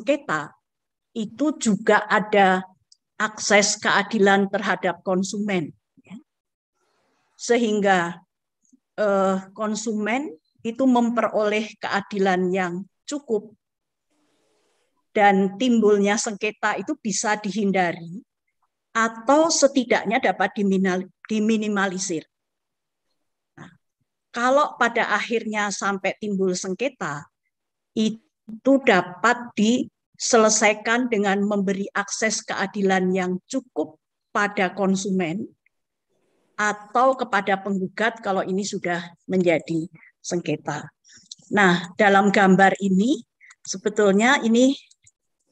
sengketa itu juga ada akses keadilan terhadap konsumen. Ya. Sehingga eh, konsumen itu memperoleh keadilan yang cukup dan timbulnya sengketa itu bisa dihindari atau setidaknya dapat diminimalisir. Nah, kalau pada akhirnya sampai timbul sengketa, itu itu dapat diselesaikan dengan memberi akses keadilan yang cukup pada konsumen atau kepada penggugat kalau ini sudah menjadi sengketa. Nah, dalam gambar ini sebetulnya ini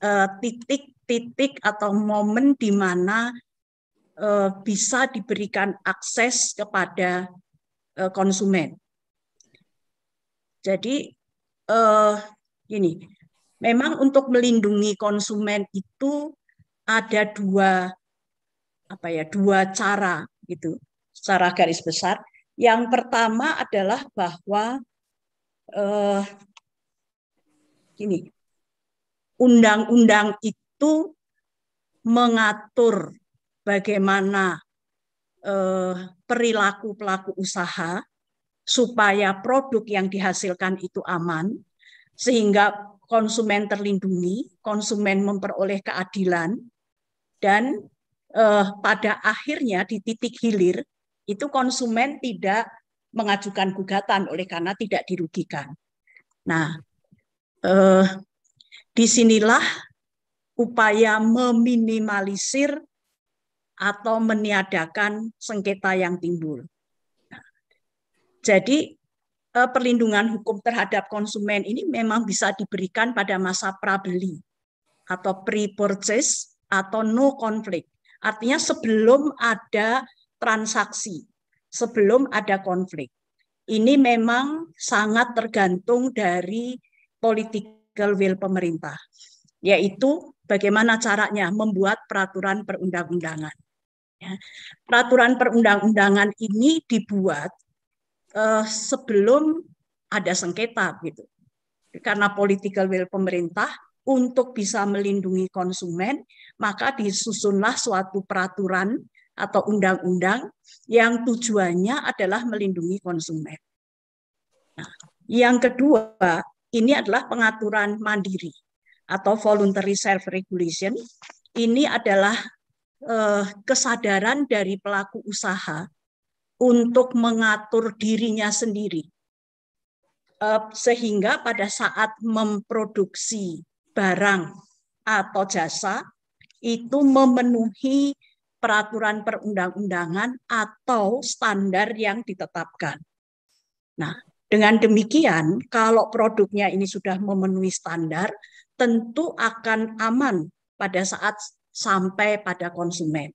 eh, titik-titik atau momen di mana eh, bisa diberikan akses kepada eh, konsumen. Jadi Gini, memang untuk melindungi konsumen itu ada dua apa ya dua cara gitu secara garis besar. Yang pertama adalah bahwa eh, gini undang-undang itu mengatur bagaimana eh, perilaku pelaku usaha supaya produk yang dihasilkan itu aman sehingga konsumen terlindungi, konsumen memperoleh keadilan, dan eh, pada akhirnya di titik hilir itu konsumen tidak mengajukan gugatan oleh karena tidak dirugikan. Nah, eh, disinilah upaya meminimalisir atau meniadakan sengketa yang timbul. Jadi Eh, perlindungan hukum terhadap konsumen ini memang bisa diberikan pada masa prabeli atau pre-purchase atau no conflict Artinya sebelum ada transaksi, sebelum ada konflik. Ini memang sangat tergantung dari political will pemerintah, yaitu bagaimana caranya membuat peraturan perundang-undangan. Ya. Peraturan perundang-undangan ini dibuat eh, sebelum ada sengketa gitu. Karena political will pemerintah untuk bisa melindungi konsumen, maka disusunlah suatu peraturan atau undang-undang yang tujuannya adalah melindungi konsumen. Nah, yang kedua, ini adalah pengaturan mandiri atau voluntary self regulation. Ini adalah eh, kesadaran dari pelaku usaha untuk mengatur dirinya sendiri. Eh, sehingga pada saat memproduksi barang atau jasa, itu memenuhi peraturan perundang-undangan atau standar yang ditetapkan. Nah, dengan demikian, kalau produknya ini sudah memenuhi standar, tentu akan aman pada saat sampai pada konsumen.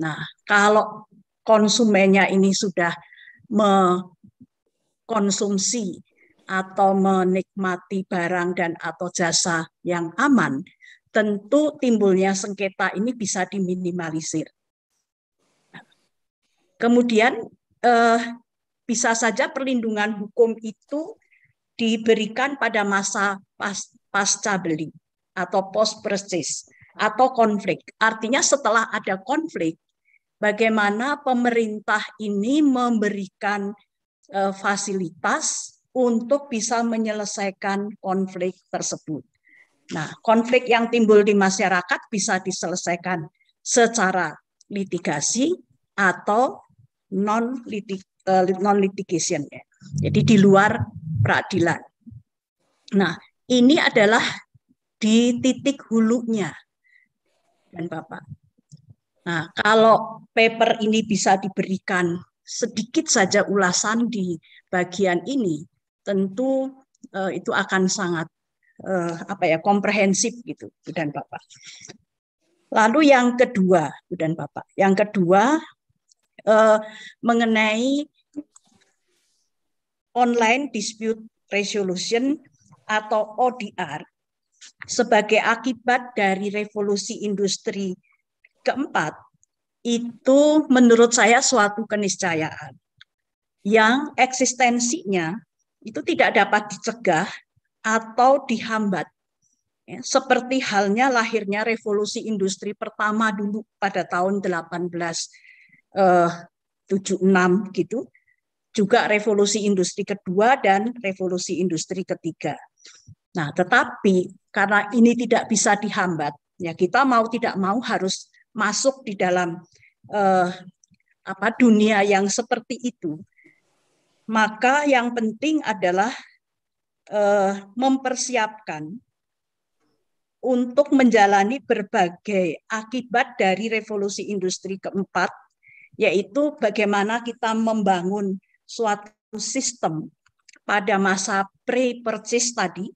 Nah, kalau konsumennya ini sudah mengkonsumsi atau menikmati barang dan atau jasa yang aman, tentu timbulnya sengketa ini bisa diminimalisir. Kemudian eh, bisa saja perlindungan hukum itu diberikan pada masa pas, pasca beli atau post purchase atau konflik. Artinya setelah ada konflik, bagaimana pemerintah ini memberikan e, fasilitas untuk bisa menyelesaikan konflik tersebut. Nah, konflik yang timbul di masyarakat bisa diselesaikan secara litigasi atau non litig e, non litigation ya. Jadi di luar peradilan. Nah, ini adalah di titik hulunya. Dan Bapak Nah, kalau paper ini bisa diberikan sedikit saja ulasan di bagian ini, tentu eh, itu akan sangat eh, apa ya komprehensif gitu, Bu dan Bapak. Lalu yang kedua, Bu dan Bapak, yang kedua eh, mengenai online dispute resolution atau ODR sebagai akibat dari revolusi industri keempat, itu menurut saya suatu keniscayaan yang eksistensinya itu tidak dapat dicegah atau dihambat. Ya, seperti halnya lahirnya revolusi industri pertama dulu pada tahun 1876 eh, gitu, juga revolusi industri kedua dan revolusi industri ketiga. Nah, tetapi karena ini tidak bisa dihambat, ya kita mau tidak mau harus masuk di dalam eh, apa dunia yang seperti itu, maka yang penting adalah eh, mempersiapkan untuk menjalani berbagai akibat dari revolusi industri keempat, yaitu bagaimana kita membangun suatu sistem pada masa pre-purchase tadi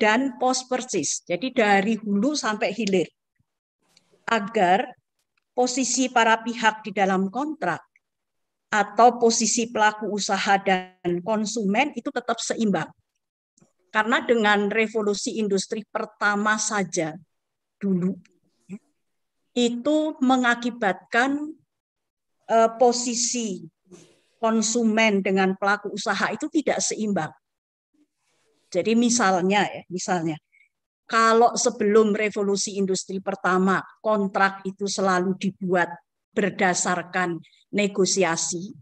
dan post-purchase. Jadi dari hulu sampai hilir agar posisi para pihak di dalam kontrak atau posisi pelaku usaha dan konsumen itu tetap seimbang. Karena dengan revolusi industri pertama saja dulu itu mengakibatkan eh, posisi konsumen dengan pelaku usaha itu tidak seimbang. Jadi misalnya ya, misalnya kalau sebelum revolusi industri pertama kontrak itu selalu dibuat berdasarkan negosiasi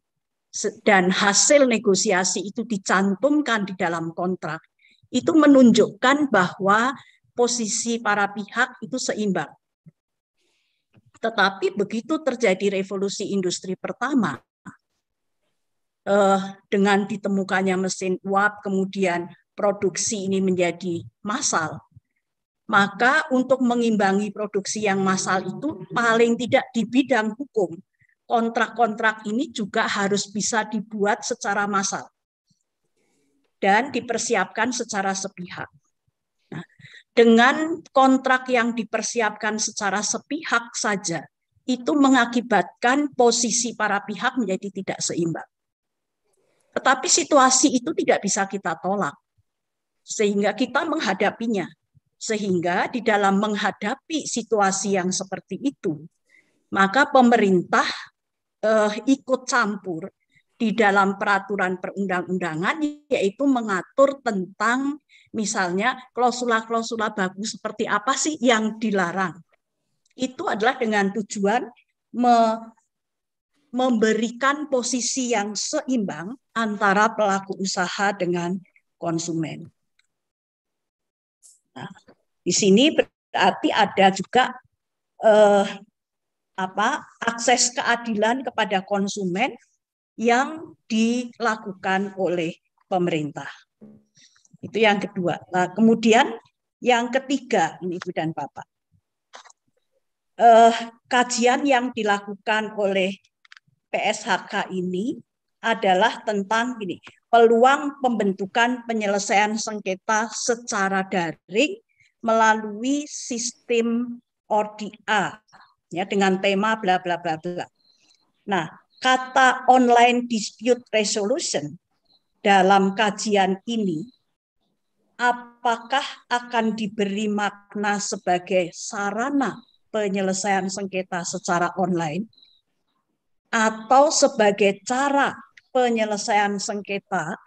dan hasil negosiasi itu dicantumkan di dalam kontrak itu menunjukkan bahwa posisi para pihak itu seimbang. Tetapi begitu terjadi revolusi industri pertama, eh, dengan ditemukannya mesin uap, kemudian produksi ini menjadi massal, maka untuk mengimbangi produksi yang massal itu paling tidak di bidang hukum, kontrak-kontrak ini juga harus bisa dibuat secara massal dan dipersiapkan secara sepihak. Nah, dengan kontrak yang dipersiapkan secara sepihak saja, itu mengakibatkan posisi para pihak menjadi tidak seimbang. Tetapi situasi itu tidak bisa kita tolak, sehingga kita menghadapinya sehingga di dalam menghadapi situasi yang seperti itu, maka pemerintah eh, ikut campur di dalam peraturan perundang-undangan yaitu mengatur tentang misalnya klausula-klausula baku seperti apa sih yang dilarang. Itu adalah dengan tujuan me memberikan posisi yang seimbang antara pelaku usaha dengan konsumen. Nah, di sini berarti ada juga eh, apa akses keadilan kepada konsumen yang dilakukan oleh pemerintah. Itu yang kedua. Nah, kemudian yang ketiga, ini Ibu dan Bapak. Eh, kajian yang dilakukan oleh PSHK ini adalah tentang ini peluang pembentukan penyelesaian sengketa secara daring melalui sistem ODA ya dengan tema bla bla bla bla. Nah, kata online dispute resolution dalam kajian ini apakah akan diberi makna sebagai sarana penyelesaian sengketa secara online atau sebagai cara penyelesaian sengketa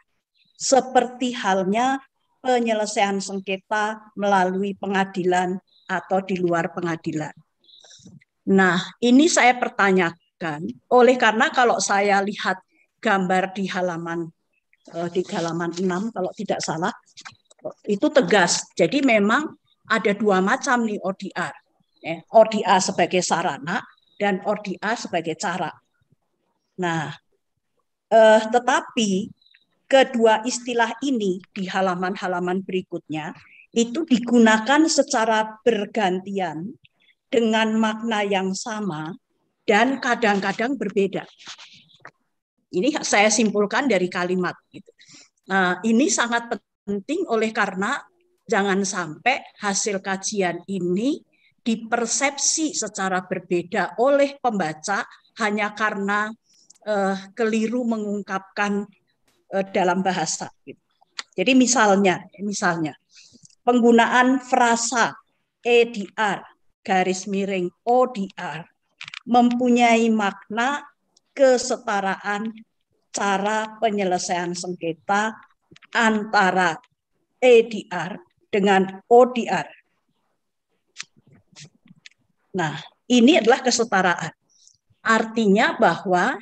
seperti halnya penyelesaian sengketa melalui pengadilan atau di luar pengadilan. Nah, ini saya pertanyakan oleh karena kalau saya lihat gambar di halaman eh, di halaman 6 kalau tidak salah itu tegas. Jadi memang ada dua macam nih ODR. Eh, ODA sebagai sarana dan ODA sebagai cara. Nah, eh, tetapi kedua istilah ini di halaman-halaman berikutnya itu digunakan secara bergantian dengan makna yang sama dan kadang-kadang berbeda. Ini saya simpulkan dari kalimat. Gitu. Nah, ini sangat penting oleh karena jangan sampai hasil kajian ini dipersepsi secara berbeda oleh pembaca hanya karena eh, keliru mengungkapkan Eh, dalam bahasa. Gitu. Jadi misalnya, misalnya penggunaan frasa EDR garis miring ODR mempunyai makna kesetaraan cara penyelesaian sengketa antara EDR dengan ODR. Nah, ini adalah kesetaraan. Artinya bahwa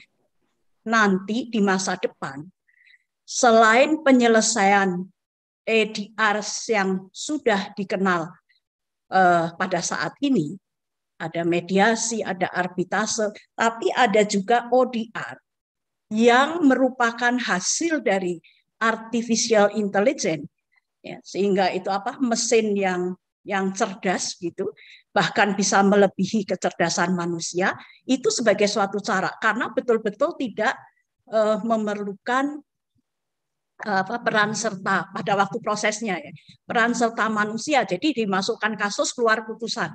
nanti di masa depan selain penyelesaian EDR yang sudah dikenal eh, pada saat ini, ada mediasi, ada arbitrase, tapi ada juga ODR yang merupakan hasil dari artificial intelligence, ya, sehingga itu apa mesin yang yang cerdas gitu, bahkan bisa melebihi kecerdasan manusia itu sebagai suatu cara karena betul-betul tidak uh, memerlukan Eh, apa, peran serta pada waktu prosesnya ya. Peran serta manusia jadi dimasukkan kasus keluar putusan.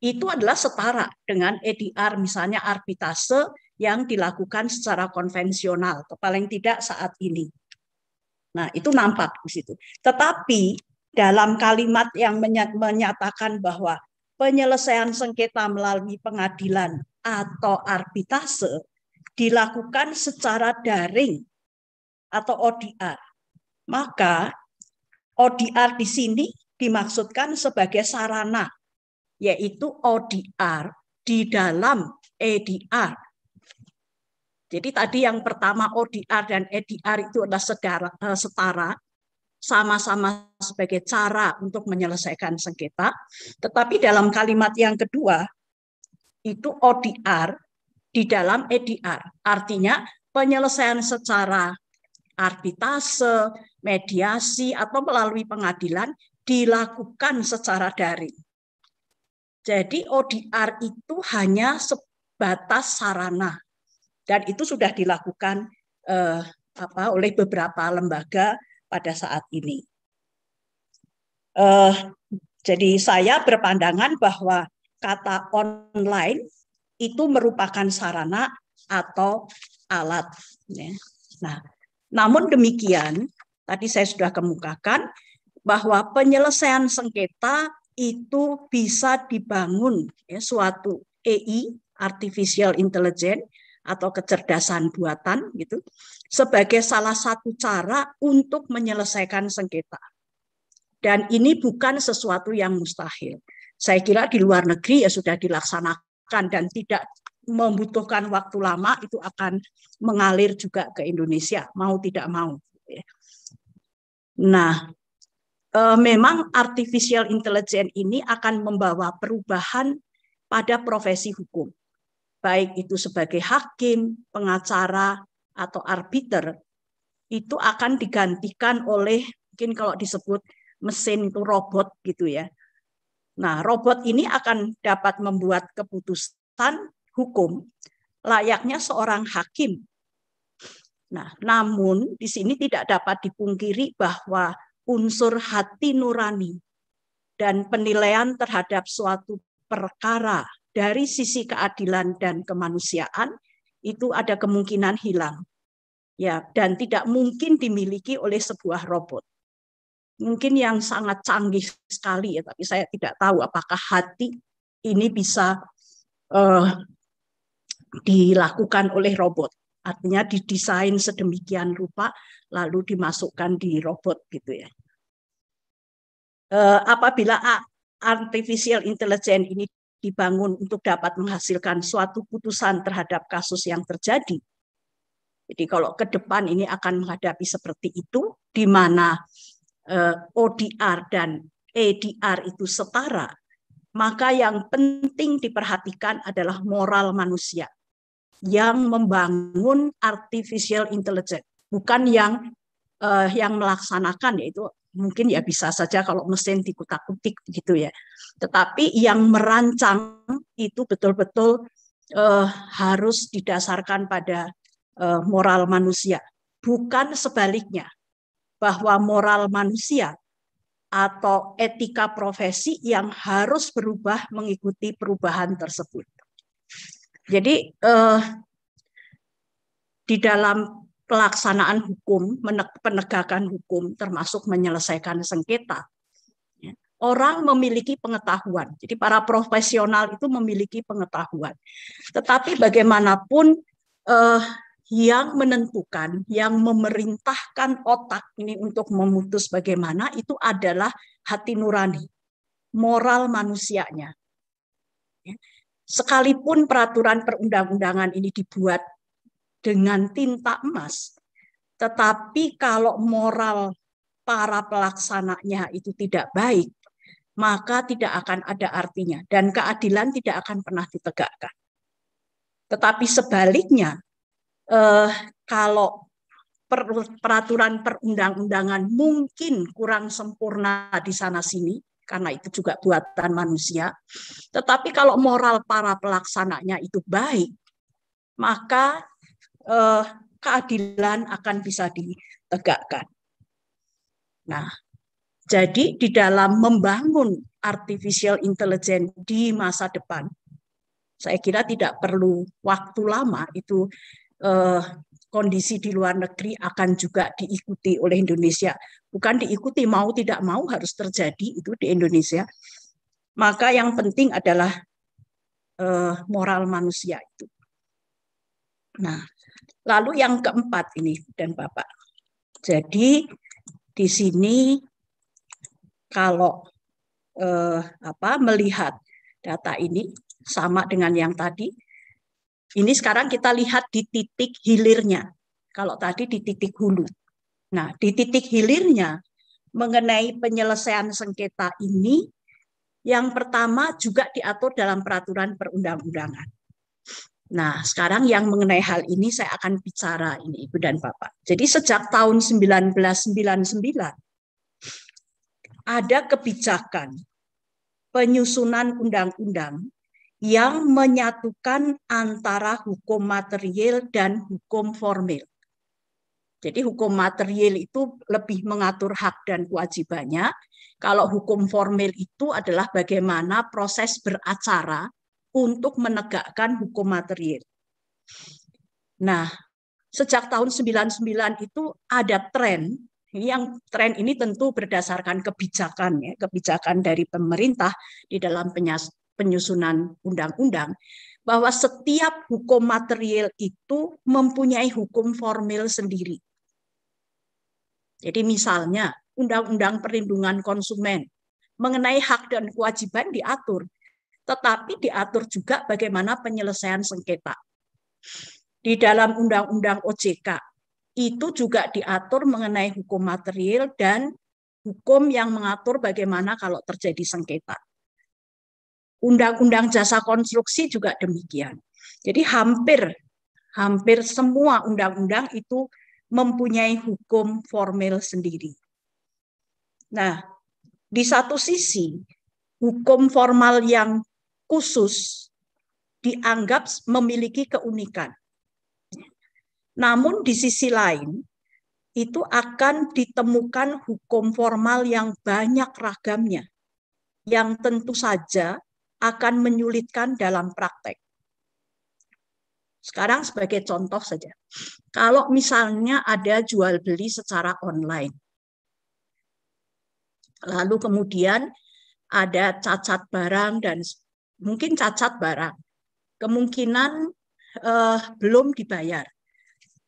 Itu adalah setara dengan EDR misalnya arbitase yang dilakukan secara konvensional paling tidak saat ini. Nah, itu nampak di situ. Tetapi dalam kalimat yang menyatakan bahwa penyelesaian sengketa melalui pengadilan atau arbitase dilakukan secara daring atau ODR. Maka ODR di sini dimaksudkan sebagai sarana, yaitu ODR di dalam EDR. Jadi tadi yang pertama ODR dan EDR itu adalah sedara, e, setara, sama-sama sebagai cara untuk menyelesaikan sengketa. Tetapi dalam kalimat yang kedua, itu ODR di dalam EDR. Artinya penyelesaian secara arbitase, mediasi, atau melalui pengadilan dilakukan secara daring. Jadi ODR itu hanya sebatas sarana dan itu sudah dilakukan eh, apa, oleh beberapa lembaga pada saat ini. Eh, jadi saya berpandangan bahwa kata online itu merupakan sarana atau alat. Ya. Nah, namun demikian, tadi saya sudah kemukakan bahwa penyelesaian sengketa itu bisa dibangun ya, suatu AI artificial intelligence atau kecerdasan buatan gitu sebagai salah satu cara untuk menyelesaikan sengketa. Dan ini bukan sesuatu yang mustahil. Saya kira di luar negeri ya sudah dilaksanakan dan tidak membutuhkan waktu lama itu akan mengalir juga ke Indonesia mau tidak mau. Gitu ya. Nah, e, memang artificial intelligence ini akan membawa perubahan pada profesi hukum, baik itu sebagai hakim, pengacara, atau arbiter itu akan digantikan oleh mungkin kalau disebut mesin itu robot gitu ya. Nah, robot ini akan dapat membuat keputusan hukum layaknya seorang hakim. Nah, namun di sini tidak dapat dipungkiri bahwa unsur hati nurani dan penilaian terhadap suatu perkara dari sisi keadilan dan kemanusiaan itu ada kemungkinan hilang. Ya, dan tidak mungkin dimiliki oleh sebuah robot. Mungkin yang sangat canggih sekali ya, tapi saya tidak tahu apakah hati ini bisa uh, dilakukan oleh robot. Artinya didesain sedemikian rupa lalu dimasukkan di robot gitu ya. Eh, apabila artificial intelligence ini dibangun untuk dapat menghasilkan suatu putusan terhadap kasus yang terjadi. Jadi kalau ke depan ini akan menghadapi seperti itu, di mana eh, ODR dan ADR itu setara, maka yang penting diperhatikan adalah moral manusia yang membangun artificial intelligence, bukan yang uh, yang melaksanakan yaitu mungkin ya bisa saja kalau mesin dikutak-kutik gitu ya. Tetapi yang merancang itu betul-betul uh, harus didasarkan pada uh, moral manusia, bukan sebaliknya bahwa moral manusia atau etika profesi yang harus berubah mengikuti perubahan tersebut. Jadi eh, di dalam pelaksanaan hukum, penegakan hukum, termasuk menyelesaikan sengketa, ya, orang memiliki pengetahuan. Jadi para profesional itu memiliki pengetahuan. Tetapi bagaimanapun eh, yang menentukan, yang memerintahkan otak ini untuk memutus bagaimana itu adalah hati nurani, moral manusianya. Ya, sekalipun peraturan perundang-undangan ini dibuat dengan tinta emas, tetapi kalau moral para pelaksananya itu tidak baik, maka tidak akan ada artinya dan keadilan tidak akan pernah ditegakkan. Tetapi sebaliknya, eh, kalau peraturan perundang-undangan mungkin kurang sempurna di sana sini, karena itu juga buatan manusia. Tetapi kalau moral para pelaksananya itu baik, maka eh, keadilan akan bisa ditegakkan. Nah, jadi di dalam membangun artificial intelligence di masa depan, saya kira tidak perlu waktu lama itu eh, kondisi di luar negeri akan juga diikuti oleh Indonesia bukan diikuti mau tidak mau harus terjadi itu di Indonesia maka yang penting adalah eh, moral manusia itu nah lalu yang keempat ini dan bapak jadi di sini kalau eh, apa melihat data ini sama dengan yang tadi ini sekarang kita lihat di titik hilirnya kalau tadi di titik hulu Nah, di titik hilirnya mengenai penyelesaian sengketa ini, yang pertama juga diatur dalam peraturan perundang-undangan. Nah, sekarang yang mengenai hal ini saya akan bicara ini Ibu dan Bapak. Jadi sejak tahun 1999 ada kebijakan penyusunan undang-undang yang menyatukan antara hukum material dan hukum formil. Jadi hukum material itu lebih mengatur hak dan kewajibannya. Kalau hukum formal itu adalah bagaimana proses beracara untuk menegakkan hukum material. Nah, sejak tahun 99 itu ada tren yang tren ini tentu berdasarkan kebijakan ya, kebijakan dari pemerintah di dalam penyusunan undang-undang bahwa setiap hukum material itu mempunyai hukum formal sendiri. Jadi misalnya Undang-Undang Perlindungan Konsumen mengenai hak dan kewajiban diatur, tetapi diatur juga bagaimana penyelesaian sengketa. Di dalam Undang-Undang OJK itu juga diatur mengenai hukum material dan hukum yang mengatur bagaimana kalau terjadi sengketa. Undang-undang jasa konstruksi juga demikian. Jadi hampir hampir semua undang-undang itu mempunyai hukum formil sendiri. Nah, di satu sisi, hukum formal yang khusus dianggap memiliki keunikan. Namun di sisi lain, itu akan ditemukan hukum formal yang banyak ragamnya, yang tentu saja akan menyulitkan dalam praktek. Sekarang sebagai contoh saja, kalau misalnya ada jual beli secara online, lalu kemudian ada cacat barang dan mungkin cacat barang, kemungkinan eh, belum dibayar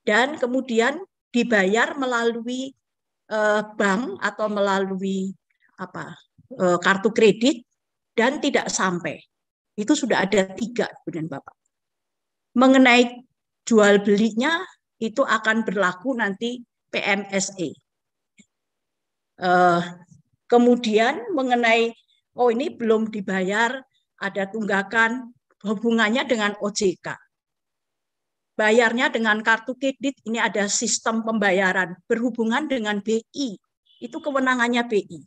dan kemudian dibayar melalui eh, bank atau melalui apa eh, kartu kredit dan tidak sampai itu sudah ada tiga bapak Mengenai jual belinya itu akan berlaku nanti PMSE. Uh, eh, kemudian mengenai oh ini belum dibayar ada tunggakan hubungannya dengan OJK. Bayarnya dengan kartu kredit ini ada sistem pembayaran berhubungan dengan BI. Itu kewenangannya BI.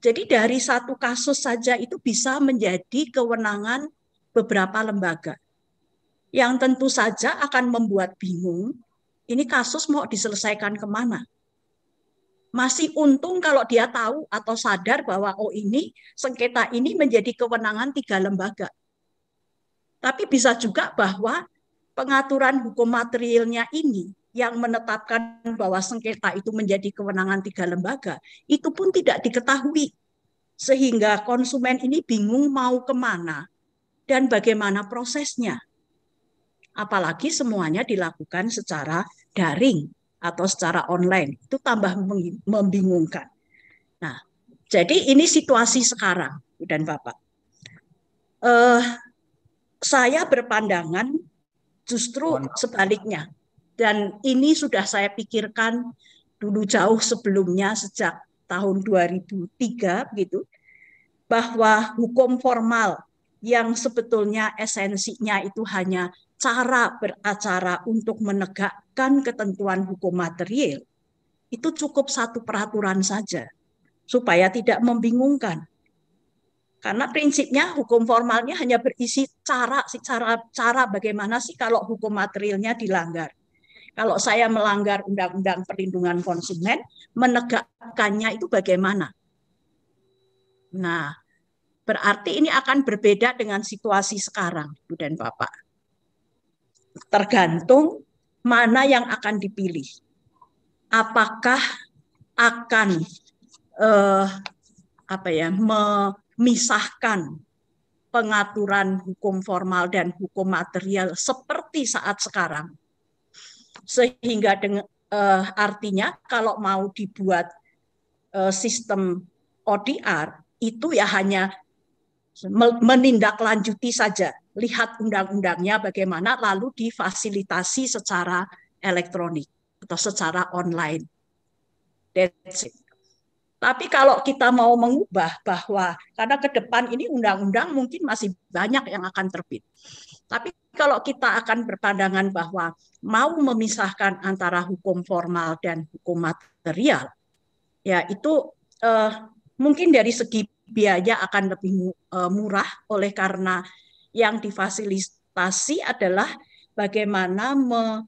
Jadi dari satu kasus saja itu bisa menjadi kewenangan beberapa lembaga yang tentu saja akan membuat bingung, ini kasus mau diselesaikan kemana. Masih untung kalau dia tahu atau sadar bahwa oh ini sengketa ini menjadi kewenangan tiga lembaga. Tapi bisa juga bahwa pengaturan hukum materialnya ini yang menetapkan bahwa sengketa itu menjadi kewenangan tiga lembaga, itu pun tidak diketahui. Sehingga konsumen ini bingung mau kemana dan bagaimana prosesnya apalagi semuanya dilakukan secara daring atau secara online. Itu tambah membingungkan. Nah, jadi ini situasi sekarang, Bu dan Bapak. Uh, saya berpandangan justru sebaliknya. Dan ini sudah saya pikirkan dulu jauh sebelumnya sejak tahun 2003 gitu bahwa hukum formal yang sebetulnya esensinya itu hanya cara beracara untuk menegakkan ketentuan hukum material itu cukup satu peraturan saja supaya tidak membingungkan. Karena prinsipnya hukum formalnya hanya berisi cara cara cara bagaimana sih kalau hukum materialnya dilanggar. Kalau saya melanggar undang-undang perlindungan konsumen, menegakkannya itu bagaimana? Nah, berarti ini akan berbeda dengan situasi sekarang, Bu dan Bapak tergantung mana yang akan dipilih. Apakah akan eh, apa ya memisahkan pengaturan hukum formal dan hukum material seperti saat sekarang, sehingga dengan, eh, artinya kalau mau dibuat eh, sistem ODR itu ya hanya menindaklanjuti saja lihat undang-undangnya bagaimana lalu difasilitasi secara elektronik atau secara online. That's it. Tapi kalau kita mau mengubah bahwa karena ke depan ini undang-undang mungkin masih banyak yang akan terbit. Tapi kalau kita akan berpandangan bahwa mau memisahkan antara hukum formal dan hukum material, ya itu eh, mungkin dari segi biaya akan lebih eh, murah oleh karena yang difasilitasi adalah bagaimana me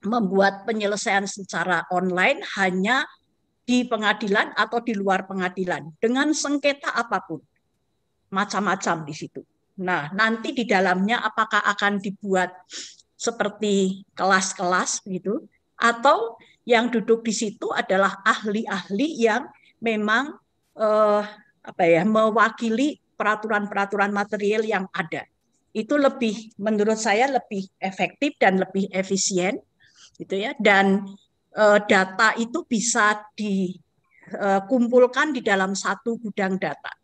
membuat penyelesaian secara online hanya di pengadilan atau di luar pengadilan dengan sengketa apapun macam-macam di situ. Nah, nanti di dalamnya apakah akan dibuat seperti kelas-kelas gitu atau yang duduk di situ adalah ahli-ahli yang memang eh, apa ya mewakili peraturan-peraturan material yang ada. Itu lebih menurut saya lebih efektif dan lebih efisien gitu ya dan e, data itu bisa dikumpulkan eh, di dalam satu gudang data.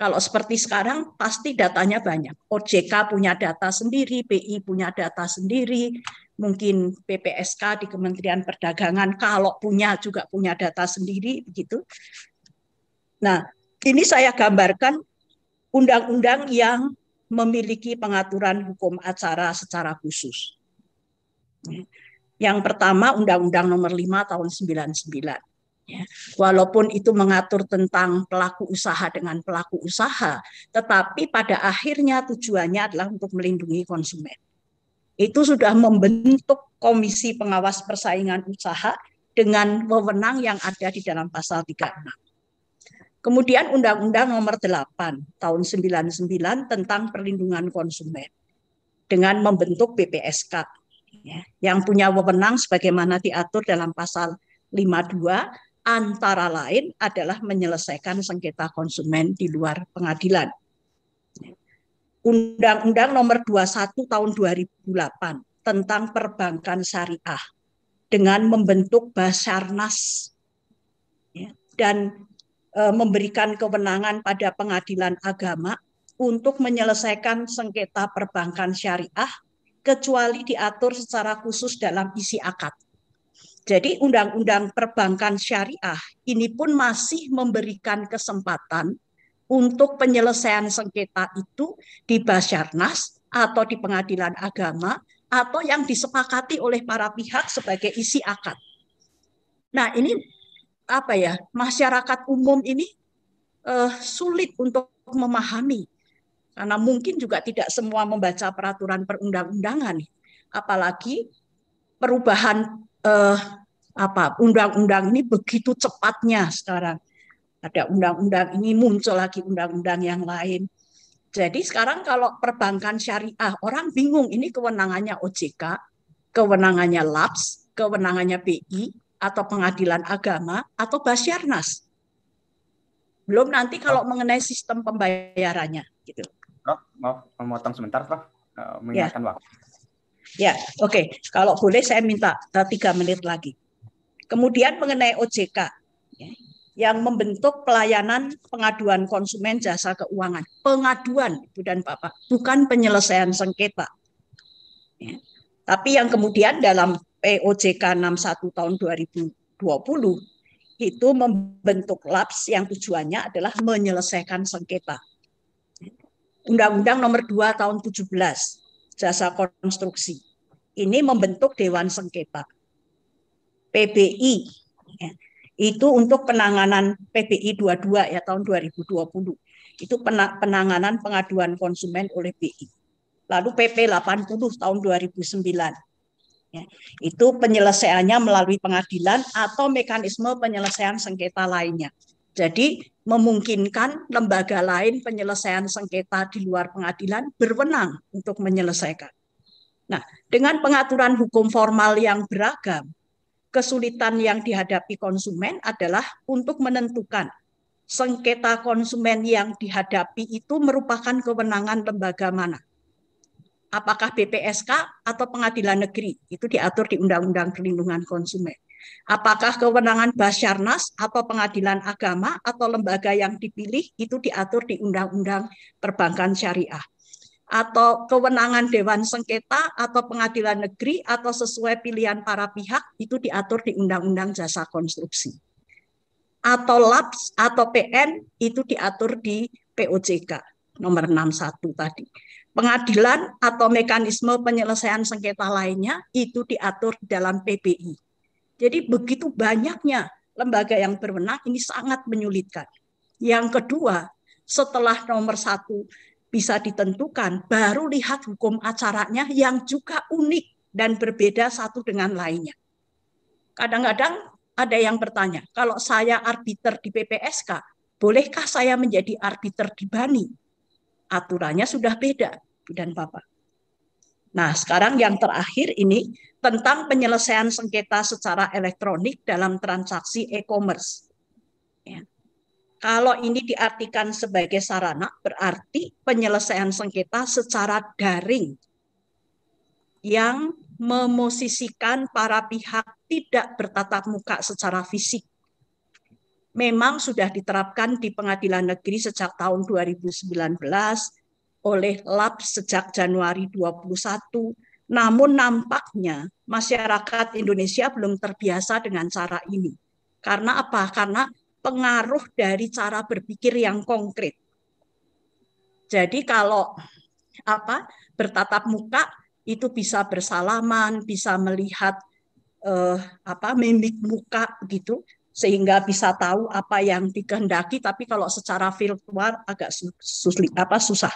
Kalau seperti sekarang pasti datanya banyak. OJK punya data sendiri, BI punya data sendiri, mungkin PPSK di Kementerian Perdagangan kalau punya juga punya data sendiri begitu. Nah, ini saya gambarkan undang-undang yang memiliki pengaturan hukum acara secara khusus. Yang pertama Undang-Undang Nomor 5 tahun 99. Ya, walaupun itu mengatur tentang pelaku usaha dengan pelaku usaha, tetapi pada akhirnya tujuannya adalah untuk melindungi konsumen. Itu sudah membentuk Komisi Pengawas Persaingan Usaha dengan wewenang yang ada di dalam pasal 36. Kemudian Undang-Undang Nomor 8 Tahun 99 tentang Perlindungan Konsumen dengan membentuk BPSK ya, yang punya wewenang sebagaimana diatur dalam pasal 52 antara lain adalah menyelesaikan sengketa konsumen di luar pengadilan. Undang-Undang Nomor 21 Tahun 2008 tentang Perbankan Syariah dengan membentuk Basarnas ya, dan E, memberikan kewenangan pada pengadilan agama untuk menyelesaikan sengketa perbankan syariah kecuali diatur secara khusus dalam isi akad. Jadi undang-undang perbankan syariah ini pun masih memberikan kesempatan untuk penyelesaian sengketa itu di basarnas atau di pengadilan agama atau yang disepakati oleh para pihak sebagai isi akad. Nah, ini apa ya masyarakat umum ini uh, sulit untuk memahami karena mungkin juga tidak semua membaca peraturan perundang-undangan apalagi perubahan uh, apa undang-undang ini begitu cepatnya sekarang ada undang-undang ini muncul lagi undang-undang yang lain jadi sekarang kalau perbankan syariah orang bingung ini kewenangannya OJK kewenangannya LAPS kewenangannya BI atau pengadilan agama atau basyarnas. Belum nanti kalau oh. mengenai sistem pembayarannya gitu. Prof, oh, maaf memotong sebentar, Prof. Eh, mengingatkan ya. waktu. Ya, oke. Okay. Kalau boleh saya minta eh, tiga menit lagi. Kemudian mengenai OJK ya, yang membentuk pelayanan pengaduan konsumen jasa keuangan, pengaduan Ibu dan Bapak, bukan penyelesaian sengketa. Ya. Tapi yang kemudian dalam POJK 61 tahun 2020 itu membentuk labs yang tujuannya adalah menyelesaikan sengketa. Undang-Undang nomor 2 tahun 17 jasa konstruksi. Ini membentuk Dewan Sengketa. PBI ya, itu untuk penanganan PBI 22 ya tahun 2020. Itu penanganan pengaduan konsumen oleh BI. Lalu PP 80 tahun 2009 Ya, itu penyelesaiannya melalui pengadilan atau mekanisme penyelesaian sengketa lainnya. Jadi memungkinkan lembaga lain penyelesaian sengketa di luar pengadilan berwenang untuk menyelesaikan. Nah, dengan pengaturan hukum formal yang beragam, kesulitan yang dihadapi konsumen adalah untuk menentukan sengketa konsumen yang dihadapi itu merupakan kewenangan lembaga mana apakah BPSK atau pengadilan negeri itu diatur di Undang-Undang Perlindungan Konsumen. Apakah kewenangan Basarnas atau pengadilan agama atau lembaga yang dipilih itu diatur di Undang-Undang Perbankan Syariah atau kewenangan Dewan Sengketa atau Pengadilan Negeri atau sesuai pilihan para pihak itu diatur di Undang-Undang Jasa Konstruksi. Atau LAPS atau PN itu diatur di POJK nomor 61 tadi pengadilan atau mekanisme penyelesaian sengketa lainnya itu diatur dalam PPI. Jadi begitu banyaknya lembaga yang berwenang ini sangat menyulitkan. Yang kedua, setelah nomor satu bisa ditentukan, baru lihat hukum acaranya yang juga unik dan berbeda satu dengan lainnya. Kadang-kadang ada yang bertanya, kalau saya arbiter di PPSK, bolehkah saya menjadi arbiter di Bani? aturannya sudah beda, dan Bapak. Nah, sekarang yang terakhir ini tentang penyelesaian sengketa secara elektronik dalam transaksi e-commerce. Ya. Kalau ini diartikan sebagai sarana, berarti penyelesaian sengketa secara daring yang memosisikan para pihak tidak bertatap muka secara fisik memang sudah diterapkan di Pengadilan Negeri sejak tahun 2019 oleh LAP sejak Januari 21, namun nampaknya masyarakat Indonesia belum terbiasa dengan cara ini. Karena apa? Karena pengaruh dari cara berpikir yang konkret. Jadi kalau apa bertatap muka itu bisa bersalaman, bisa melihat eh, apa mimik muka gitu sehingga bisa tahu apa yang dikehendaki tapi kalau secara virtual agak susli, apa susah.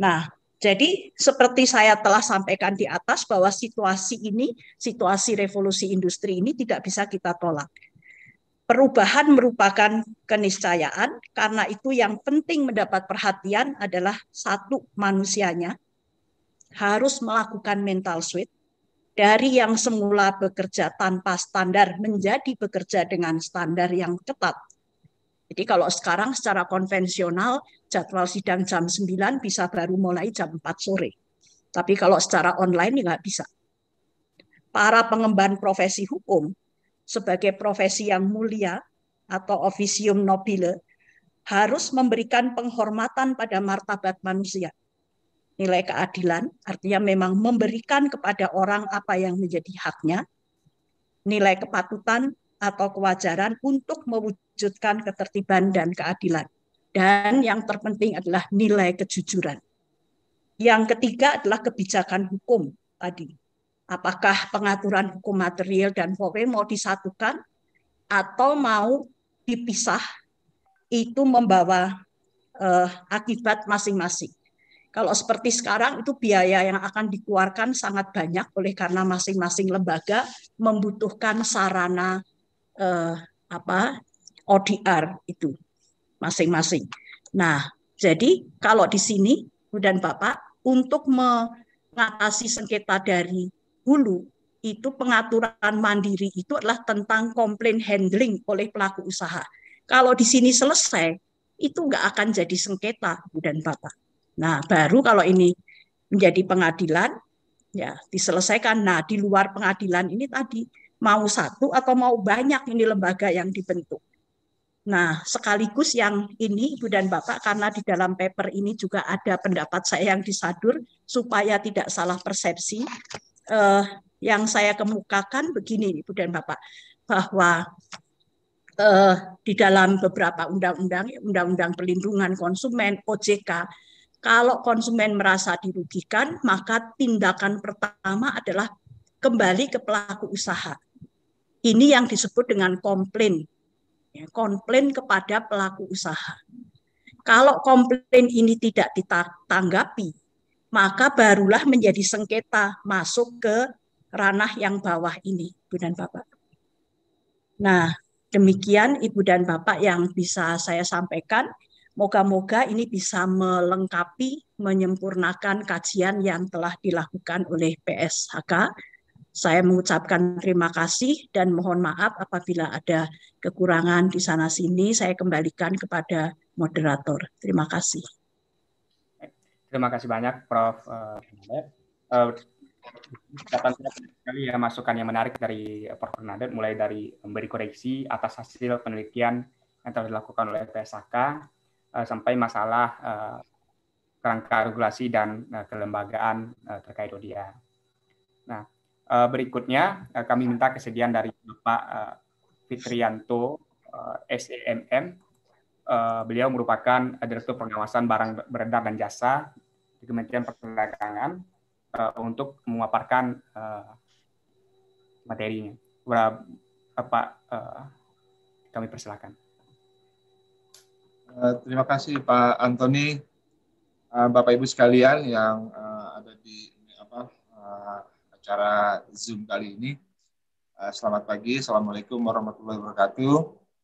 Nah, jadi seperti saya telah sampaikan di atas bahwa situasi ini, situasi revolusi industri ini tidak bisa kita tolak. Perubahan merupakan keniscayaan karena itu yang penting mendapat perhatian adalah satu manusianya harus melakukan mental switch dari yang semula bekerja tanpa standar menjadi bekerja dengan standar yang ketat. Jadi kalau sekarang secara konvensional jadwal sidang jam 9 bisa baru mulai jam 4 sore. Tapi kalau secara online nggak bisa. Para pengemban profesi hukum sebagai profesi yang mulia atau officium nobile harus memberikan penghormatan pada martabat manusia nilai keadilan, artinya memang memberikan kepada orang apa yang menjadi haknya, nilai kepatutan atau kewajaran untuk mewujudkan ketertiban dan keadilan. Dan yang terpenting adalah nilai kejujuran. Yang ketiga adalah kebijakan hukum tadi. Apakah pengaturan hukum material dan formal mau disatukan atau mau dipisah itu membawa eh, akibat masing-masing kalau seperti sekarang itu biaya yang akan dikeluarkan sangat banyak oleh karena masing-masing lembaga membutuhkan sarana eh, apa ODR itu masing-masing. Nah, jadi kalau di sini Bu dan Bapak untuk mengatasi sengketa dari hulu itu pengaturan mandiri itu adalah tentang komplain handling oleh pelaku usaha. Kalau di sini selesai, itu nggak akan jadi sengketa, Bu dan Bapak. Nah, baru kalau ini menjadi pengadilan, ya diselesaikan. Nah, di luar pengadilan ini tadi mau satu atau mau banyak ini lembaga yang dibentuk. Nah, sekaligus yang ini Ibu dan Bapak karena di dalam paper ini juga ada pendapat saya yang disadur supaya tidak salah persepsi eh, yang saya kemukakan begini Ibu dan Bapak bahwa eh, di dalam beberapa undang-undang undang-undang perlindungan konsumen OJK kalau konsumen merasa dirugikan, maka tindakan pertama adalah kembali ke pelaku usaha. Ini yang disebut dengan komplain. Ya, komplain kepada pelaku usaha. Kalau komplain ini tidak ditanggapi, maka barulah menjadi sengketa masuk ke ranah yang bawah ini, Ibu dan Bapak. Nah, demikian Ibu dan Bapak yang bisa saya sampaikan. Moga-moga ini bisa melengkapi, menyempurnakan kajian yang telah dilakukan oleh PSHK. Saya mengucapkan terima kasih dan mohon maaf apabila ada kekurangan di sana-sini. Saya kembalikan kepada moderator. Terima kasih. Terima kasih banyak, Prof. Uh, sekali ya masukan yang menarik dari eh, Prof. Nadet, mulai dari memberi koreksi atas hasil penelitian yang telah dilakukan oleh PSHK. Eh, sampai masalah eh, kerangka regulasi dan eh, kelembagaan terkait ODA. Nah, berikutnya kami minta kesediaan dari Bapak Fitrianto SEMM. beliau merupakan Direktur Pengawasan Barang Beredar dan Jasa di Kementerian Perdagangan untuk memaparkan materinya. Bapak kami persilakan. Eh, terima kasih Pak Antoni, eh, Bapak Ibu sekalian yang eh, ada di apa, acara Zoom kali ini. Selamat pagi, Assalamualaikum warahmatullahi wabarakatuh.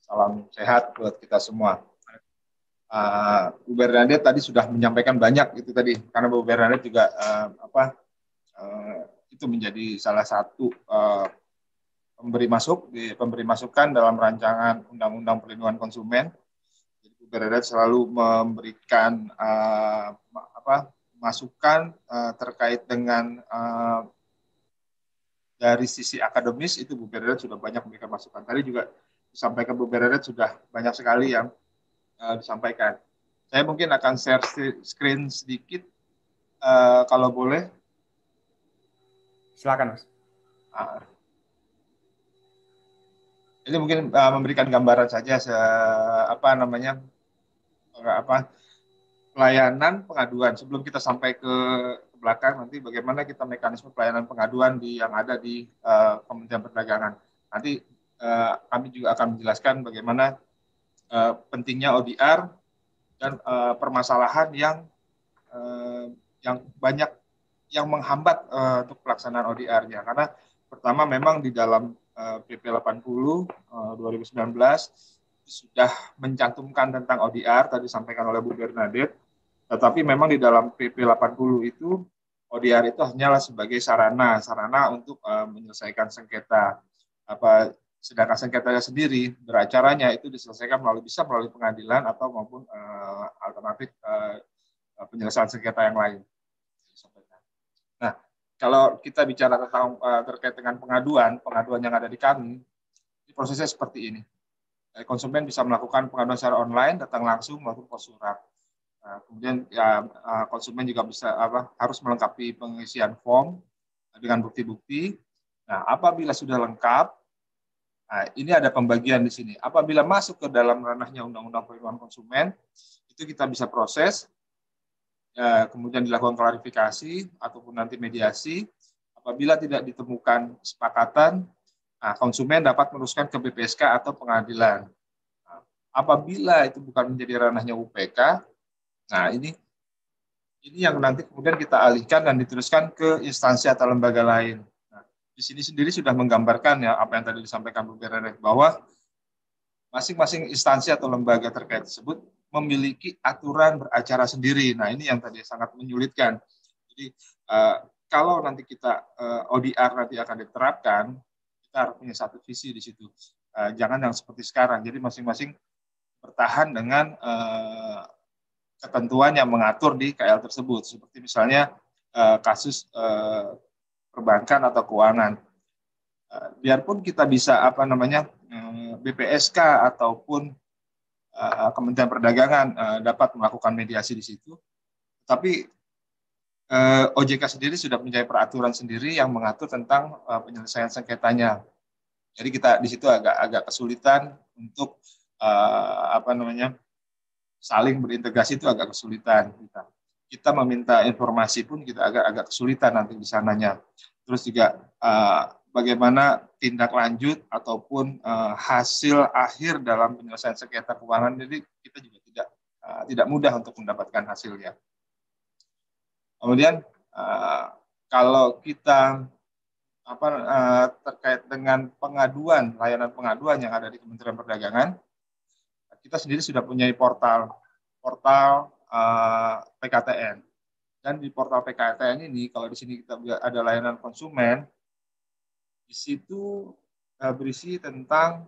Salam sehat buat kita semua. Uh, Bu Bernadette tadi sudah menyampaikan banyak itu tadi karena Bu Bernadette juga uh, apa uh, itu menjadi salah satu uh, pemberi masuk di pemberi masukan dalam rancangan Undang-Undang Perlindungan Konsumen Bernadette selalu memberikan uh, apa masukan uh, terkait dengan uh, dari sisi akademis itu Bu Beredat sudah banyak memberikan masukan. Tadi juga disampaikan Bu Beredat sudah banyak sekali yang uh, disampaikan. Saya mungkin akan share screen sedikit uh, kalau boleh. Silakan, Mas. Uh, ini mungkin uh, memberikan gambaran saja se apa namanya Eh, apa pelayanan pengaduan sebelum kita sampai ke belakang nanti bagaimana kita mekanisme pelayanan pengaduan di yang ada di uh, Kementerian Perdagangan. Nanti uh, kami juga akan menjelaskan bagaimana uh, pentingnya ODR dan uh, permasalahan yang uh, yang banyak yang menghambat uh, untuk pelaksanaan ODR-nya karena pertama memang di dalam uh, PP 80 uh, 2019 sudah mencantumkan tentang ODR tadi sampaikan oleh Bu Bernadette, tetapi memang di dalam PP 80 itu ODR itu hanyalah sebagai sarana, sarana untuk uh, menyelesaikan sengketa. Apa sedangkan sengketanya sendiri beracaranya itu diselesaikan melalui bisa melalui pengadilan atau maupun uh, alternatif uh, penyelesaian sengketa yang lain. Nah, kalau kita bicara tentang uh, terkait dengan pengaduan, pengaduan yang ada di kami, prosesnya seperti ini. Eh, konsumen bisa melakukan pengaduan secara online, datang langsung maupun surat. Eh, kemudian ya eh, konsumen juga bisa apa harus melengkapi pengisian form dengan bukti-bukti. Nah, apabila sudah lengkap, nah, ini ada pembagian di sini. Apabila masuk ke dalam ranahnya Undang-Undang Perlindungan Konsumen, itu kita bisa proses, ya, kemudian dilakukan klarifikasi ataupun nanti mediasi. Apabila tidak ditemukan kesepakatan, Nah, konsumen dapat meneruskan ke BPSK atau pengadilan. Nah, apabila itu bukan menjadi ranahnya UPK, nah ini ini yang nanti kemudian kita alihkan dan diteruskan ke instansi atau lembaga lain. Nah, di sini sendiri sudah menggambarkan ya apa yang tadi disampaikan Bu Berenek bahwa masing-masing instansi atau lembaga terkait tersebut memiliki aturan beracara sendiri. Nah ini yang tadi sangat menyulitkan. Jadi uh, kalau nanti kita uh, eh, ODR nanti akan diterapkan, kita harus punya satu visi di situ. Eh, jangan yang seperti sekarang. Jadi masing-masing bertahan dengan eh, ketentuan yang mengatur di KL tersebut. Seperti misalnya eh, kasus perbankan atau keuangan. biarpun kita bisa apa namanya BPSK ataupun Kementerian Perdagangan dapat melakukan mediasi di situ, tapi eh, OJK sendiri sudah punya peraturan sendiri yang mengatur tentang eh, penyelesaian sengketanya. Jadi kita di situ agak agak kesulitan untuk eh, apa namanya saling berintegrasi itu agak kesulitan kita. Kita meminta informasi pun kita agak agak kesulitan nanti di sananya. Terus juga eh, bagaimana tindak lanjut ataupun eh, hasil akhir dalam penyelesaian sengketa keuangan. Jadi kita juga tidak eh, tidak mudah untuk mendapatkan hasilnya. Kemudian uh, kalau kita apa uh, terkait dengan pengaduan, layanan pengaduan yang ada di Kementerian Perdagangan, kita sendiri sudah punya portal portal uh, eh, PKTN. Dan di portal PKTN ini kalau di sini kita ada layanan konsumen, di situ berisi tentang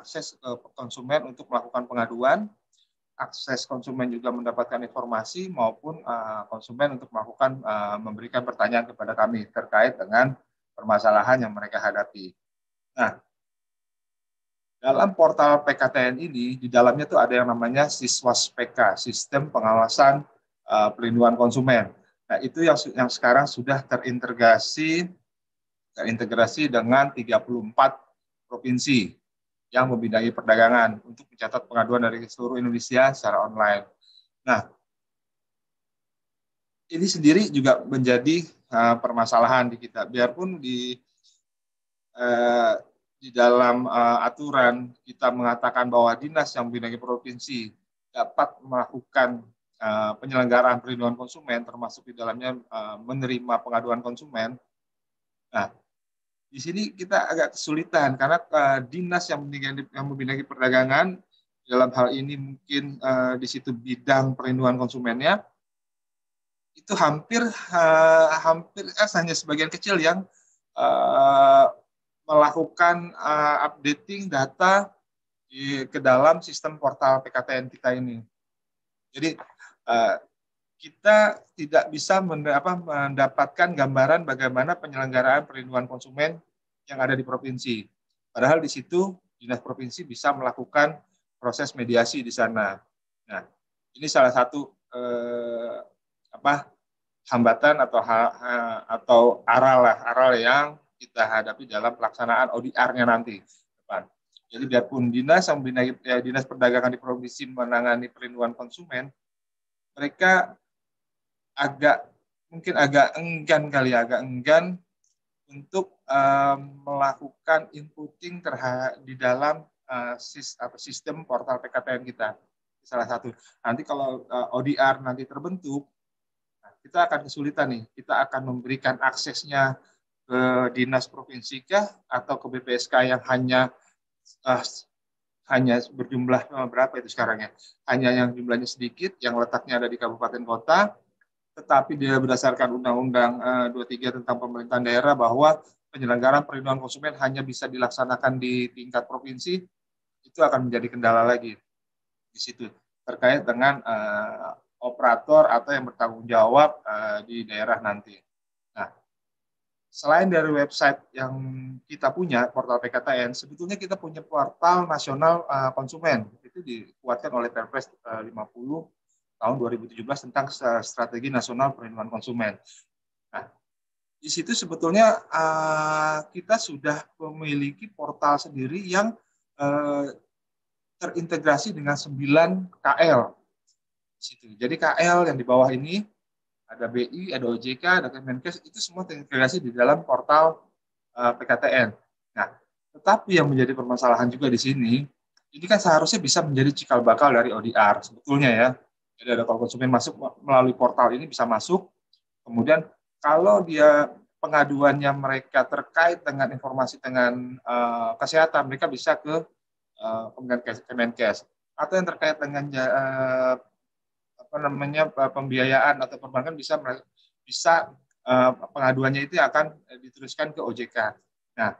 akses ke konsumen untuk melakukan pengaduan akses konsumen juga mendapatkan informasi maupun eh, konsumen untuk melakukan eh, memberikan pertanyaan kepada kami terkait dengan permasalahan yang mereka hadapi. Nah, dalam portal PKTN ini di dalamnya tuh ada yang namanya Siswas PK, Sistem Pengawasan uh, Pelindungan Konsumen. Nah, itu yang yang sekarang sudah terintegrasi terintegrasi dengan 34 provinsi yang membidangi perdagangan untuk mencatat pengaduan dari seluruh Indonesia secara online. Nah, ini sendiri juga menjadi uh, permasalahan di kita. Biarpun di uh, di dalam uh, aturan kita mengatakan bahwa dinas yang membidangi provinsi dapat melakukan uh, penyelenggaraan perlindungan konsumen, termasuk di dalamnya uh, menerima pengaduan konsumen. Nah, di sini kita agak kesulitan karena uh, dinas yang yang membidangi perdagangan dalam hal ini mungkin uh, di situ bidang perlindungan konsumennya itu hampir uh, hampir eh, hanya sebagian kecil yang uh, melakukan uh, updating data di, ke dalam sistem portal PKTN kita ini. Jadi uh, kita tidak bisa mendapatkan gambaran bagaimana penyelenggaraan perlindungan konsumen yang ada di provinsi. Padahal di situ dinas provinsi bisa melakukan proses mediasi di sana. Nah, ini salah satu eh, apa hambatan atau ha, ha, atau aral lah, aral yang kita hadapi dalam pelaksanaan ODR-nya nanti Jadi biarpun dinas yang eh, dinas perdagangan di provinsi menangani perlindungan konsumen, mereka agak mungkin agak enggan kali ya, agak enggan untuk um, melakukan inputing terhadap di dalam uh, sis, apa, sistem portal PKPM kita salah satu nanti kalau uh, ODR nanti terbentuk nah, kita akan kesulitan nih kita akan memberikan aksesnya ke dinas provinsi kah atau ke BPSK yang hanya uh, hanya berjumlah berapa itu sekarang ya hanya yang jumlahnya sedikit yang letaknya ada di kabupaten kota tetapi dia berdasarkan Undang-Undang eh, uh, 23 tentang pemerintahan daerah bahwa penyelenggaraan perlindungan konsumen hanya bisa dilaksanakan di tingkat provinsi, itu akan menjadi kendala lagi di situ terkait dengan uh, operator atau yang bertanggung jawab uh, di daerah nanti. Nah, selain dari website yang kita punya portal PKTN, sebetulnya kita punya portal nasional uh, konsumen itu dikuatkan oleh Perpres uh, 50 tahun 2017 tentang strategi nasional perlindungan konsumen. Nah, di situ sebetulnya uh, kita sudah memiliki portal sendiri yang uh, terintegrasi dengan 9 KL. Di situ. Jadi KL yang di bawah ini ada BI, ada OJK, ada Kemenkes, itu semua terintegrasi di dalam portal uh, eh, PKTN. Nah, tetapi yang menjadi permasalahan juga di sini, ini kan seharusnya bisa menjadi cikal bakal dari ODR sebetulnya ya. Jadi ada kalau konsumen masuk melalui portal ini bisa masuk. Kemudian kalau dia pengaduannya mereka terkait dengan informasi dengan uh, kesehatan, mereka bisa ke uh, Kemenkes, atau yang terkait dengan uh, apa namanya pembiayaan atau perbankan bisa bisa uh, pengaduannya itu akan diteruskan ke OJK. Nah,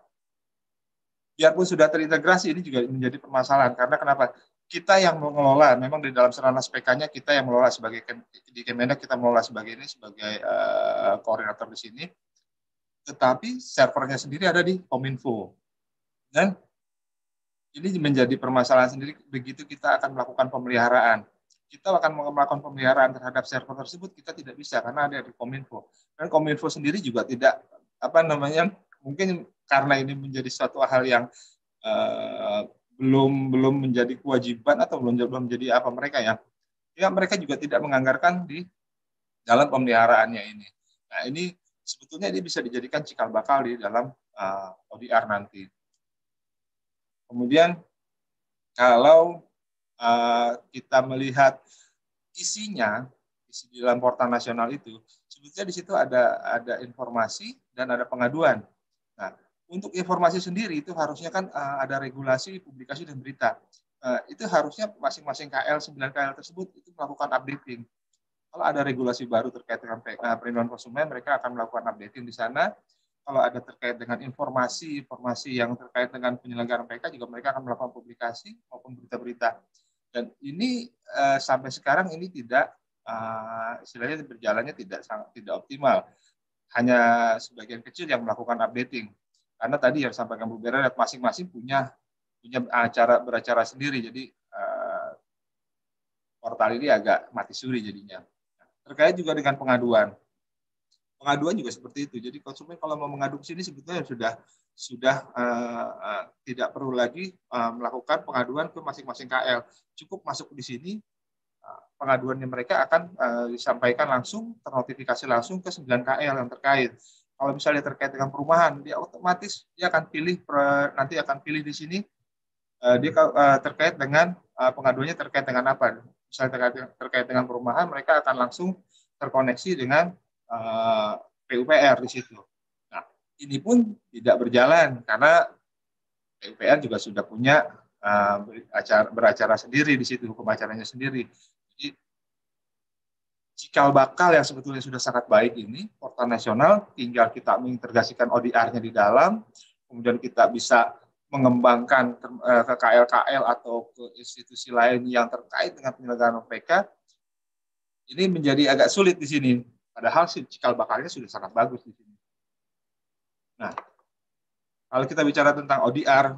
biarpun sudah terintegrasi ini juga menjadi permasalahan karena kenapa? kita yang mengelola. Memang di dalam serana spk nya kita yang mengelola sebagai di Kemenak kita mengelola sebagai ini sebagai uh, koordinator di sini. Tetapi servernya sendiri ada di Kominfo. Dan ini menjadi permasalahan sendiri begitu kita akan melakukan pemeliharaan. Kita akan melakukan pemeliharaan terhadap server tersebut kita tidak bisa karena ada di Kominfo. Dan Kominfo sendiri juga tidak apa namanya mungkin karena ini menjadi suatu hal yang uh, belum belum menjadi kewajiban atau belum belum menjadi apa mereka ya. Ya mereka juga tidak menganggarkan di dalam pemeliharaannya ini. Nah ini sebetulnya ini bisa dijadikan cikal bakal di dalam uh, ah, ODR nanti. Kemudian kalau uh, kita melihat isinya isi di dalam portal nasional itu sebetulnya di situ ada ada informasi dan ada pengaduan. Nah, untuk informasi sendiri itu harusnya kan uh, ada regulasi publikasi dan berita. Uh, itu harusnya masing-masing KL 9 KL tersebut itu melakukan updating. Kalau ada regulasi baru terkait dengan eh, perlindungan konsumen, mereka akan melakukan updating di sana. Kalau ada terkait dengan informasi-informasi yang terkait dengan penyelenggaraan PK juga mereka akan melakukan publikasi maupun berita-berita. Dan ini uh, sampai sekarang ini tidak uh, istilahnya berjalannya tidak sangat tidak optimal. Hanya sebagian kecil yang melakukan updating. Karena tadi yang sampaikan Bu Bera, masing-masing punya punya acara beracara sendiri. Jadi eh, portal ini agak mati suri jadinya. Terkait juga dengan pengaduan. Pengaduan juga seperti itu. Jadi konsumen kalau mau mengadu ke sini sebetulnya sudah sudah uh, tidak perlu lagi uh, melakukan pengaduan ke masing-masing KL. Cukup masuk di sini, pengaduannya mereka akan uh, disampaikan langsung, ternotifikasi langsung ke 9 KL yang terkait kalau misalnya terkait dengan perumahan dia otomatis dia akan pilih nanti akan pilih di sini eh, dia eh, terkait dengan eh, pengaduannya terkait dengan apa misalnya terkait terkait dengan perumahan mereka akan langsung terkoneksi dengan PUPR di situ nah ini pun tidak berjalan karena PUPR juga sudah punya beracara sendiri di situ hukum acaranya sendiri cikal bakal yang sebetulnya sudah sangat baik ini, portal nasional, tinggal kita mengintegrasikan ODR-nya di dalam, kemudian kita bisa mengembangkan eh, ke KL-KL atau ke institusi lain yang terkait dengan penyelenggaraan OPK, ini menjadi agak sulit di sini. Padahal cikal bakalnya sudah sangat bagus di sini. Nah, kalau kita bicara tentang ODR,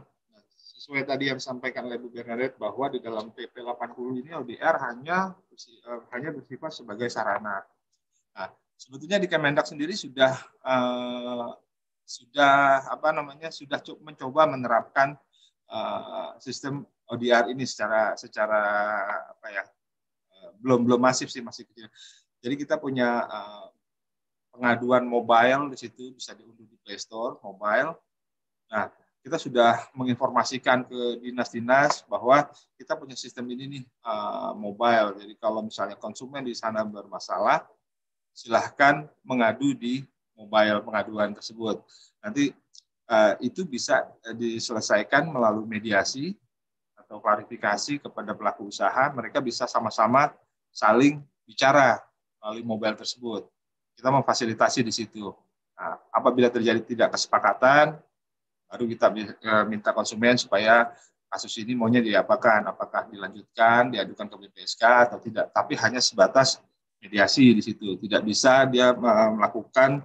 sesuai tadi yang disampaikan oleh Bu Bernadette bahwa di dalam PP 80 ini ODR hanya eh, hanya bersifat sebagai sarana. Nah, sebetulnya di Kemendak sendiri sudah eh, sudah apa namanya sudah mencoba menerapkan eh, sistem ODR ini secara secara apa ya eh, belum belum masif sih masih kecil. Jadi kita punya eh, pengaduan mobile di situ bisa diunduh di Play Store mobile. Nah, kita sudah menginformasikan ke dinas-dinas bahwa kita punya sistem ini nih eh, mobile. Jadi kalau misalnya konsumen di sana bermasalah, silahkan mengadu di mobile pengaduan tersebut. Nanti eh, itu bisa eh, diselesaikan melalui mediasi atau klarifikasi kepada pelaku usaha. Mereka bisa sama-sama saling bicara melalui mobile tersebut. Kita memfasilitasi di situ. Nah, apabila terjadi tidak kesepakatan, baru kita e, minta konsumen supaya kasus ini maunya diapakan, apakah dilanjutkan, diadukan ke BPSK atau tidak. Tapi hanya sebatas mediasi di situ, tidak bisa dia melakukan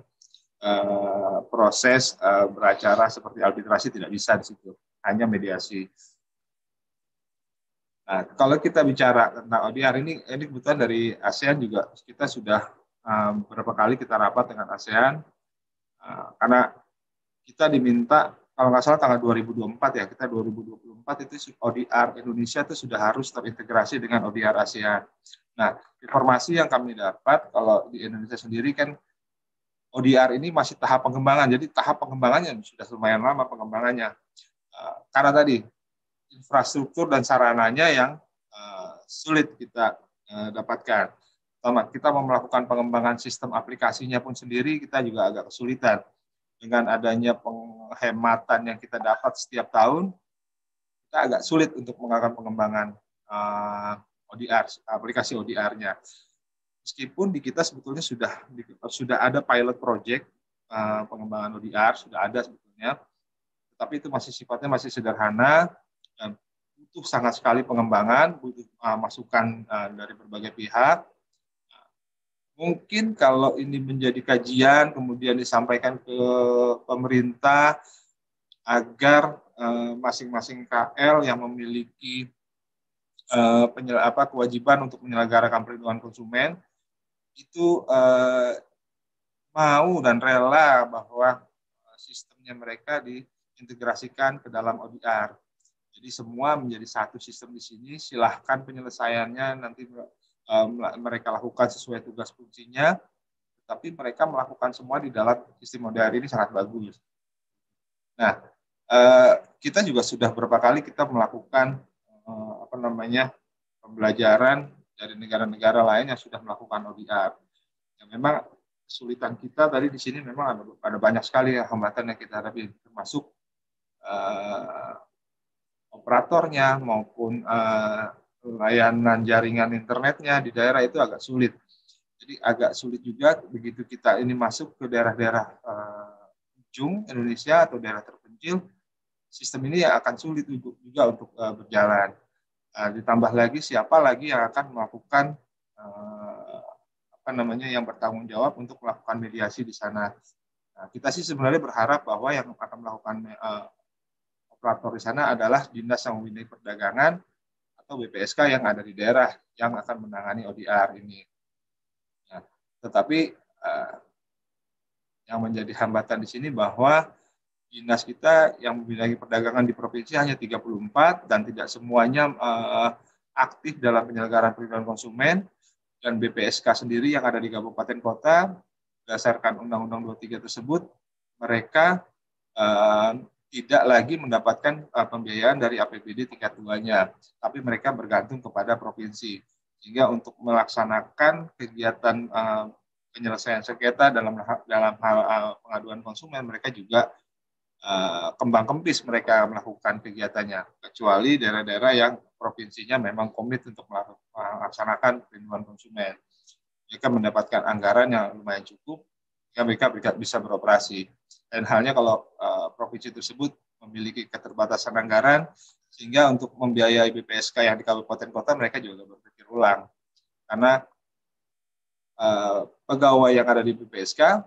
uh, proses uh, beracara seperti arbitrasi tidak bisa di situ, hanya mediasi. Nah, kalau kita bicara tentang ODR ini, ini kebetulan dari ASEAN juga kita sudah um, beberapa kali kita rapat dengan ASEAN uh, karena kita diminta kalau nggak salah tanggal 2024 ya, kita 2024 itu ODR Indonesia itu sudah harus terintegrasi dengan ODR Asia. Nah, informasi yang kami dapat kalau di Indonesia sendiri kan ODR ini masih tahap pengembangan, jadi tahap pengembangannya sudah lumayan lama pengembangannya. Eh, karena tadi infrastruktur dan sarananya yang eh, sulit kita eh, dapatkan. Pertama, kita mau melakukan pengembangan sistem aplikasinya pun sendiri kita juga agak kesulitan dengan adanya peng penghematan yang kita dapat setiap tahun, kita agak sulit untuk melakukan pengembangan uh, eh, ODR, aplikasi ODR-nya. Meskipun di kita sebetulnya sudah sudah ada pilot project uh, pengembangan ODR, sudah ada sebetulnya, tetapi itu masih sifatnya masih sederhana dan butuh sangat sekali pengembangan, butuh uh, masukan uh, dari berbagai pihak, mungkin kalau ini menjadi kajian kemudian disampaikan ke pemerintah agar eh, masing-masing eh, KL yang memiliki eh, penyel, apa, kewajiban untuk menyelenggarakan perlindungan konsumen itu eh, mau dan rela bahwa sistemnya mereka diintegrasikan ke dalam ODR. Jadi semua menjadi satu sistem di sini. Silahkan penyelesaiannya nanti mereka lakukan sesuai tugas fungsinya, tapi mereka melakukan semua di dalam sistem modern ini sangat bagus. Nah, eh, kita juga sudah beberapa kali kita melakukan eh, apa namanya pembelajaran dari negara-negara lain yang sudah melakukan ODR. Ya, memang kesulitan kita tadi di sini memang ada, ada banyak sekali hambatan yang kita hadapi, termasuk uh, operatornya maupun uh, layanan jaringan internetnya di daerah itu agak sulit. Jadi agak sulit juga begitu kita ini masuk ke daerah-daerah uh, eh, ujung Indonesia atau daerah terpencil, sistem ini akan sulit juga untuk uh, berjalan. Uh, ditambah lagi siapa lagi yang akan melakukan uh, apa namanya yang bertanggung jawab untuk melakukan mediasi di sana. Nah, kita sih sebenarnya berharap bahwa yang akan melakukan uh, operator di sana adalah dinas yang memiliki perdagangan atau BPSK yang ada di daerah yang akan menangani ODR ini. Ya, tetapi eh, yang menjadi hambatan di sini bahwa dinas kita yang memiliki perdagangan di provinsi hanya 34 dan tidak semuanya eh, aktif dalam penyelenggaraan perlindungan konsumen dan BPSK sendiri yang ada di kabupaten kota berdasarkan Undang-Undang 23 tersebut mereka eh, tidak lagi mendapatkan uh, pembiayaan dari APBD tingkat duanya, tapi mereka bergantung kepada provinsi. Sehingga untuk melaksanakan kegiatan uh, penyelesaian sengketa dalam dalam hal uh, pengaduan konsumen, mereka juga uh, kembang kempis mereka melakukan kegiatannya, kecuali daerah-daerah yang provinsinya memang komit untuk melaksanakan perlindungan konsumen. Mereka mendapatkan anggaran yang lumayan cukup, sehingga mereka bisa beroperasi dan halnya kalau uh, provinsi tersebut memiliki keterbatasan anggaran, sehingga untuk membiayai BPSK yang di kabupaten kota mereka juga berpikir ulang. Karena uh, pegawai yang ada di BPSK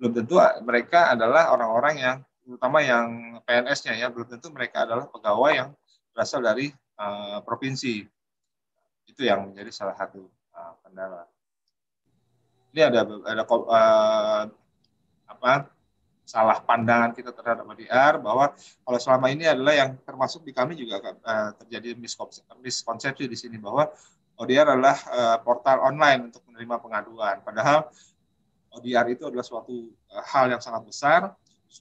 belum tentu eh, mereka adalah orang-orang yang terutama yang PNS-nya ya belum tentu mereka adalah pegawai yang berasal dari uh, provinsi itu yang menjadi salah satu uh, kendala ini ada ada uh, apa salah pandangan kita terhadap ODR bahwa kalau selama ini adalah yang termasuk di kami juga uh, terjadi miskonsepsi, di sini bahwa ODR adalah uh, portal online untuk menerima pengaduan. Padahal ODR itu adalah suatu uh, hal yang sangat besar,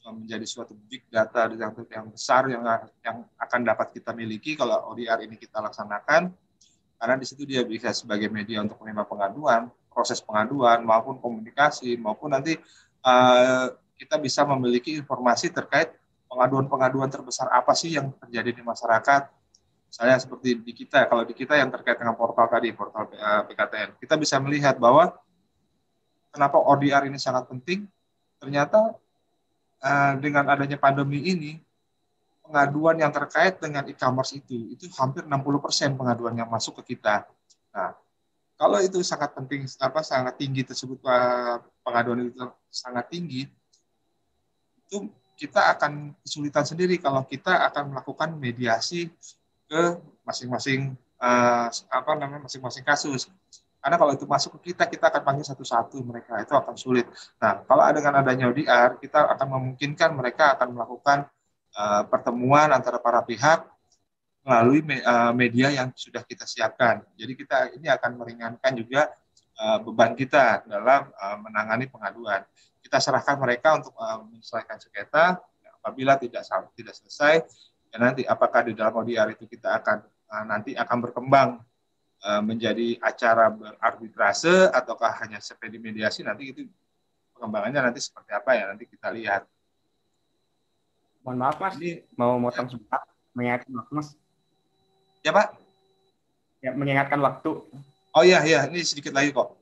menjadi suatu big data yang, yang besar yang yang akan dapat kita miliki kalau ODR ini kita laksanakan. Karena di situ dia bisa sebagai media untuk menerima pengaduan, proses pengaduan maupun komunikasi maupun nanti uh, kita bisa memiliki informasi terkait pengaduan-pengaduan terbesar apa sih yang terjadi di masyarakat. Saya seperti di kita, kalau di kita yang terkait dengan portal tadi, portal eh, PKTN, kita bisa melihat bahwa kenapa ODR ini sangat penting. Ternyata eh, dengan adanya pandemi ini, pengaduan yang terkait dengan e-commerce itu, itu hampir 60% pengaduan yang masuk ke kita. Nah, kalau itu sangat penting, apa sangat tinggi tersebut eh, pengaduan itu sangat tinggi, itu kita akan kesulitan sendiri kalau kita akan melakukan mediasi ke masing-masing uh, apa namanya masing-masing kasus. Karena kalau itu masuk ke kita, kita akan panggil satu-satu mereka, itu akan sulit. Nah, kalau dengan adanya ODR, kita akan memungkinkan mereka akan melakukan uh, pertemuan antara para pihak melalui me uh, media yang sudah kita siapkan. Jadi kita ini akan meringankan juga uh, beban kita dalam uh, menangani pengaduan kita serahkan mereka untuk uh, menyelesaikan sengketa. Apabila tidak tidak selesai, ya nanti apakah di dalam ODR itu kita akan uh, nanti akan berkembang uh, menjadi acara berarbitrase ataukah hanya seperti mediasi nanti itu perkembangannya nanti seperti apa ya nanti kita lihat. Mohon maaf mas, Ini, mau motong ya. sebentar mengingatkan waktu mas. Ya pak. Ya mengingatkan waktu. Oh iya iya ini sedikit lagi kok.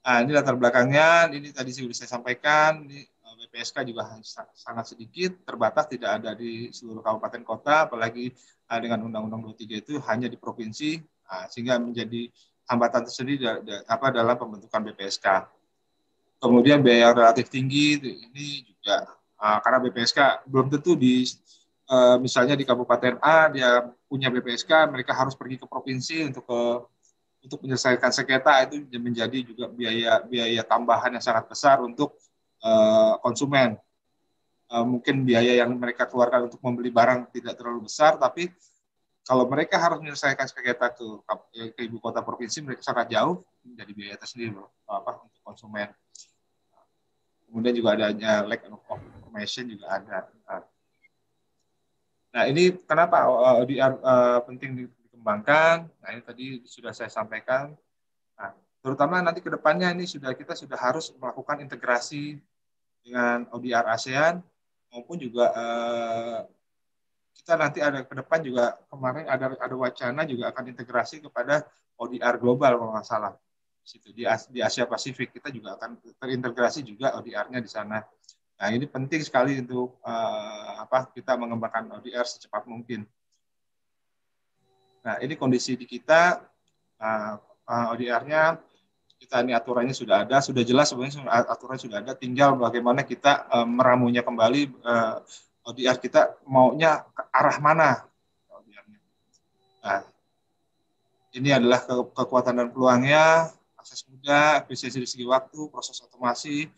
Nah, ini latar belakangnya, ini tadi sudah saya sampaikan, ini eh, BPSK juga sangat sedikit, terbatas, tidak ada di seluruh kabupaten kota, apalagi eh, dengan Undang-Undang 23 itu hanya di provinsi, nah, sehingga menjadi hambatan tersendiri apa dalam pembentukan BPSK. Kemudian biaya relatif tinggi ini juga eh, karena BPSK belum tentu di misalnya di Kabupaten A dia punya BPSK, mereka harus pergi ke provinsi untuk ke untuk menyelesaikan sengketa itu menjadi juga biaya biaya tambahan yang sangat besar untuk uh, konsumen. Uh, mungkin biaya yang mereka keluarkan untuk membeli barang tidak terlalu besar, tapi kalau mereka harus menyelesaikan sengketa ke, ke ibu kota provinsi, mereka sangat jauh menjadi biaya tersendiri loh, apa untuk konsumen. Kemudian juga adanya lack of information juga ada. Nah ini kenapa eh, ODR uh, penting kembangkan. Nah ini tadi sudah saya sampaikan. Nah, terutama nanti ke depannya ini sudah kita sudah harus melakukan integrasi dengan ODR ASEAN maupun juga eh, kita nanti ada ke depan juga kemarin ada ada wacana juga akan integrasi kepada ODR global kalau nggak salah situ di, di Asia Pasifik kita juga akan terintegrasi juga ODR-nya di sana. Nah ini penting sekali untuk uh, apa kita mengembangkan ODR secepat mungkin. Nah, ini kondisi di kita, uh, ah, uh, ah, ODR-nya, kita ini aturannya sudah ada, sudah jelas sebenarnya aturan sudah ada, tinggal bagaimana kita uh, meramunya kembali uh, eh, ODR kita maunya ke arah mana Nah, ini adalah ke kekuatan dan peluangnya, akses mudah, efisiensi di segi waktu, proses otomasi.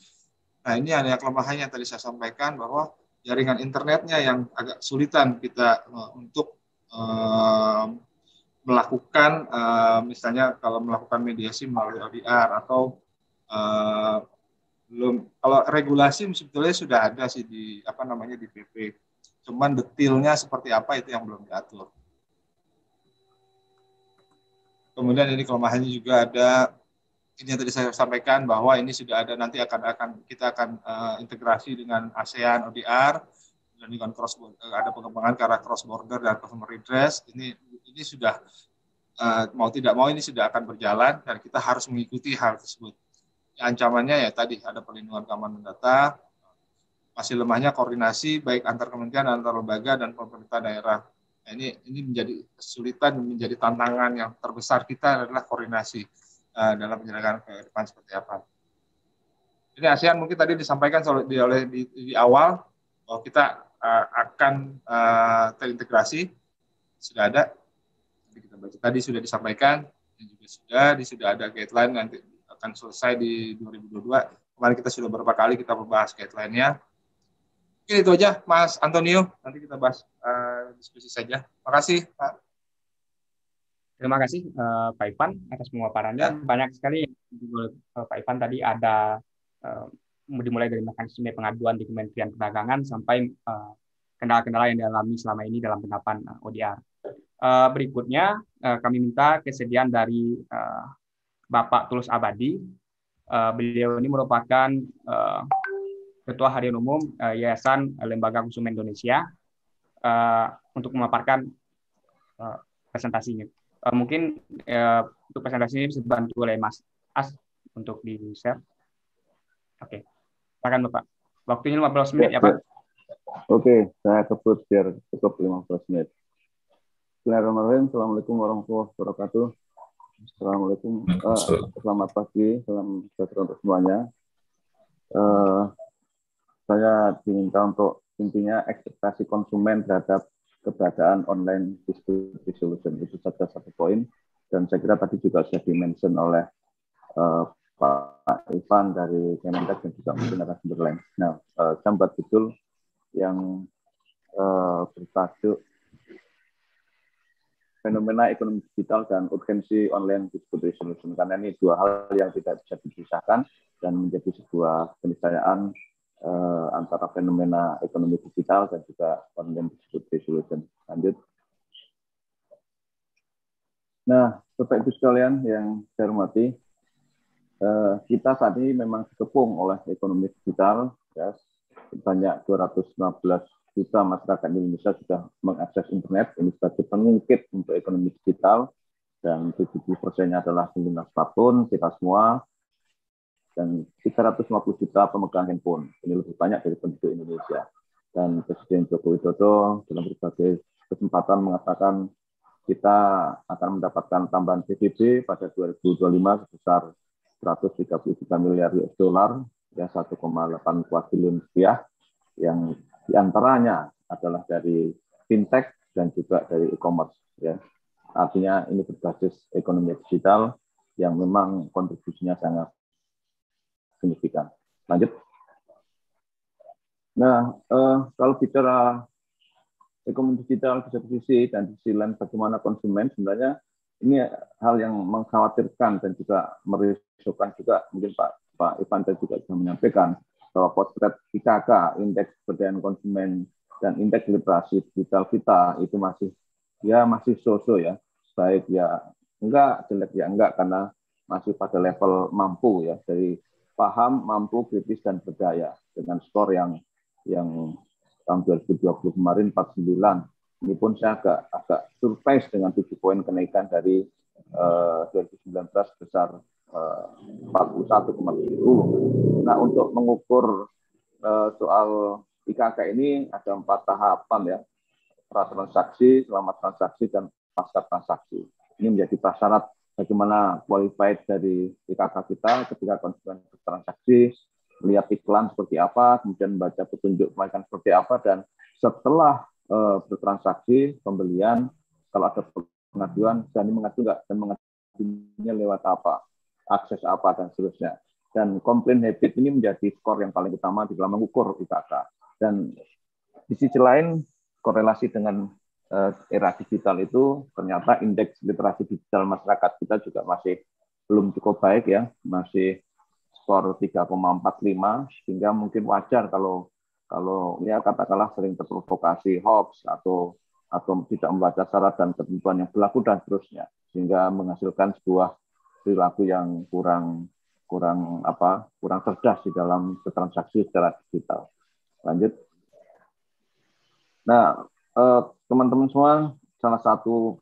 Nah, ini ada kelemahannya yang tadi saya sampaikan bahwa jaringan internetnya yang agak sulitan kita uh, untuk melakukan uh, misalnya kalau melakukan mediasi melalui LDR atau uh, eh, belum kalau regulasi sebetulnya sudah ada sih di apa namanya di PP cuman detailnya seperti apa itu yang belum diatur kemudian ini kelemahannya juga ada ini yang tadi saya sampaikan bahwa ini sudah ada nanti akan akan kita akan uh, integrasi dengan ASEAN ODR dan dengan cross ada pengembangan ke arah cross border dan customer redress ini ini sudah uh, mau tidak mau ini sudah akan berjalan dan kita harus mengikuti hal tersebut. Ancamannya ya tadi ada perlindungan keamanan data, masih lemahnya koordinasi baik antar kementerian, antar lembaga dan pemerintah daerah. Nah, ini ini menjadi kesulitan menjadi tantangan yang terbesar kita adalah koordinasi uh, dalam penyelenggaraan ke depan seperti apa. Ini ASEAN mungkin tadi disampaikan di, oleh di, di awal bahwa kita uh, akan uh, terintegrasi sudah ada seperti kita baca tadi sudah disampaikan dan juga sudah di sudah ada guideline nanti akan selesai di 2022 kemarin kita sudah beberapa kali kita membahas guideline-nya mungkin itu aja Mas Antonio nanti kita bahas uh, diskusi saja makasih Pak Terima kasih uh, Pak Ivan atas pemaparannya. Ya. Banyak sekali uh, Pak Ivan tadi ada uh, dimulai dari mekanisme pengaduan di Kementerian Perdagangan sampai kendala-kendala uh, kendala -kendala yang dialami selama ini dalam penerapan ODR uh, berikutnya uh, kami minta kesediaan dari uh, Bapak Tulus Abadi. Uh, beliau ini merupakan uh, Ketua Harian Umum uh, Yayasan Lembaga Konsumen Indonesia uh, untuk memaparkan uh, presentasinya. Uh, mungkin uh, untuk presentasinya bisa dibantu oleh Mas As untuk di share. Oke, okay. silakan Bapak. Waktunya 15 menit ya, Pak. Oke, okay. saya kebut biar cukup 15 menit. Bismillahirrahmanirrahim. Assalamualaikum warahmatullahi wabarakatuh. Assalamualaikum. Uh, selamat pagi. Salam sejahtera untuk semuanya. Uh, saya diminta untuk intinya ekspektasi konsumen terhadap keberadaan online distribution solution itu saja satu poin dan saya kira tadi juga sudah dimention oleh uh, Pak Ivan dari Kemendak dan juga mungkin akan lain. Nah, uh, saya buat judul yang uh, bertajuk fenomena ekonomi digital dan urgensi online dispute resolution karena ini dua hal yang tidak bisa dipisahkan dan menjadi sebuah keniscayaan uh, eh, antara fenomena ekonomi digital dan juga online dispute resolution. Lanjut. Nah, Bapak Ibu sekalian yang saya hormati, uh, kita saat ini memang dikepung oleh ekonomi digital, ya, yes, banyak 215 juta masyarakat Indonesia sudah mengakses internet ini sebagai pengungkit untuk ekonomi digital dan 70 persennya adalah pengguna smartphone kita semua dan 350 juta pemegang handphone ini lebih banyak dari penduduk Indonesia dan Presiden Joko Widodo dalam berbagai kesempatan mengatakan kita akan mendapatkan tambahan PDB pada 2025 sebesar 133 miliar US dolar ya 1,8 triliun rupiah yang di antaranya adalah dari fintech dan juga dari e-commerce. Ya. Artinya ini berbasis ekonomi digital yang memang kontribusinya sangat signifikan. Lanjut. Nah, eh, kalau bicara ekonomi digital di satu sisi dan di sisi lain bagaimana konsumen sebenarnya ini hal yang mengkhawatirkan dan juga merisaukan juga mungkin Pak Pak Ivan juga sudah menyampaikan bahwa potret IKK, indeks kepercayaan konsumen dan indeks literasi digital kita itu masih ya masih sosok ya baik ya enggak jelek ya enggak karena masih pada level mampu ya dari paham mampu kritis dan berdaya dengan skor yang yang tahun 2020 kemarin 49 ini pun saya agak agak surprise dengan tujuh poin kenaikan dari 2019 besar eh, 41,7. Eh, nah untuk mengukur eh, soal IKK ini ada empat tahapan ya transaksi, selamat transaksi dan pasca transaksi. Ini menjadi prasyarat bagaimana qualified dari IKK kita ketika konsumen bertransaksi, melihat iklan seperti apa, kemudian baca petunjuk pelayanan seperti apa, dan setelah uh, bertransaksi, pembelian, kalau ada pengaduan, dan mengadu nggak, dan mengadunya lewat apa, akses apa, dan seterusnya. Dan komplain habit ini menjadi skor yang paling utama di dalam mengukur UKK Dan di sisi lain, korelasi dengan eh, era digital itu ternyata indeks literasi digital masyarakat kita juga masih belum cukup baik ya, masih skor 3,45 sehingga mungkin wajar kalau kalau ya katakanlah sering terprovokasi hoax atau atau tidak membaca syarat dan ketentuan yang berlaku dan seterusnya sehingga menghasilkan sebuah perilaku yang kurang kurang apa kurang cerdas di dalam transaksi secara digital lanjut nah eh, teman-teman semua salah satu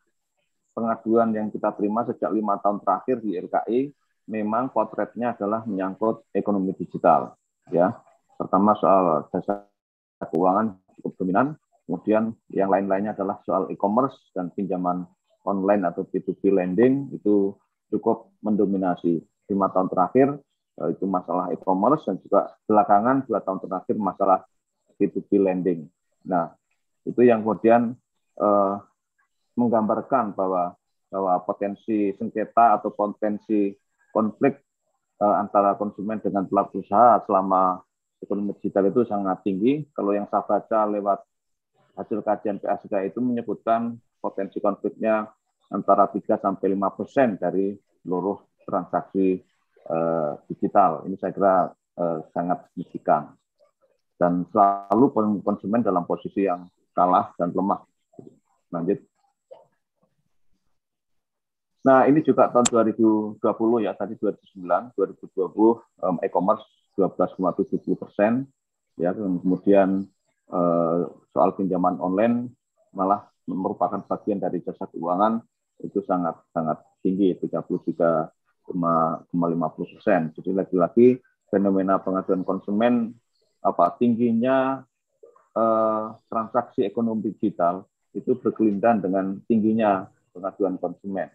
pengaduan yang kita terima sejak lima tahun terakhir di RKI memang potretnya adalah menyangkut ekonomi digital ya pertama soal jasa keuangan cukup dominan Kemudian yang lain-lainnya adalah soal e-commerce dan pinjaman online atau P2P lending itu cukup mendominasi lima tahun terakhir eh, itu masalah e-commerce dan juga belakangan dua tahun terakhir masalah P2P lending. Nah itu yang kemudian eh, menggambarkan bahwa bahwa potensi sengketa atau potensi konflik eh, antara konsumen dengan pelaku usaha selama ekonomi digital itu sangat tinggi. Kalau yang saya baca lewat hasil kajian PASK itu menyebutkan potensi konfliknya antara 3 sampai 5 persen dari seluruh transaksi eh, digital. Ini saya kira eh, sangat signifikan. Dan selalu konsumen dalam posisi yang kalah dan lemah. Lanjut. Nah, ini juga tahun 2020 ya, tadi 2009, 2020 eh, e-commerce 12,70 persen, ya, kemudian Eh, soal pinjaman online malah merupakan bagian dari jasa keuangan itu sangat sangat tinggi 33,50 persen. Jadi lagi-lagi fenomena pengaduan konsumen apa tingginya eh, transaksi ekonomi digital itu berkelindan dengan tingginya pengaduan konsumen.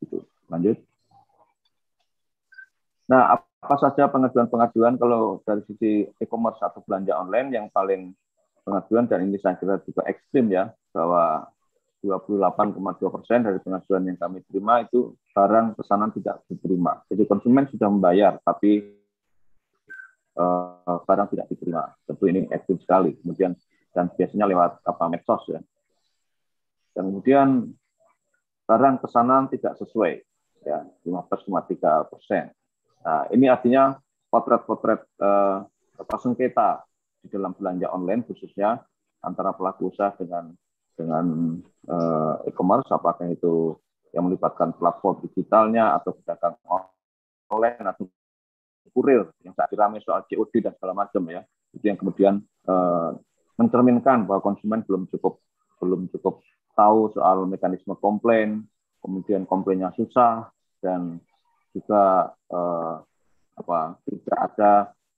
Itu lanjut. Nah, apa saja pengaduan-pengaduan kalau dari sisi e-commerce atau belanja online yang paling pengaduan dan ini saya kira juga ekstrim ya bahwa 28,2 persen dari pengaduan yang kami terima itu barang pesanan tidak diterima. Jadi konsumen sudah membayar tapi uh, barang tidak diterima. Tentu ini ekstrim sekali. Kemudian dan biasanya lewat apa medsos ya. Dan kemudian barang pesanan tidak sesuai ya 15,3 persen Nah, ini artinya potret-potret eh, apa sengketa di dalam belanja online khususnya antara pelaku usaha dengan dengan eh, e-commerce apakah itu yang melibatkan platform digitalnya atau pedagang online atau kurir yang saat ramai soal COD dan segala macam ya itu yang kemudian eh, mencerminkan bahwa konsumen belum cukup belum cukup tahu soal mekanisme komplain kemudian komplainnya susah dan juga eh, apa tidak ada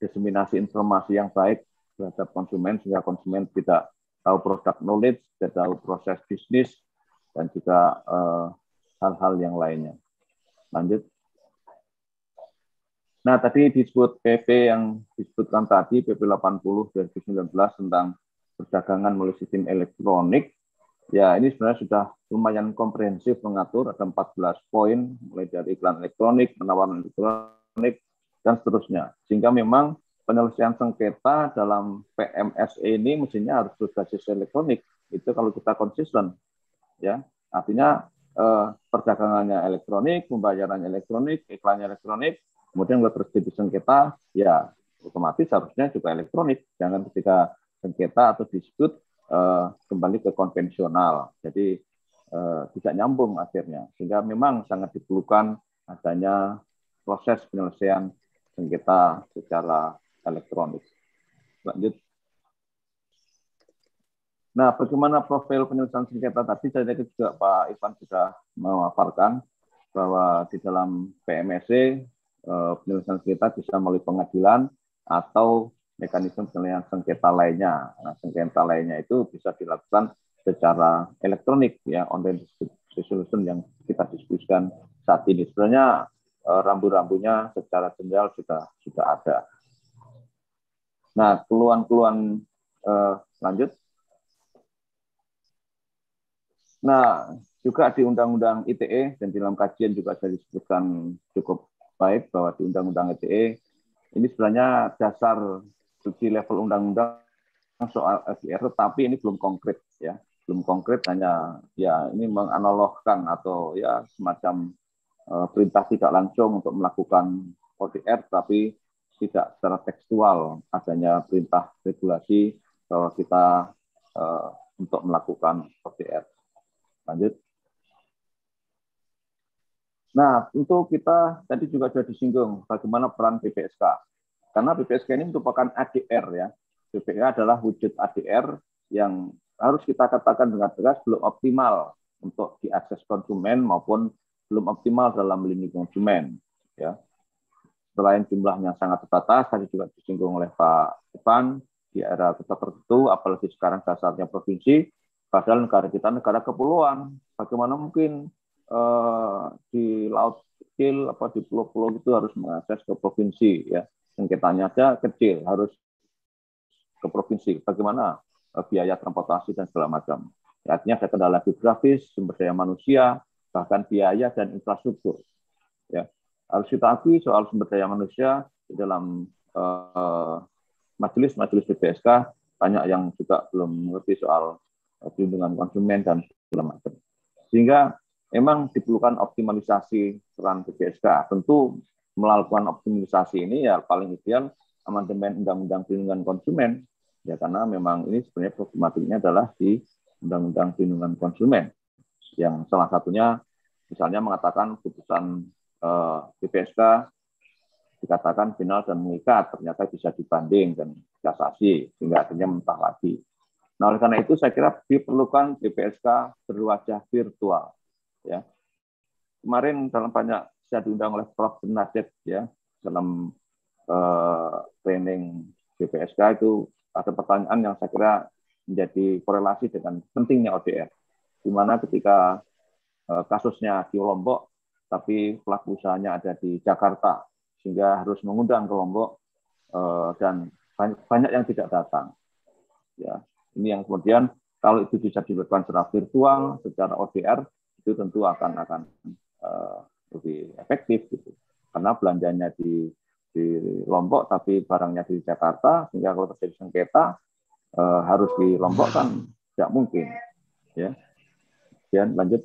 diseminasi informasi yang baik terhadap konsumen sehingga konsumen tidak tahu produk knowledge, tidak tahu proses bisnis dan juga eh, hal-hal eh, yang lainnya. Lanjut. Nah, tadi disebut PP yang disebutkan tadi PP 80 2019 tentang perdagangan melalui sistem elektronik Ya, ini sebenarnya sudah lumayan komprehensif mengatur ada 14 poin mulai dari iklan elektronik, penawaran elektronik dan seterusnya. Sehingga memang penyelesaian sengketa dalam PMS e ini mestinya harus berbasis elektronik. Itu kalau kita konsisten, ya artinya eh, perdagangannya elektronik, pembayarannya elektronik, iklannya elektronik, kemudian kalau terjadi sengketa, ya otomatis harusnya juga elektronik. Jangan ketika sengketa atau dispute uh, kembali ke konvensional. Jadi uh, tidak nyambung akhirnya. Sehingga memang sangat diperlukan adanya proses penyelesaian sengketa secara elektronik. Lanjut. Nah, bagaimana profil penyelesaian sengketa tadi? Saya kira juga Pak Ivan sudah memaparkan bahwa di dalam PMSC eh, penyelesaian sengketa bisa melalui pengadilan atau mekanisme penyelesaian sengketa lainnya. Nah, sengketa lainnya itu bisa dilakukan secara elektronik ya online resolution yang kita diskusikan saat ini. Sebenarnya eh, rambu-rambunya secara general sudah sudah ada. Nah, keluhan-keluhan eh, lanjut. Nah, juga di Undang-Undang ITE dan di dalam kajian juga saya disebutkan cukup baik bahwa di Undang-Undang ITE ini sebenarnya dasar di level undang-undang soal SIR, tapi ini belum konkret ya, belum konkret hanya ya ini menganalogkan atau ya semacam uh, perintah tidak langsung untuk melakukan ODR, tapi tidak secara tekstual adanya perintah regulasi bahwa kita uh, untuk melakukan ODR. Lanjut. Nah, untuk kita tadi juga sudah disinggung bagaimana peran BPSK karena BPSK ini merupakan ADR ya. BPK adalah wujud ADR yang harus kita katakan dengan tegas belum optimal untuk diakses konsumen maupun belum optimal dalam lini konsumen. Ya. Selain jumlahnya sangat terbatas, tadi juga disinggung oleh Pak Ivan, di era kita tertentu, apalagi sekarang dasarnya provinsi, padahal negara kita negara kepulauan. Bagaimana mungkin eh, di laut kecil apa di pulau-pulau itu harus mengakses ke provinsi ya sengketanya saja kecil, harus ke provinsi. Bagaimana eh, biaya transportasi dan segala macam. Ya, artinya ada kendala geografis, sumber daya manusia, bahkan biaya dan infrastruktur. Ya. Harus kita akui soal sumber daya manusia di dalam eh, majelis-majelis uh, BPSK banyak yang juga belum mengerti soal eh, perlindungan konsumen dan segala macam. Sehingga memang diperlukan optimalisasi peran BPSK. Tentu melakukan optimisasi ini ya paling ideal amandemen Undang-Undang Perlindungan Konsumen ya karena memang ini sebenarnya problematiknya adalah di Undang-Undang Perlindungan Konsumen yang salah satunya misalnya mengatakan putusan eh, dikatakan final dan mengikat ternyata bisa dibanding dan kasasi sehingga akhirnya mentah lagi. Nah oleh karena itu saya kira diperlukan BPSK berwajah virtual. Ya kemarin dalam banyak saya diundang oleh Prof. Nasir ya dalam uh, training BPSK itu ada pertanyaan yang saya kira menjadi korelasi dengan pentingnya ODR. Di mana ketika uh, kasusnya di Lombok, tapi pelaku usahanya ada di Jakarta, sehingga harus mengundang ke Lombok uh, dan banyak, banyak yang tidak datang. Ya, ini yang kemudian kalau itu bisa dilakukan secara virtual, secara ODR, itu tentu akan akan uh, lebih efektif gitu. Karena belanjanya di di Lombok tapi barangnya di Jakarta sehingga kalau terjadi sengketa eh, harus di Lombok kan tidak mungkin ya. Kemudian lanjut.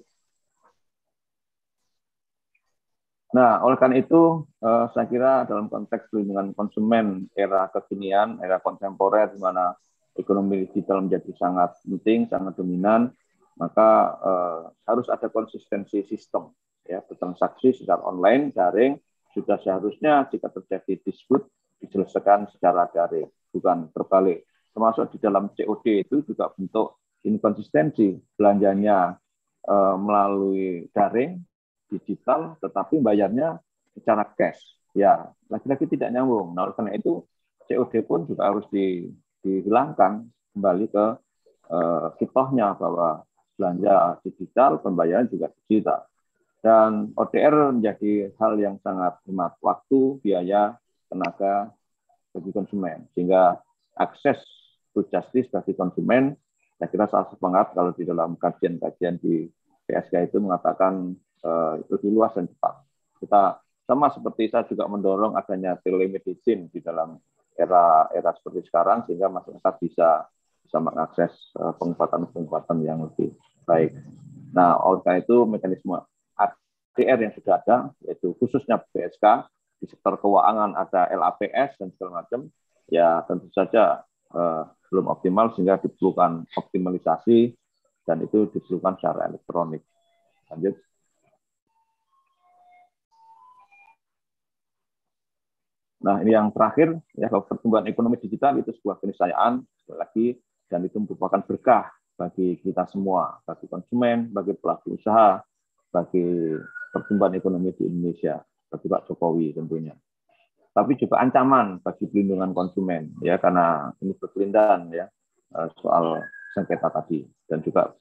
Nah, oleh karena itu, eh, saya kira dalam konteks perlindungan konsumen era kekinian, era kontemporer, di mana ekonomi digital menjadi sangat penting, sangat dominan, maka eh, harus ada konsistensi sistem ya bertransaksi secara online daring sudah seharusnya jika terjadi dispute diselesaikan secara daring bukan terbalik termasuk di dalam COD itu juga bentuk inkonsistensi belanjanya e, melalui daring digital tetapi bayarnya secara cash ya lagi-lagi tidak nyambung nah oleh karena itu COD pun juga harus di, dihilangkan kembali ke e, kitohnya bahwa belanja digital pembayaran juga digital dan ODR menjadi hal yang sangat hemat waktu, biaya, tenaga bagi konsumen. Sehingga akses to justice bagi konsumen, saya kira salah semangat kalau di dalam kajian-kajian di PSK itu mengatakan eh, itu lebih luas dan cepat. Kita sama seperti saya juga mendorong adanya telemedicine di dalam era era seperti sekarang sehingga masyarakat bisa bisa mengakses eh, pengobatan-pengobatan yang lebih baik. Nah, oleh karena itu mekanisme ATR yang sudah ada, yaitu khususnya BSK, di sektor keuangan ada LAPS dan segala macam, ya tentu saja eh, belum optimal sehingga diperlukan optimalisasi dan itu diperlukan secara elektronik. Lanjut. Nah, ini yang terakhir, ya kalau pertumbuhan ekonomi digital itu sebuah keniscayaan, sekali lagi, dan itu merupakan berkah bagi kita semua, bagi konsumen, bagi pelaku usaha, bagi pertumbuhan ekonomi di Indonesia bagi Pak Jokowi tentunya. Tapi juga ancaman bagi pelindungan konsumen ya karena ini berkelindahan ya eh, soal sengketa tadi dan juga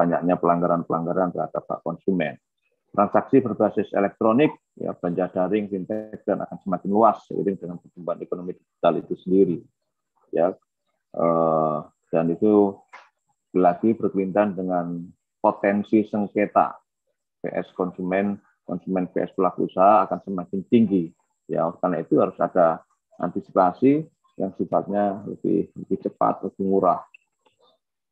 banyaknya pelanggaran-pelanggaran terhadap hak konsumen. Transaksi berbasis elektronik, ya, belanja daring, fintech dan akan semakin luas seiring dengan pertumbuhan ekonomi digital itu sendiri. Ya, eh, dan itu lagi berkelindahan dengan potensi sengketa PS konsumen, konsumen PS pelaku usaha akan semakin tinggi. Ya, karena itu harus ada antisipasi yang sifatnya lebih lebih cepat, lebih murah.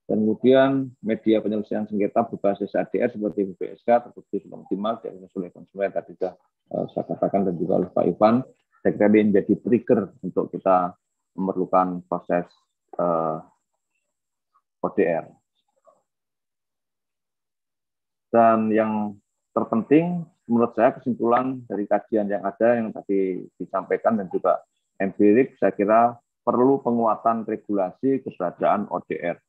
Dan kemudian media penyelesaian sengketa berbasis ADR seperti BPSK terbukti sudah optimal dan oleh konsumen tadi sudah eh, saya katakan dan juga oleh Pak Ivan. Saya kira ini menjadi trigger untuk kita memerlukan proses eh, ODR. Dan yang terpenting menurut saya kesimpulan dari kajian yang ada yang tadi disampaikan dan juga empirik, saya kira perlu penguatan regulasi keberadaan ODR.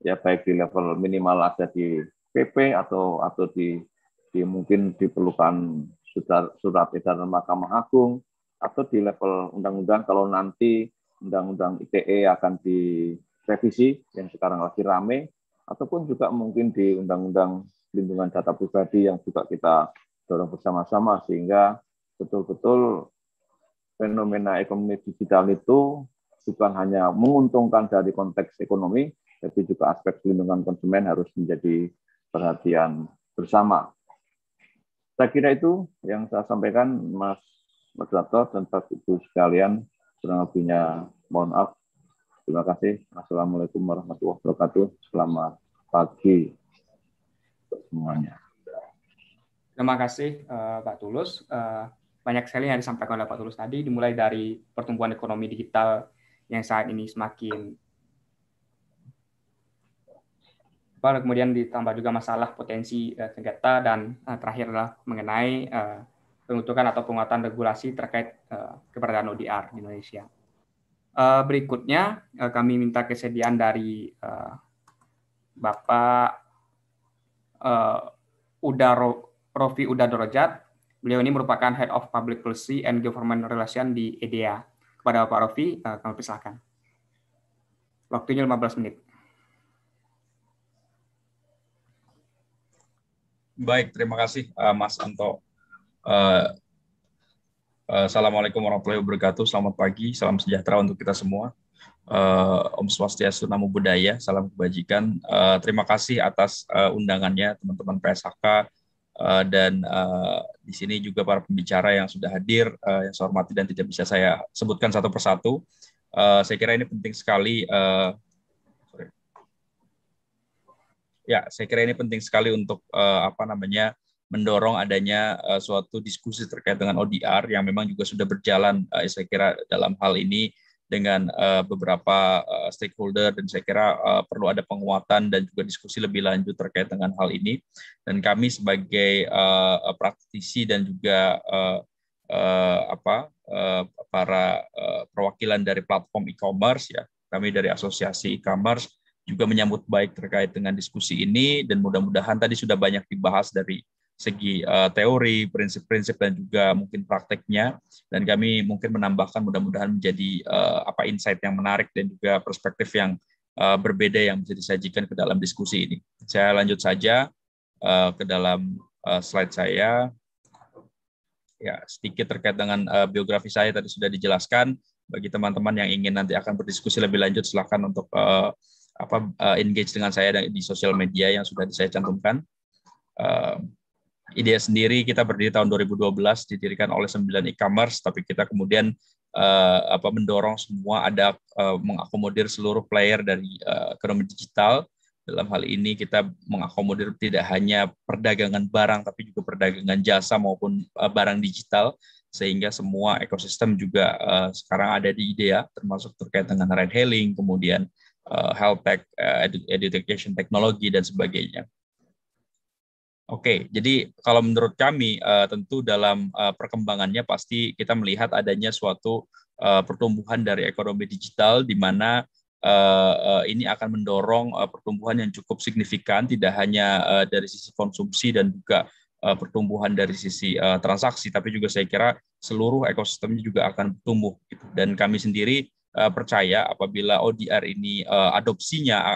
Ya baik di level minimal ada di PP atau atau di, di mungkin diperlukan surat, surat edaran Mahkamah Agung atau di level undang-undang kalau nanti undang-undang ITE akan direvisi yang sekarang lagi rame ataupun juga mungkin di Undang-Undang Perlindungan Data Pribadi yang juga kita dorong bersama-sama sehingga betul-betul fenomena ekonomi digital itu bukan hanya menguntungkan dari konteks ekonomi, tapi juga aspek perlindungan konsumen harus menjadi perhatian bersama. Saya kira itu yang saya sampaikan, Mas Moderator dan itu Ibu sekalian. Kurang lebihnya mohon maaf Terima kasih. Assalamualaikum warahmatullahi wabarakatuh. Selamat pagi semuanya. Terima kasih eh, Pak Tulus. Eh, banyak sekali yang disampaikan oleh Pak Tulus tadi, dimulai dari pertumbuhan ekonomi digital yang saat ini semakin kemudian ditambah juga masalah potensi uh, eh, sengketa dan uh, terakhir adalah mengenai uh, atau penguatan regulasi terkait uh, keberadaan ODR di Indonesia. Eh, berikutnya eh, kami minta kesediaan dari eh, Bapak Udaro, Rofi Dorojat. Beliau ini merupakan Head of Public Policy and Government Relation di EDEA. Kepada Bapak Rofi, kami persilahkan. Waktunya 15 menit. Baik, terima kasih Mas Anto. Uh, Eh, Assalamualaikum warahmatullahi wabarakatuh. Selamat pagi, salam sejahtera untuk kita semua. Uh, Om Swastiastu, Namo Buddhaya, salam kebajikan. Uh, terima kasih atas uh, undangannya teman-teman PSHK uh, dan uh, di sini juga para pembicara yang sudah hadir, uh, yang saya hormati dan tidak bisa saya sebutkan satu persatu. Uh, saya kira ini penting sekali. Uh, sorry. Ya, saya kira ini penting sekali untuk uh, apa namanya mendorong adanya uh, suatu diskusi terkait dengan ODR yang memang juga sudah berjalan uh, saya kira dalam hal ini dengan uh, beberapa uh, stakeholder dan saya kira uh, perlu ada penguatan dan juga diskusi lebih lanjut terkait dengan hal ini dan kami sebagai uh, praktisi dan juga uh, uh, apa uh, para uh, perwakilan dari platform e-commerce ya kami dari asosiasi e-commerce juga menyambut baik terkait dengan diskusi ini dan mudah-mudahan tadi sudah banyak dibahas dari segi uh, teori, prinsip-prinsip dan juga mungkin prakteknya dan kami mungkin menambahkan mudah-mudahan menjadi uh, apa insight yang menarik dan juga perspektif yang uh, berbeda yang bisa disajikan ke dalam diskusi ini. Saya lanjut saja uh, ke dalam uh, slide saya. Ya, sedikit terkait dengan uh, biografi saya tadi sudah dijelaskan. Bagi teman-teman yang ingin nanti akan berdiskusi lebih lanjut silahkan untuk uh, apa uh, engage dengan saya di sosial media yang sudah saya cantumkan. Uh, IDEA sendiri kita berdiri tahun 2012 didirikan oleh 9 e-commerce tapi kita kemudian uh, apa mendorong semua ada uh, mengakomodir seluruh player dari uh, ekonomi digital dalam hal ini kita mengakomodir tidak hanya perdagangan barang tapi juga perdagangan jasa maupun uh, barang digital sehingga semua ekosistem juga uh, sekarang ada di IDEA termasuk terkait dengan ride hailing kemudian uh, health tech uh, education teknologi dan sebagainya. Oke, jadi kalau menurut kami eh, tentu dalam eh, perkembangannya pasti kita melihat adanya suatu eh, pertumbuhan dari ekonomi digital di mana ini akan mendorong pertumbuhan yang cukup signifikan tidak hanya dari sisi konsumsi dan juga pertumbuhan dari sisi transaksi, tapi juga saya kira seluruh ekosistemnya juga akan tumbuh gitu. Dan kami sendiri percaya apabila ODR ini adopsinya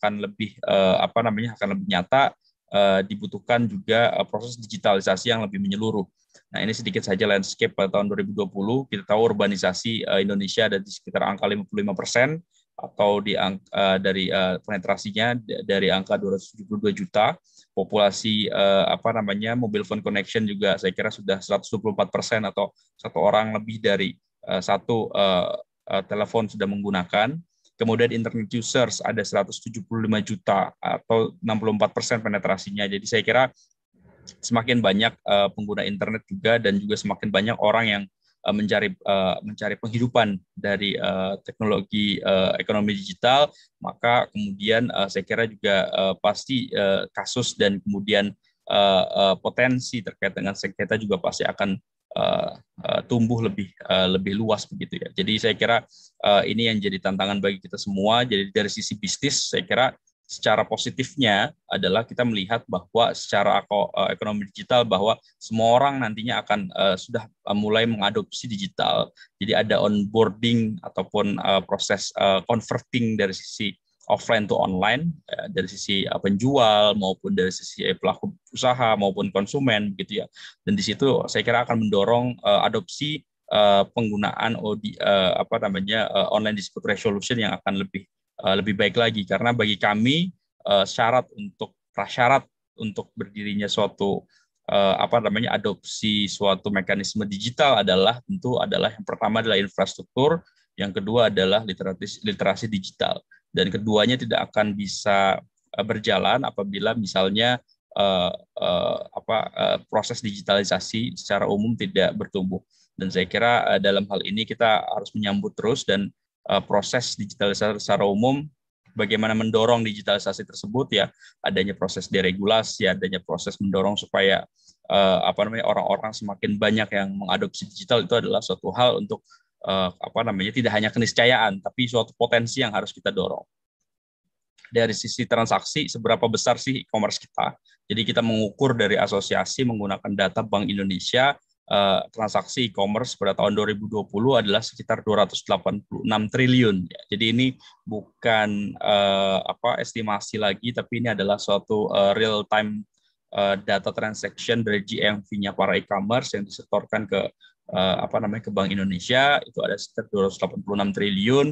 akan lebih apa namanya akan lebih nyata Eh, dibutuhkan juga eh, proses digitalisasi yang lebih menyeluruh. Nah, ini sedikit saja landscape pada tahun 2020. Kita tahu urbanisasi eh, Indonesia ada di sekitar angka 55 persen atau di angka, dari penetrasinya dari angka 272 juta. Populasi apa namanya mobile phone connection juga saya kira sudah 124 persen atau satu orang lebih dari satu telepon sudah menggunakan Kemudian internet users ada 175 juta atau 64 persen penetrasinya. Jadi saya kira semakin banyak uh, pengguna internet juga dan juga semakin banyak orang yang uh, mencari uh, mencari penghidupan dari uh, teknologi uh, ekonomi digital. Maka kemudian uh, saya kira juga uh, pasti uh, kasus dan kemudian uh, uh, potensi terkait dengan sengketa juga pasti akan Eh, eh, tumbuh lebih eh, lebih luas begitu ya. Jadi saya kira ini yang jadi tantangan bagi kita semua. Jadi dari sisi bisnis saya kira secara positifnya adalah kita melihat bahwa secara ekonomi digital bahwa semua orang nantinya akan uh, sudah mulai mengadopsi digital. Jadi ada onboarding ataupun uh, proses uh, converting dari sisi offline to online ya, dari sisi eh, penjual maupun dari sisi eh, pelaku usaha maupun konsumen gitu ya dan di situ saya kira akan mendorong uh, adopsi uh, penggunaan OD, uh, apa namanya uh, online dispute resolution yang akan lebih uh, lebih baik lagi karena bagi kami uh, syarat untuk prasyarat untuk berdirinya suatu uh, apa namanya adopsi suatu mekanisme digital adalah tentu adalah yang pertama adalah infrastruktur, yang kedua adalah literasi literasi digital dan keduanya tidak akan bisa eh, berjalan apabila misalnya uh, uh, apa uh, proses digitalisasi secara umum tidak bertumbuh dan saya kira uh, dalam hal ini kita harus menyambut terus dan uh, proses digitalisasi secara umum bagaimana mendorong digitalisasi tersebut ya adanya proses deregulasi adanya proses mendorong supaya uh, apa namanya orang-orang semakin banyak yang mengadopsi digital itu adalah suatu hal untuk uh, apa namanya tidak hanya keniscayaan tapi suatu potensi yang harus kita dorong dari sisi transaksi seberapa besar sih e-commerce kita jadi kita mengukur dari asosiasi menggunakan data Bank Indonesia uh, transaksi e-commerce pada tahun 2020 adalah sekitar 286 triliun ya. jadi ini bukan uh, apa estimasi lagi tapi ini adalah suatu uh, real time data transaction dari GMV-nya para e-commerce yang disetorkan ke uh, apa namanya ke Bank Indonesia itu ada sekitar 286 triliun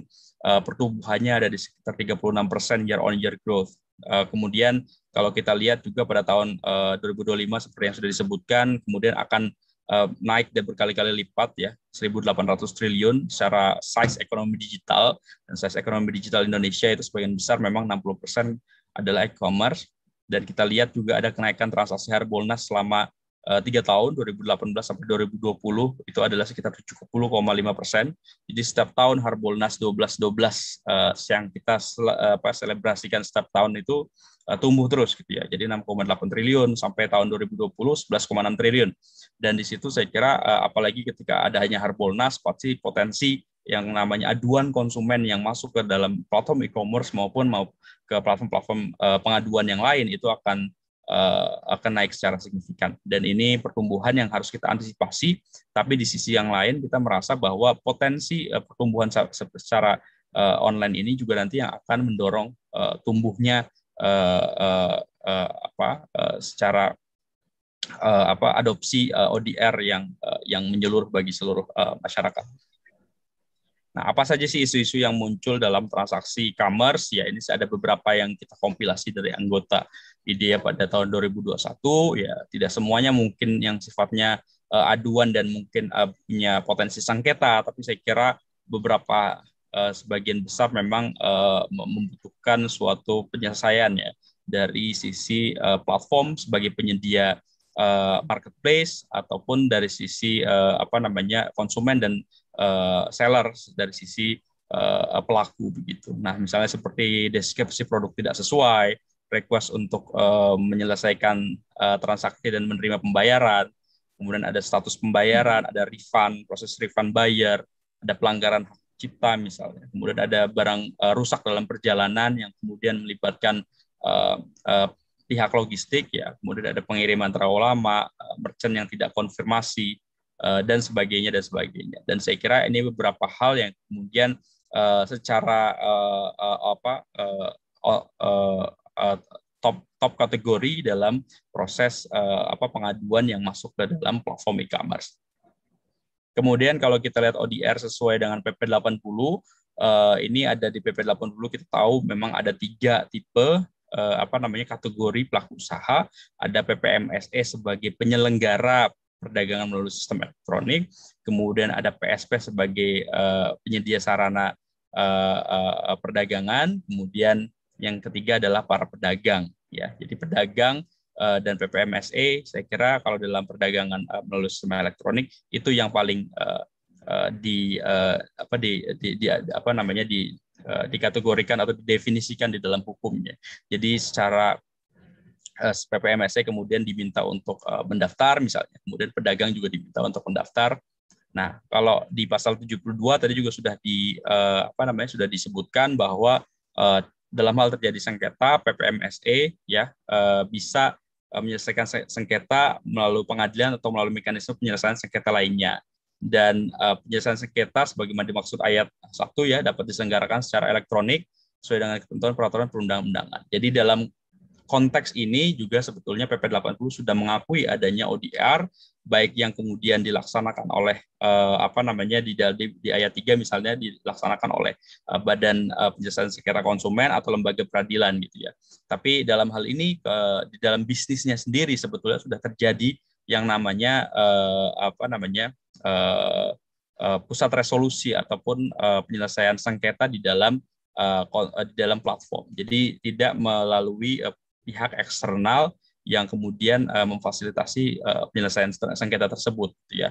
uh, pertumbuhannya ada di sekitar 36 persen year on year growth. Uh, kemudian kalau kita lihat juga pada tahun uh, 2025 seperti yang sudah disebutkan, kemudian akan uh, naik dan berkali-kali lipat ya 1.800 triliun secara size ekonomi digital dan size ekonomi digital Indonesia itu sebagian besar memang 60 persen adalah e-commerce dan kita lihat juga ada kenaikan transaksi harbolnas selama Eh, tiga tahun 2018 sampai 2020 itu adalah sekitar 70,5 persen. Jadi setiap tahun Harbolnas 12-12 uh, yang kita eh, apa, selebrasikan setiap tahun itu uh, tumbuh terus gitu ya. Jadi 6,8 triliun sampai tahun 2020 11,6 triliun. Dan di situ saya kira uh, apalagi ketika ada hanya Harbolnas pasti potensi yang namanya aduan konsumen yang masuk ke dalam platform e-commerce maupun mau ke platform-platform pengaduan yang lain itu akan Eh, akan naik secara signifikan. Dan ini pertumbuhan yang harus kita antisipasi, tapi di sisi yang lain kita merasa bahwa potensi eh, pertumbuhan secara eh, online ini juga nanti yang akan mendorong tumbuhnya apa secara apa adopsi ODR yang yang menyeluruh bagi seluruh masyarakat. Nah, apa saja sih isu-isu yang muncul dalam transaksi e-commerce? Ya, ini ada beberapa yang kita kompilasi dari anggota IDEA pada tahun 2021. Ya, tidak semuanya mungkin yang sifatnya uh, aduan dan mungkin uh, punya potensi sengketa, tapi saya kira beberapa uh, sebagian besar memang uh, membutuhkan suatu penyelesaian ya dari sisi uh, platform sebagai penyedia uh, marketplace ataupun dari sisi uh, apa namanya konsumen dan uh, seller dari sisi uh, pelaku begitu. Nah, misalnya seperti deskripsi produk tidak sesuai, request untuk uh, menyelesaikan uh, transaksi dan menerima pembayaran, kemudian ada status pembayaran, ada refund, proses refund buyer, ada pelanggaran hak cipta misalnya, kemudian ada barang uh, rusak dalam perjalanan yang kemudian melibatkan uh, uh, pihak logistik ya, kemudian ada pengiriman terlalu lama, uh, merchant yang tidak konfirmasi, Eh, dan sebagainya dan sebagainya. Dan saya kira ini beberapa hal yang kemudian eh, secara eh, apa top top kategori dalam proses apa pengaduan yang masuk ke dalam platform e-commerce. Kemudian kalau kita lihat ODR sesuai dengan PP 80 Uh, ini ada di PP 80 kita tahu memang ada tiga tipe uh, apa namanya kategori pelaku usaha ada PPMSE sebagai penyelenggara perdagangan melalui sistem elektronik, kemudian ada PSP sebagai uh, penyedia sarana uh, uh, perdagangan, kemudian yang ketiga adalah para pedagang ya. Jadi pedagang uh, dan PPMSE saya kira kalau dalam perdagangan uh, melalui sistem elektronik itu yang paling uh, uh, di uh, apa di, di, di apa namanya di dikategorikan atau didefinisikan di dalam hukumnya. Jadi secara Eh, PPMSE kemudian diminta untuk eh, mendaftar misalnya, kemudian pedagang juga diminta untuk mendaftar. Nah, kalau di pasal 72 tadi juga sudah di eh, apa namanya sudah disebutkan bahwa dalam hal terjadi sengketa PPMSE ya bisa menyelesaikan sengketa melalui pengadilan atau melalui mekanisme penyelesaian sengketa lainnya dan penyelesaian sengketa sebagaimana dimaksud ayat 1 ya dapat diselenggarakan secara elektronik sesuai dengan ketentuan peraturan perundang-undangan. Jadi dalam konteks ini juga sebetulnya PP 80 sudah mengakui adanya ODR baik yang kemudian dilaksanakan oleh uh, apa namanya di, di di ayat 3 misalnya dilaksanakan oleh uh, Badan uh, Penjelasan Sekira Konsumen atau lembaga peradilan gitu ya. Tapi dalam hal ini uh, di dalam bisnisnya sendiri sebetulnya sudah terjadi yang namanya uh, apa namanya uh, pusat resolusi ataupun penyelesaian sengketa di dalam di dalam platform. Jadi tidak melalui pihak eksternal yang kemudian uh, memfasilitasi uh, penyelesaian sengketa tersebut gitu ya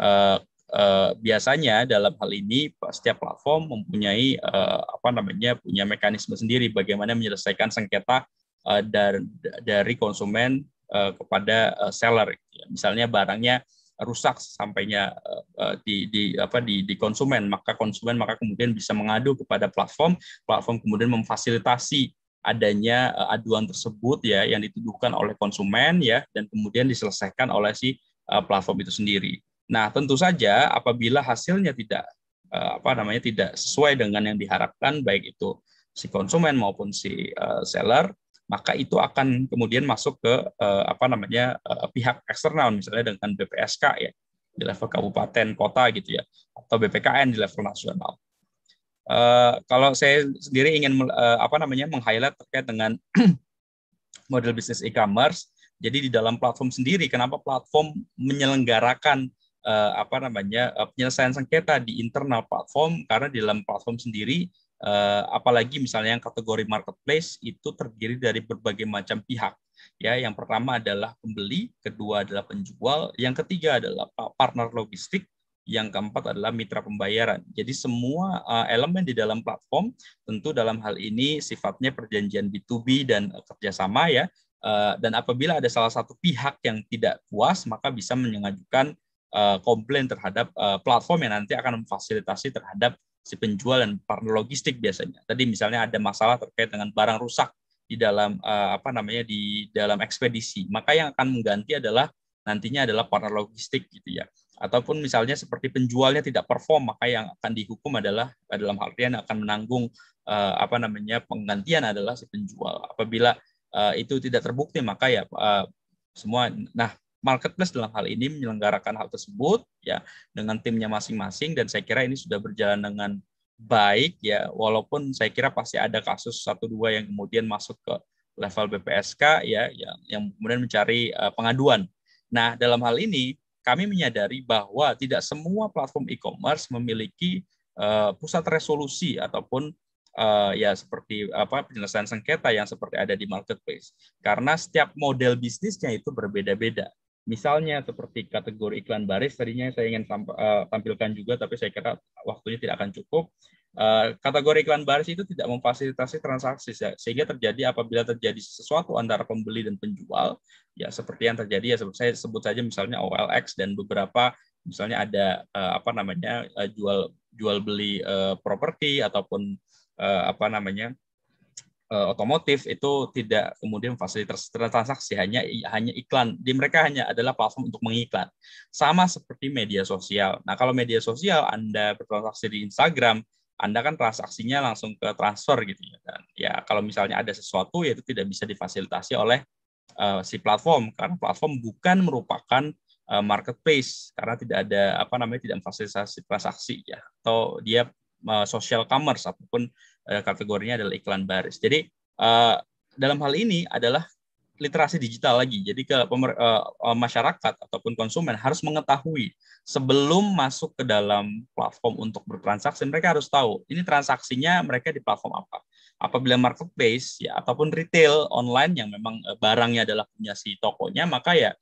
uh, uh, biasanya dalam hal ini setiap platform mempunyai uh, apa namanya punya mekanisme sendiri bagaimana menyelesaikan sengketa uh, dari, dari konsumen uh, kepada uh, seller gitu ya. misalnya barangnya rusak sampainya uh, di, di apa di, di konsumen maka konsumen maka kemudian bisa mengadu kepada platform platform kemudian memfasilitasi adanya eh, aduan tersebut ya yang dituduhkan oleh konsumen ya dan kemudian diselesaikan oleh si eh, platform itu sendiri. Nah, tentu saja apabila hasilnya tidak eh, apa namanya tidak sesuai dengan yang diharapkan baik itu si konsumen maupun si seller, maka itu akan kemudian masuk ke apa namanya pihak eksternal misalnya dengan BPSK ya di level kabupaten kota gitu ya atau BPKN di level nasional. Uh, kalau saya sendiri ingin uh, apa namanya meng-highlight terkait dengan model bisnis e-commerce. Jadi di dalam platform sendiri, kenapa platform menyelenggarakan uh, apa namanya uh, penyelesaian sengketa di internal platform? Karena di dalam platform sendiri, uh, apalagi misalnya yang kategori marketplace itu terdiri dari berbagai macam pihak. Ya, yang pertama adalah pembeli, kedua adalah penjual, yang ketiga adalah partner logistik, yang keempat adalah mitra pembayaran. Jadi semua uh, elemen di dalam platform tentu dalam hal ini sifatnya perjanjian B2B dan uh, kerjasama ya. Uh, dan apabila ada salah satu pihak yang tidak puas maka bisa mengajukan uh, komplain terhadap uh, platform yang nanti akan memfasilitasi terhadap si penjual dan partner logistik biasanya. Tadi misalnya ada masalah terkait dengan barang rusak di dalam uh, apa namanya di dalam ekspedisi, maka yang akan mengganti adalah nantinya adalah partner logistik gitu ya ataupun misalnya seperti penjualnya tidak perform maka yang akan dihukum adalah eh, dalam hal yang akan menanggung uh, apa namanya penggantian adalah si penjual apabila uh, itu tidak terbukti maka ya uh, semua nah marketplace dalam hal ini menyelenggarakan hal tersebut ya dengan timnya masing-masing dan saya kira ini sudah berjalan dengan baik ya walaupun saya kira pasti ada kasus satu dua yang kemudian masuk ke level BPSK ya yang, yang kemudian mencari uh, pengaduan. Nah dalam hal ini kami menyadari bahwa tidak semua platform e-commerce memiliki uh, pusat resolusi ataupun uh, ya seperti apa penyelesaian sengketa yang seperti ada di marketplace karena setiap model bisnisnya itu berbeda-beda. Misalnya seperti kategori iklan baris tadinya saya ingin eh, tampilkan juga tapi saya kira waktunya tidak akan cukup Eh, kategori iklan baris itu tidak memfasilitasi transaksi sehingga terjadi apabila terjadi sesuatu antara pembeli dan penjual ya seperti yang terjadi ya saya sebut saja misalnya OLX dan beberapa misalnya ada eh, apa namanya eh, jual jual beli properti ataupun apa namanya otomotif itu tidak kemudian fasilitas transaksi hanya hanya iklan di mereka hanya adalah platform untuk mengiklan sama seperti media sosial nah kalau media sosial anda bertransaksi di Instagram anda kan transaksinya langsung ke transfer gitu ya. Dan ya kalau misalnya ada sesuatu ya itu tidak bisa difasilitasi oleh uh, si platform karena platform bukan merupakan uh, marketplace karena tidak ada apa namanya tidak memfasilitasi transaksi ya atau dia uh, social commerce ataupun uh, kategorinya adalah iklan baris. Jadi uh, dalam hal ini adalah literasi digital lagi. Jadi ke pemer, uh, masyarakat ataupun konsumen harus mengetahui sebelum masuk ke dalam platform untuk bertransaksi, mereka harus tahu ini transaksinya mereka di platform apa. Apabila marketplace ya ataupun retail online yang memang eh, barangnya adalah punya si tokonya, maka ya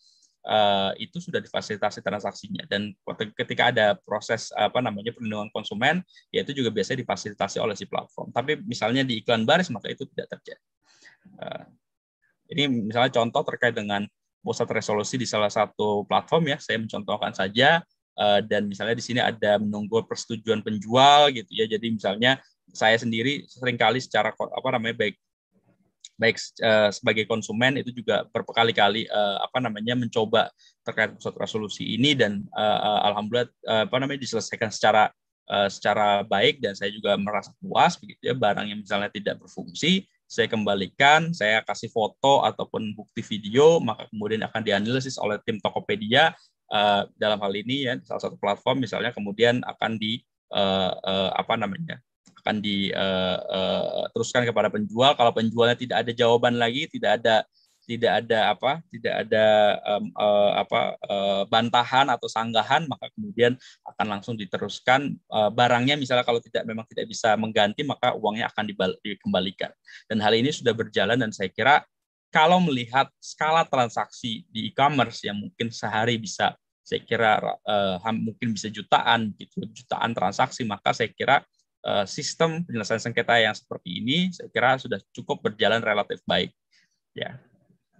Uh, itu sudah difasilitasi transaksinya dan ketika ada proses apa namanya perlindungan konsumen ya itu juga biasanya difasilitasi oleh si platform tapi misalnya di iklan baris maka itu tidak terjadi uh, ini misalnya contoh terkait dengan pusat resolusi di salah satu platform ya, saya mencontohkan saja eh, dan misalnya di sini ada menunggu persetujuan penjual gitu ya. Jadi misalnya saya sendiri seringkali secara apa namanya baik baik uh, sebagai konsumen itu juga berkali-kali uh, apa namanya mencoba terkait pusat resolusi ini dan uh, uh, alhamdulillah uh, apa namanya diselesaikan secara Eh, secara baik dan saya juga merasa puas begitu ya barang yang misalnya tidak berfungsi saya kembalikan, saya kasih foto ataupun bukti video, maka kemudian akan dianalisis oleh tim Tokopedia uh, dalam hal ini ya salah satu platform misalnya kemudian akan di uh, uh, apa namanya akan diteruskan uh, uh, kepada penjual. Kalau penjualnya tidak ada jawaban lagi, tidak ada tidak ada apa tidak ada um, uh, apa uh, bantahan atau sanggahan maka kemudian akan langsung diteruskan uh, barangnya misalnya kalau tidak memang tidak bisa mengganti maka uangnya akan dikembalikan dan hal ini sudah berjalan dan saya kira kalau melihat skala transaksi di e-commerce yang mungkin sehari bisa saya kira uh, mungkin bisa jutaan gitu jutaan transaksi maka saya kira sistem penyelesaian sengketa yang seperti ini saya kira sudah cukup berjalan relatif baik ya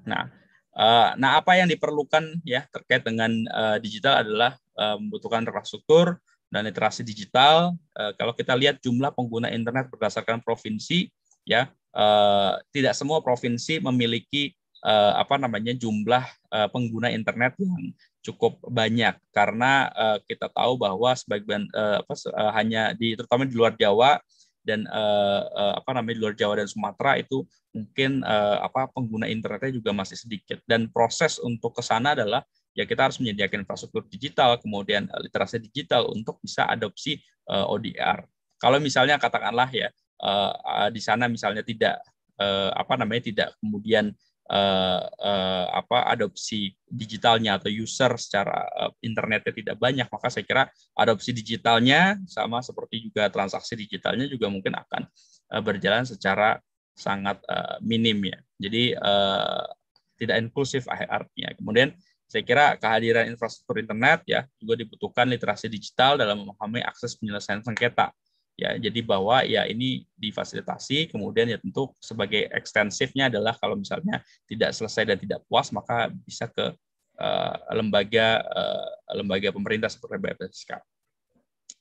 Nah, uh, nah apa yang diperlukan ya terkait dengan uh, digital adalah uh, membutuhkan infrastruktur dan literasi digital. Uh, kalau kita lihat jumlah pengguna internet berdasarkan provinsi, ya uh, tidak semua provinsi memiliki uh, apa namanya jumlah uh, pengguna internet yang cukup banyak karena uh, kita tahu bahwa sebagian uh, apa, uh, hanya di terutama di luar Jawa dan uh, uh, apa namanya di luar Jawa dan Sumatera itu mungkin uh, apa pengguna internetnya juga masih sedikit dan proses untuk ke sana adalah ya kita harus menyediakan infrastruktur digital kemudian literasi digital untuk bisa adopsi uh, ODR. Kalau misalnya katakanlah ya uh, di sana misalnya tidak uh, apa namanya tidak kemudian uh, uh, apa adopsi digitalnya atau user secara uh, internetnya tidak banyak maka saya kira adopsi digitalnya sama seperti juga transaksi digitalnya juga mungkin akan uh, berjalan secara sangat uh, minim ya jadi uh, tidak inklusif artinya kemudian saya kira kehadiran infrastruktur internet ya juga dibutuhkan literasi digital dalam memahami akses penyelesaian sengketa ya jadi bahwa ya ini difasilitasi kemudian ya tentu sebagai ekstensifnya adalah kalau misalnya tidak selesai dan tidak puas maka bisa ke uh, lembaga uh, lembaga pemerintah seperti BPSK.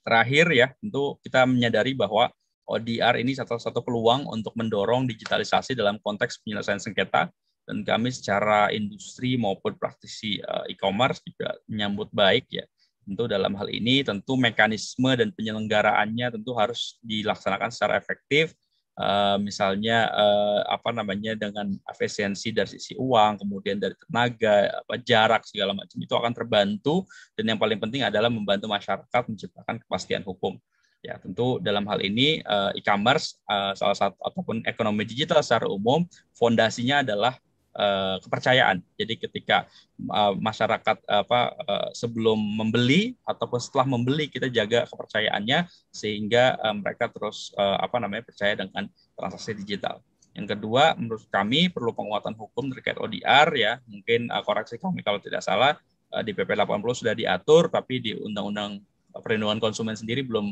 Terakhir ya tentu kita menyadari bahwa ODR ini satu-satu peluang untuk mendorong digitalisasi dalam konteks penyelesaian sengketa dan kami secara industri maupun praktisi eh, e-commerce juga menyambut baik ya Tentu dalam hal ini tentu mekanisme dan penyelenggaraannya tentu harus dilaksanakan secara efektif. Uh, misalnya uh, apa namanya dengan efisiensi dari sisi uang, kemudian dari tenaga, apa, jarak segala macam itu akan terbantu dan yang paling penting adalah membantu masyarakat menciptakan kepastian hukum. Ya, tentu dalam hal ini eh, e-commerce salah satu ataupun ekonomi digital secara umum fondasinya adalah Eh, kepercayaan. Jadi ketika eh, masyarakat apa eh, sebelum membeli ataupun setelah membeli kita jaga kepercayaannya sehingga mereka terus apa namanya percaya dengan transaksi digital. Yang kedua, menurut kami perlu penguatan hukum terkait ODR ya. Mungkin koreksi kami kalau tidak salah di PP 80 sudah diatur tapi di Undang-Undang Perlindungan Konsumen sendiri belum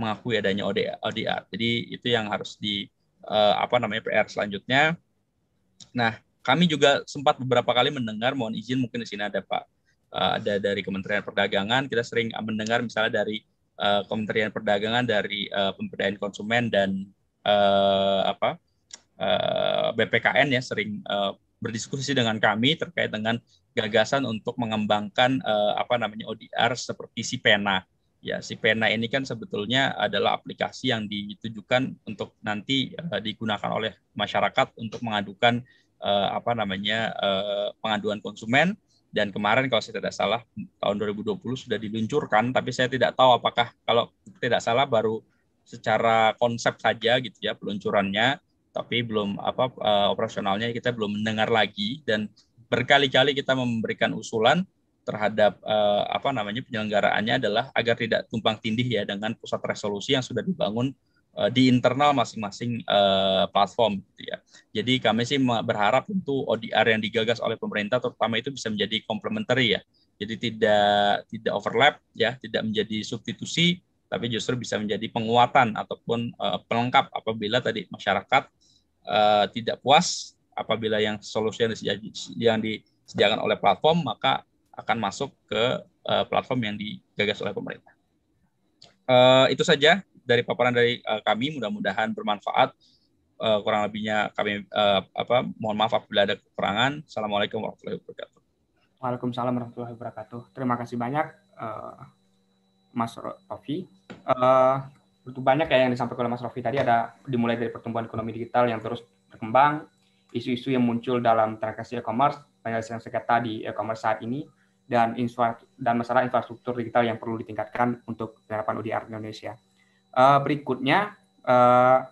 mengakui adanya ODR. Jadi itu yang harus di apa namanya PR selanjutnya. Nah, kami juga sempat beberapa kali mendengar, mohon izin mungkin di sini ada Pak, eh, ada dari Kementerian Perdagangan, kita sering mendengar misalnya dari eh, Kementerian Perdagangan, dari eh, Pemberdayaan Konsumen dan apa BPKN ya sering berdiskusi dengan kami terkait dengan gagasan untuk mengembangkan apa namanya ODR seperti si Pena. Ya, si Pena ini kan sebetulnya adalah aplikasi yang ditujukan untuk nanti digunakan oleh masyarakat untuk mengadukan uh, apa namanya uh, pengaduan konsumen dan kemarin kalau saya tidak salah tahun 2020 sudah diluncurkan tapi saya tidak tahu apakah kalau tidak salah baru secara konsep saja gitu ya peluncurannya tapi belum apa uh, operasionalnya kita belum mendengar lagi dan berkali-kali kita memberikan usulan terhadap uh, apa namanya penyelenggaraannya adalah agar tidak tumpang tindih ya dengan pusat resolusi yang sudah dibangun Eh, di internal masing-masing uh, platform. Gitu ya. Jadi kami sih berharap tentu ODR yang digagas oleh pemerintah terutama itu bisa menjadi complementary ya. Jadi tidak tidak overlap ya, tidak menjadi substitusi, tapi justru bisa menjadi penguatan ataupun uh, pelengkap apabila tadi masyarakat uh, tidak puas apabila yang solusi yang, disediakan, yang disediakan oleh platform maka akan masuk ke uh, platform yang digagas oleh pemerintah. Uh, itu saja dari paparan dari uh, kami mudah-mudahan bermanfaat. Uh, kurang lebihnya kami uh, apa mohon maaf apabila ada kekurangan. Assalamualaikum warahmatullahi wabarakatuh. Waalaikumsalam warahmatullahi wabarakatuh. Terima kasih banyak uh, Mas Rofi. Uh, banyak ya yang disampaikan oleh Mas Rofi tadi ada dimulai dari pertumbuhan ekonomi digital yang terus berkembang, isu-isu yang muncul dalam transaksi e-commerce, penyelesaian sengketa di e-commerce saat ini, dan, dan masalah infrastruktur digital yang perlu ditingkatkan untuk penerapan ODR di Indonesia uh, berikutnya uh,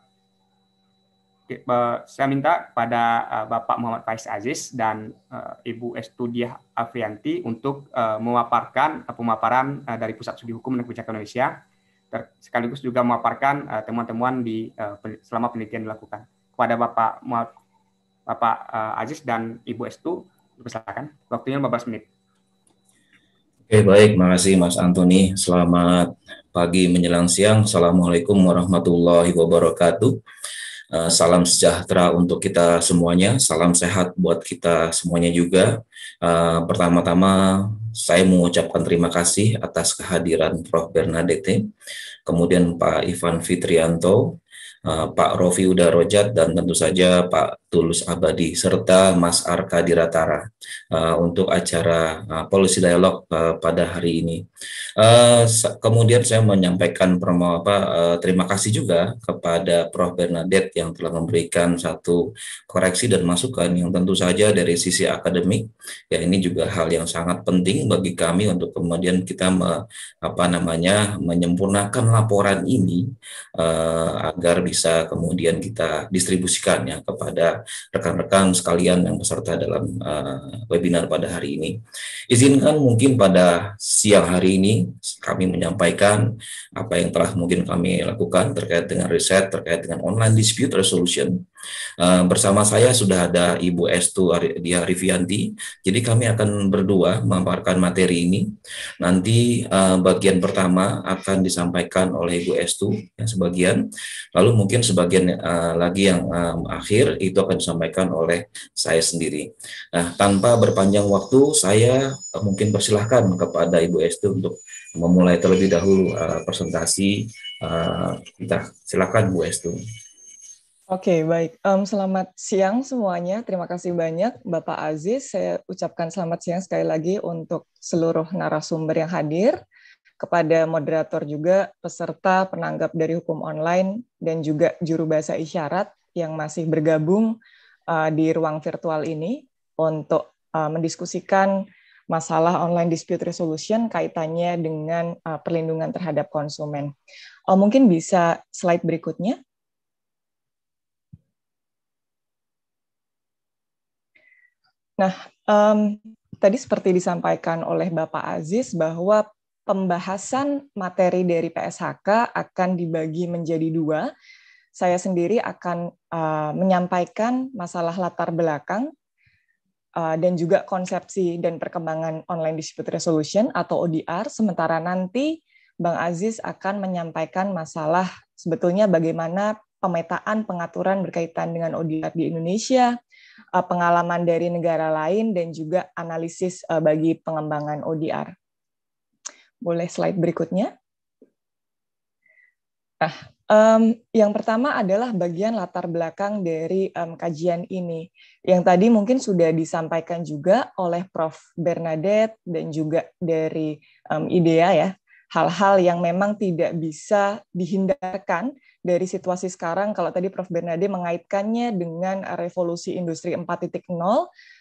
saya minta kepada uh, Bapak Muhammad Faiz Aziz dan uh, Ibu Estudiah Afrianti untuk uh, memaparkan uh, pemaparan uh, dari Pusat Studi Hukum dan Kebijakan Indonesia, sekaligus juga memaparkan uh, temuan-temuan di uh, selama penelitian dilakukan. Kepada Bapak Muhammad, Bapak uh, Aziz dan Ibu Estu, silakan. Waktunya 15 menit. Oke, baik. Terima kasih Mas Antoni. Selamat pagi menjelang siang. Assalamualaikum warahmatullahi wabarakatuh. Eh, salam sejahtera untuk kita semuanya, salam sehat buat kita semuanya juga. Eh, pertama-tama saya mengucapkan terima kasih atas kehadiran Prof. Bernadette, kemudian Pak Ivan Fitrianto, Eh, Pak Rofi Uda Rojat dan tentu saja Pak Tulus Abadi serta Mas Arka Diratara uh, untuk acara uh, Policy Dialog uh, pada hari ini. Uh, kemudian saya menyampaikan promo apa uh, terima kasih juga kepada Prof Bernadette yang telah memberikan satu koreksi dan masukan yang tentu saja dari sisi akademik ya ini juga hal yang sangat penting bagi kami untuk kemudian kita me, apa namanya menyempurnakan laporan ini uh, agar bisa bisa kemudian kita distribusikan ya kepada rekan-rekan sekalian yang peserta dalam uh, webinar pada hari ini. Izinkan mungkin pada siang hari ini kami menyampaikan apa yang telah mungkin kami lakukan terkait dengan riset terkait dengan online dispute resolution. Uh, bersama saya sudah ada Ibu Estu Dia Rivianti. Jadi kami akan berdua memaparkan materi ini. Nanti uh, bagian pertama akan disampaikan oleh Ibu Estu ya, sebagian. Lalu mungkin sebagian uh, lagi yang um, akhir itu akan disampaikan oleh saya sendiri. Nah, tanpa berpanjang waktu, saya uh, mungkin persilahkan kepada Ibu Esti untuk memulai terlebih dahulu uh, presentasi uh, kita. Silakan Bu Esti. Oke, okay, baik. Um, selamat siang semuanya. Terima kasih banyak Bapak Aziz. Saya ucapkan selamat siang sekali lagi untuk seluruh narasumber yang hadir kepada moderator juga, peserta penanggap dari hukum online, dan juga juru bahasa isyarat yang masih bergabung uh, di ruang virtual ini untuk uh, mendiskusikan masalah online dispute resolution kaitannya dengan uh, perlindungan terhadap konsumen. Uh, mungkin bisa slide berikutnya. Nah, um, tadi seperti disampaikan oleh Bapak Aziz bahwa pembahasan materi dari PSHK akan dibagi menjadi dua. Saya sendiri akan eh, menyampaikan masalah latar belakang eh, dan juga konsepsi dan perkembangan online dispute resolution atau ODR, sementara nanti Bang Aziz akan menyampaikan masalah sebetulnya bagaimana pemetaan pengaturan berkaitan dengan ODR di Indonesia, eh, pengalaman dari negara lain, dan juga analisis bagi pengembangan ODR. Boleh slide berikutnya. Nah, um, yang pertama adalah bagian latar belakang dari um, kajian ini, yang tadi mungkin sudah disampaikan juga oleh Prof. Bernadette dan juga dari um, IDEA ya, hal-hal yang memang tidak bisa dihindarkan dari situasi sekarang. Kalau tadi Prof. Bernadette mengaitkannya dengan revolusi industri 4.0,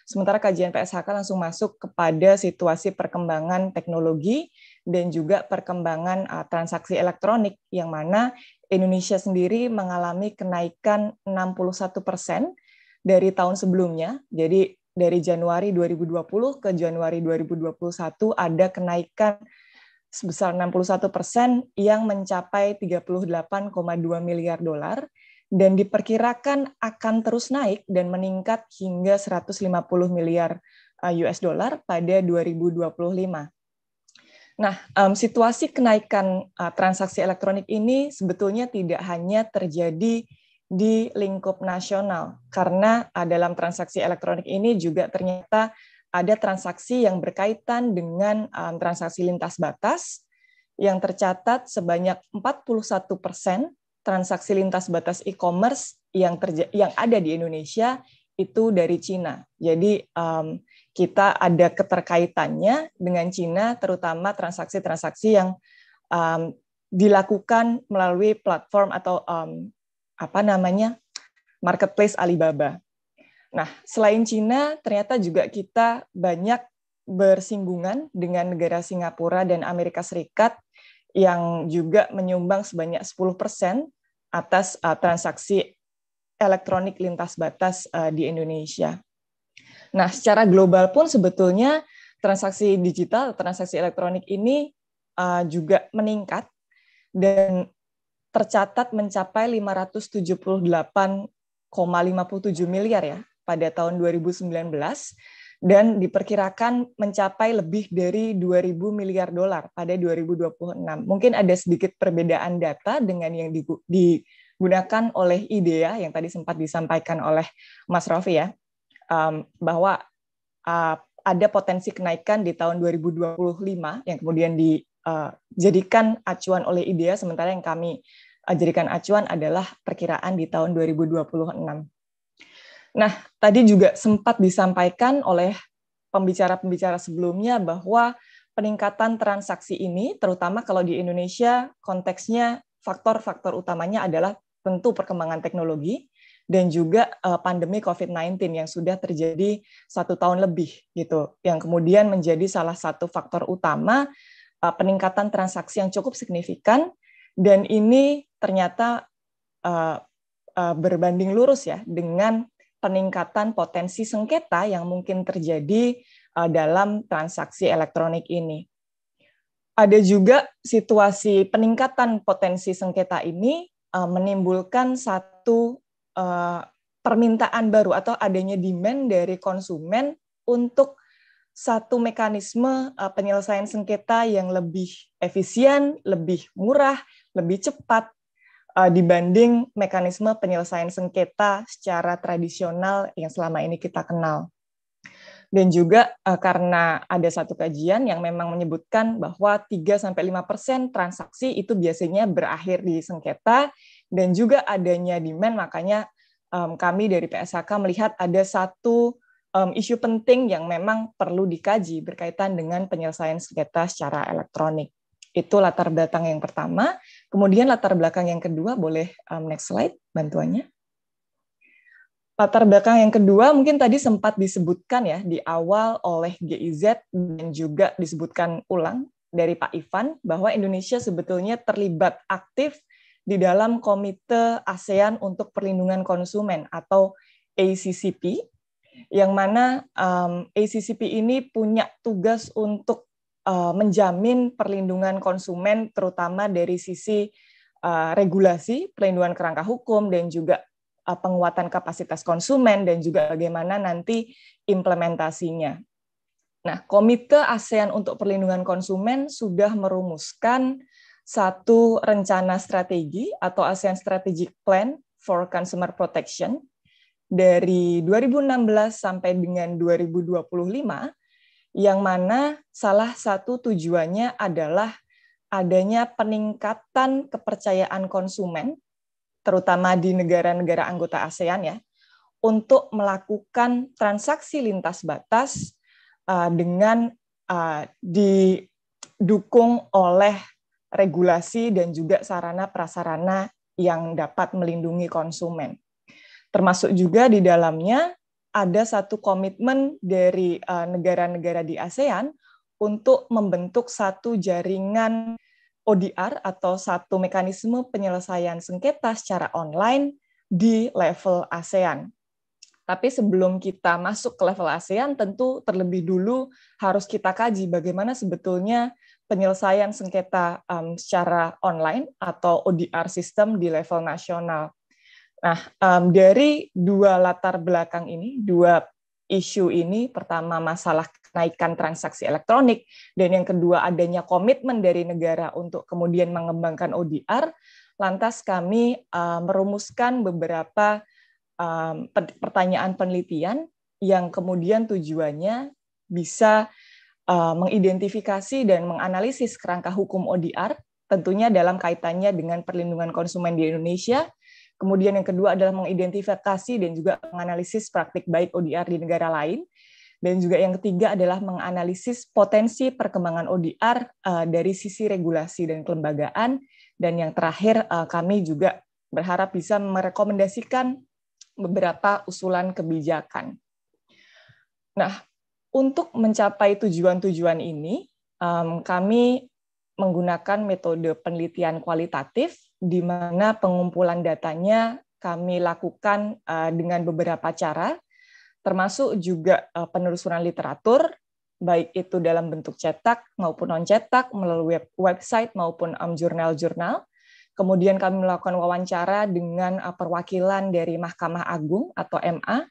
sementara kajian PSHK langsung masuk kepada situasi perkembangan teknologi dan juga perkembangan uh, transaksi elektronik yang mana Indonesia sendiri mengalami kenaikan 61 persen dari tahun sebelumnya. Jadi dari Januari 2020 ke Januari 2021 ada kenaikan sebesar 61 persen yang mencapai 38,2 miliar dolar dan diperkirakan akan terus naik dan meningkat hingga 150 miliar US uh, dollar pada 2025. Nah, um, situasi kenaikan uh, transaksi elektronik ini sebetulnya tidak hanya terjadi di lingkup nasional, karena uh, dalam transaksi elektronik ini juga ternyata ada transaksi yang berkaitan dengan um, transaksi lintas batas yang tercatat sebanyak 41 persen transaksi lintas batas e-commerce yang yang ada di Indonesia itu dari Cina. Jadi um, kita ada keterkaitannya dengan Cina, terutama transaksi-transaksi yang um, dilakukan melalui platform atau um, apa namanya marketplace Alibaba. Nah, selain Cina, ternyata juga kita banyak bersinggungan dengan negara Singapura dan Amerika Serikat yang juga menyumbang sebanyak 10% atas uh, transaksi elektronik lintas batas uh, di Indonesia. Nah, secara global pun sebetulnya transaksi digital, transaksi elektronik ini uh, juga meningkat dan tercatat mencapai 578,57 miliar ya pada tahun 2019 dan diperkirakan mencapai lebih dari 2000 miliar dolar pada 2026. Mungkin ada sedikit perbedaan data dengan yang digunakan oleh IDEA yang tadi sempat disampaikan oleh Mas rofi ya um, bahwa uh, ada potensi kenaikan di tahun 2025 yang kemudian dijadikan uh, acuan oleh IDEA, sementara yang kami uh, jadikan acuan adalah perkiraan di tahun 2026. Nah, tadi juga sempat disampaikan oleh pembicara-pembicara sebelumnya bahwa peningkatan transaksi ini, terutama kalau di Indonesia konteksnya faktor-faktor utamanya adalah tentu perkembangan teknologi, dan juga uh, pandemi COVID-19 yang sudah terjadi satu tahun lebih gitu, yang kemudian menjadi salah satu faktor utama uh, peningkatan transaksi yang cukup signifikan dan ini ternyata uh, uh, berbanding lurus ya dengan peningkatan potensi sengketa yang mungkin terjadi uh, dalam transaksi elektronik ini. Ada juga situasi peningkatan potensi sengketa ini menimbulkan satu uh, permintaan baru atau adanya demand dari konsumen untuk satu mekanisme uh, penyelesaian sengketa yang lebih efisien, lebih murah, lebih cepat uh, dibanding mekanisme penyelesaian sengketa secara tradisional yang selama ini kita kenal. Dan juga uh, karena ada satu kajian yang memang menyebutkan bahwa 3-5% transaksi itu biasanya berakhir di sengketa, dan juga adanya demand makanya um, kami dari PSHK melihat ada satu um, isu penting yang memang perlu dikaji berkaitan dengan penyelesaian sengketa secara elektronik. Itu latar belakang yang pertama. Kemudian latar belakang yang kedua, boleh um, next slide bantuannya. Latar belakang yang kedua mungkin tadi sempat disebutkan ya di awal oleh GIZ dan juga disebutkan ulang dari Pak Ivan bahwa Indonesia sebetulnya terlibat aktif di dalam Komite ASEAN untuk Perlindungan Konsumen atau ACCP, yang mana um, ACCP ini punya tugas untuk uh, menjamin perlindungan konsumen terutama dari sisi uh, regulasi, perlindungan kerangka hukum, dan juga uh, penguatan kapasitas konsumen, dan juga bagaimana nanti implementasinya. Nah, Komite ASEAN untuk Perlindungan Konsumen sudah merumuskan satu rencana strategi atau ASEAN Strategic Plan for Consumer Protection dari 2016 sampai dengan 2025 yang mana salah satu tujuannya adalah adanya peningkatan kepercayaan konsumen terutama di negara-negara anggota ASEAN ya untuk melakukan transaksi lintas batas eh, dengan eh, didukung oleh regulasi dan juga sarana prasarana yang dapat melindungi konsumen. Termasuk juga di dalamnya ada satu komitmen dari eh, negara-negara di ASEAN untuk membentuk satu jaringan ODR atau satu mekanisme penyelesaian sengketa secara online di level ASEAN. Tapi sebelum kita masuk ke level ASEAN, tentu terlebih dulu harus kita kaji bagaimana sebetulnya penyelesaian sengketa um, secara online atau ODR sistem di level nasional. Nah, um, dari dua latar belakang ini, dua isu ini, pertama masalah kenaikan transaksi elektronik, dan yang kedua adanya komitmen dari negara untuk kemudian mengembangkan ODR, lantas kami uh, merumuskan beberapa um, pertanyaan penelitian yang kemudian tujuannya bisa Eh, mengidentifikasi dan menganalisis kerangka hukum ODR, tentunya dalam kaitannya dengan perlindungan konsumen di Indonesia. Kemudian yang kedua adalah mengidentifikasi dan juga menganalisis praktik baik ODR di negara lain. Dan juga yang ketiga adalah menganalisis potensi perkembangan ODR eh, dari sisi regulasi dan kelembagaan. Dan yang terakhir eh, kami juga berharap bisa merekomendasikan beberapa usulan kebijakan. Nah, untuk mencapai tujuan-tujuan ini, um, kami menggunakan metode penelitian kualitatif, di mana pengumpulan datanya kami lakukan uh, dengan beberapa cara, termasuk juga uh, penelusuran literatur, baik itu dalam bentuk cetak maupun non-cetak, melalui web, website maupun jurnal jurnal-jurnal. Kemudian kami melakukan wawancara dengan e, perwakilan dari Mahkamah Agung atau MA,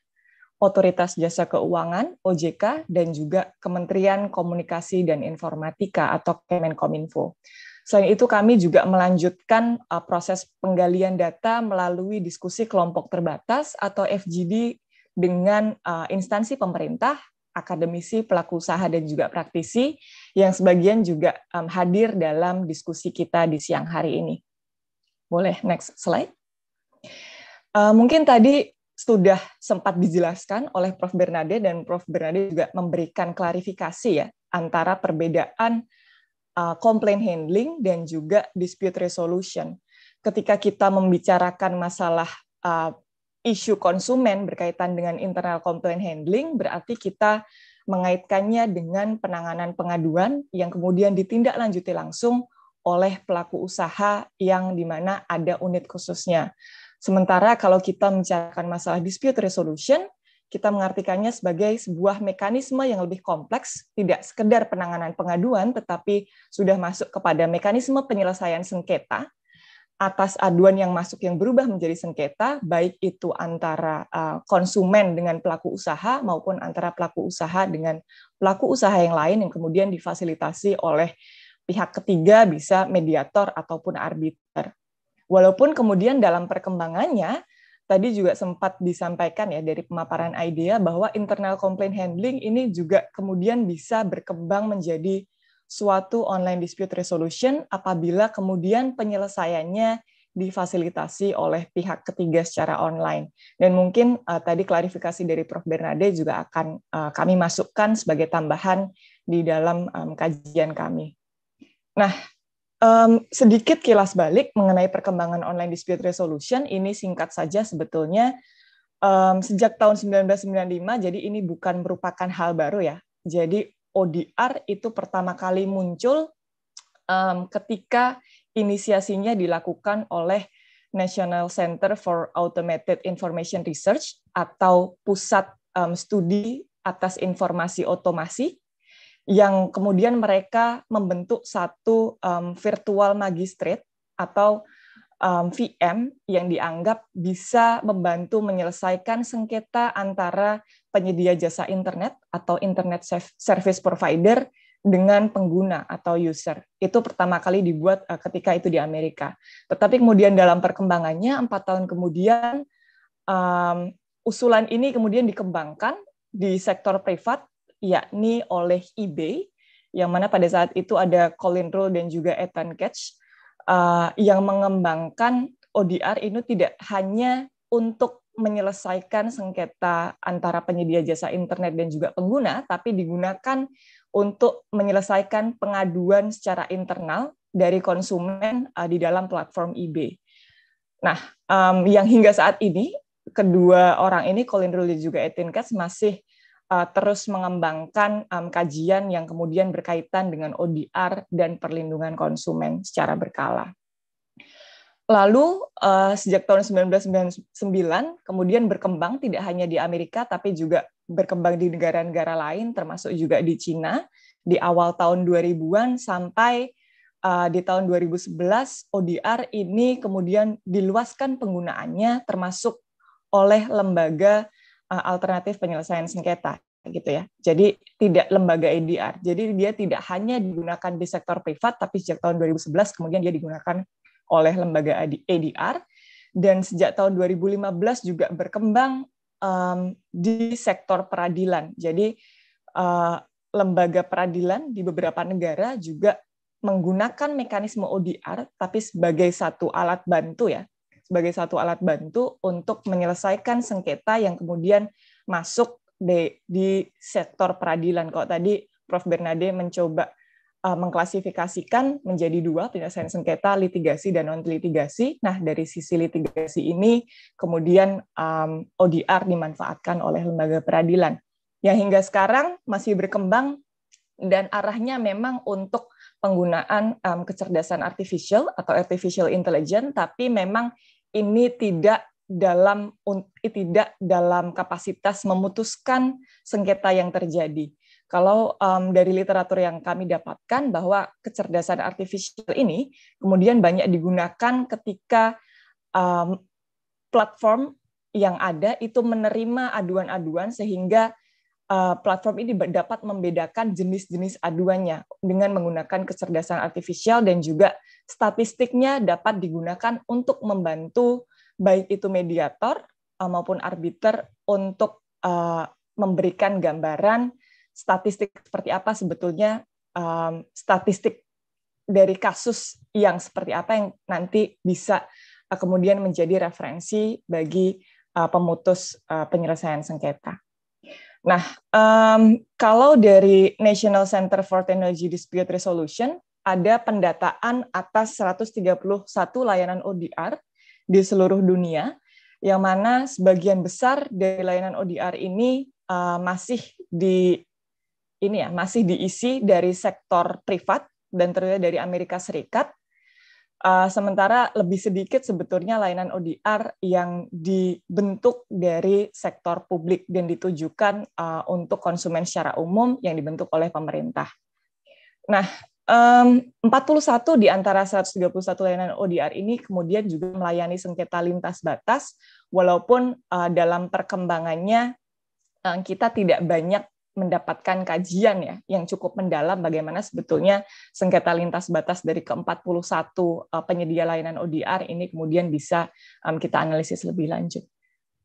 Otoritas Jasa Keuangan (OJK) dan juga Kementerian Komunikasi dan Informatika atau Kemenkominfo. Selain itu kami juga melanjutkan uh, proses penggalian data melalui diskusi kelompok terbatas atau FGD dengan uh, instansi pemerintah, akademisi, pelaku usaha dan juga praktisi yang sebagian juga um, hadir dalam diskusi kita di siang hari ini. Boleh next slide. Uh, mungkin tadi sudah sempat dijelaskan oleh Prof. Bernade dan Prof. Bernade juga memberikan klarifikasi ya antara perbedaan uh, complaint handling dan juga dispute resolution. Ketika kita membicarakan masalah uh, isu konsumen berkaitan dengan internal complaint handling, berarti kita mengaitkannya dengan penanganan pengaduan yang kemudian ditindaklanjuti langsung oleh pelaku usaha yang di mana ada unit khususnya. Sementara kalau kita membicarakan masalah dispute resolution, kita mengartikannya sebagai sebuah mekanisme yang lebih kompleks, tidak sekedar penanganan pengaduan, tetapi sudah masuk kepada mekanisme penyelesaian sengketa atas aduan yang masuk yang berubah menjadi sengketa, baik itu antara eh, konsumen dengan pelaku usaha maupun antara pelaku usaha dengan pelaku usaha yang lain yang kemudian difasilitasi oleh pihak ketiga bisa mediator ataupun arbiter. Walaupun kemudian dalam perkembangannya tadi juga sempat disampaikan ya dari pemaparan idea bahwa internal complaint handling ini juga kemudian bisa berkembang menjadi suatu online dispute resolution apabila kemudian penyelesaiannya difasilitasi oleh pihak ketiga secara online. Dan mungkin uh, tadi klarifikasi dari Prof. Bernade juga akan uh, kami masukkan sebagai tambahan di dalam um, kajian kami. Nah, Um, sedikit kilas balik mengenai perkembangan online dispute resolution ini singkat saja sebetulnya um, sejak tahun 1995 jadi ini bukan merupakan hal baru ya. Jadi ODR itu pertama kali muncul um, ketika inisiasinya dilakukan oleh National Center for Automated Information Research atau pusat um, studi atas informasi otomasi yang kemudian mereka membentuk satu um, virtual magistrate atau um, VM yang dianggap bisa membantu menyelesaikan sengketa antara penyedia jasa internet atau internet service provider dengan pengguna atau user. Itu pertama kali dibuat uh, ketika itu di Amerika. Tetapi kemudian dalam perkembangannya, empat tahun kemudian, um, usulan ini kemudian dikembangkan di sektor privat yakni oleh eBay, yang mana pada saat itu ada Colin Rule dan juga Ethan Ketch uh, yang mengembangkan ODR ini tidak hanya untuk menyelesaikan sengketa antara penyedia jasa internet dan juga pengguna, tapi digunakan untuk menyelesaikan pengaduan secara internal dari konsumen uh, di dalam platform eBay. Nah, um, yang hingga saat ini kedua orang ini Colin Rule dan juga Ethan Katz masih uh, terus mengembangkan um, kajian yang kemudian berkaitan dengan ODR dan perlindungan konsumen secara berkala. Lalu uh, sejak tahun 1999 kemudian berkembang tidak hanya di Amerika tapi juga berkembang di negara-negara lain termasuk juga di Cina di awal tahun 2000-an sampai uh, di tahun 2011 ODR ini kemudian diluaskan penggunaannya termasuk oleh lembaga Eh, alternatif penyelesaian sengketa gitu ya. Jadi tidak lembaga EDR. Jadi dia tidak hanya digunakan di sektor privat tapi sejak tahun 2011 kemudian dia digunakan oleh lembaga EDR dan sejak tahun 2015 juga berkembang um, di sektor peradilan. Jadi uh, lembaga peradilan di beberapa negara juga menggunakan mekanisme ODR tapi sebagai satu alat bantu ya sebagai satu alat bantu untuk menyelesaikan sengketa yang kemudian masuk di, di sektor peradilan. Kalau tadi Prof. Bernade mencoba uh, mengklasifikasikan menjadi dua penyelesaian sengketa litigasi dan non litigasi. Nah dari sisi litigasi ini kemudian um, eh, ODR dimanfaatkan oleh lembaga peradilan. Ya hingga sekarang masih berkembang dan arahnya memang untuk penggunaan um, kecerdasan artificial atau artificial intelligence, tapi memang ini tidak dalam eh, tidak dalam kapasitas memutuskan sengketa yang terjadi. Kalau um, dari literatur yang kami dapatkan bahwa kecerdasan artifisial ini kemudian banyak digunakan ketika um, platform yang ada itu menerima aduan-aduan sehingga Eh, platform ini dapat membedakan jenis-jenis aduannya dengan menggunakan kecerdasan artifisial dan juga statistiknya dapat digunakan untuk membantu baik itu mediator eh, maupun arbiter untuk eh, memberikan gambaran statistik seperti apa sebetulnya statistik dari kasus yang seperti apa yang nanti bisa kemudian menjadi referensi bagi pemutus penyelesaian sengketa. Nah, um, kalau dari National Center for Technology Dispute Resolution, ada pendataan atas 131 layanan ODR di seluruh dunia, yang mana sebagian besar dari layanan ODR ini uh, masih di ini ya masih diisi dari sektor privat dan terutama dari Amerika Serikat Uh, sementara lebih sedikit sebetulnya layanan ODR yang dibentuk dari sektor publik dan ditujukan uh, untuk konsumen secara umum yang dibentuk oleh pemerintah. Nah, um, 41 di antara 131 layanan ODR ini kemudian juga melayani sengketa lintas batas, walaupun uh, dalam perkembangannya uh, kita tidak banyak mendapatkan kajian ya yang cukup mendalam bagaimana sebetulnya sengketa lintas batas dari ke-41 eh, penyedia layanan ODR ini kemudian bisa kita analisis lebih lanjut.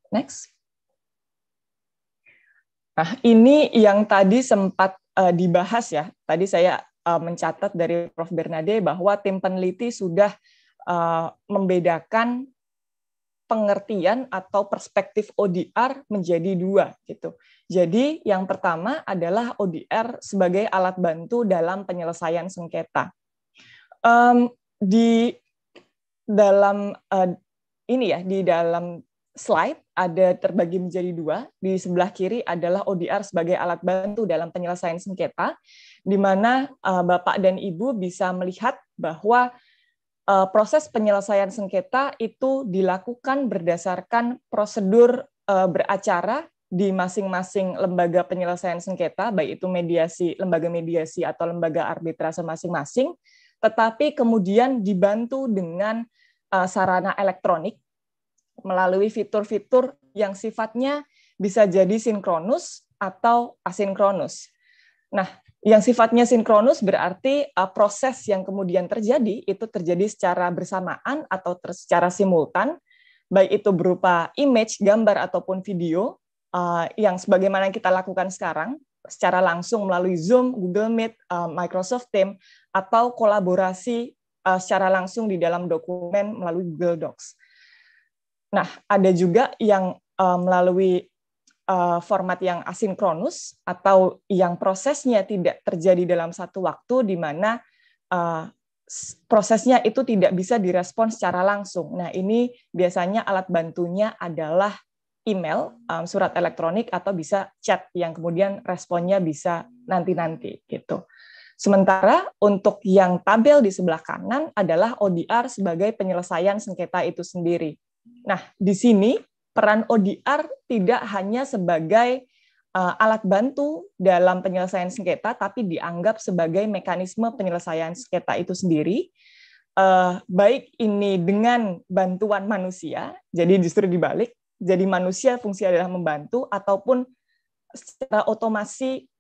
Next. Nah, ini yang tadi sempat eh, dibahas ya. Tadi saya eh, mencatat dari Prof. Bernade bahwa tim peneliti sudah membedakan pengertian atau perspektif ODR menjadi dua gitu. Jadi yang pertama adalah ODR sebagai alat bantu dalam penyelesaian sengketa. Um, di dalam uh, ini ya di dalam slide ada terbagi menjadi dua. Di sebelah kiri adalah ODR sebagai alat bantu dalam penyelesaian sengketa, di mana uh, bapak dan ibu bisa melihat bahwa Eh, proses penyelesaian sengketa itu dilakukan berdasarkan prosedur eh, beracara di masing-masing lembaga penyelesaian sengketa, baik itu mediasi, lembaga mediasi atau lembaga arbitrase masing-masing, tetapi kemudian dibantu dengan eh, sarana elektronik melalui fitur-fitur yang sifatnya bisa jadi sinkronus atau asinkronus. Nah, yang sifatnya sinkronus berarti uh, proses yang kemudian terjadi itu terjadi secara bersamaan atau ter secara simultan, baik itu berupa image, gambar ataupun video uh, yang sebagaimana kita lakukan sekarang secara langsung melalui Zoom, Google Meet, uh, Microsoft Team atau kolaborasi uh, secara langsung di dalam dokumen melalui Google Docs. Nah, ada juga yang uh, melalui Eh, format yang asinkronus atau yang prosesnya tidak terjadi dalam satu waktu di mana eh, prosesnya itu tidak bisa direspon secara langsung. Nah, ini biasanya alat bantunya adalah email, eh, surat elektronik atau bisa chat yang kemudian responnya bisa nanti-nanti gitu. Sementara untuk yang tabel di sebelah kanan adalah ODR sebagai penyelesaian sengketa itu sendiri. Nah, di sini peran ODR tidak hanya sebagai uh, alat bantu dalam penyelesaian sengketa, tapi dianggap sebagai mekanisme penyelesaian sengketa itu sendiri, uh, baik ini dengan bantuan manusia, jadi justru dibalik, jadi manusia fungsi adalah membantu, ataupun secara otomasi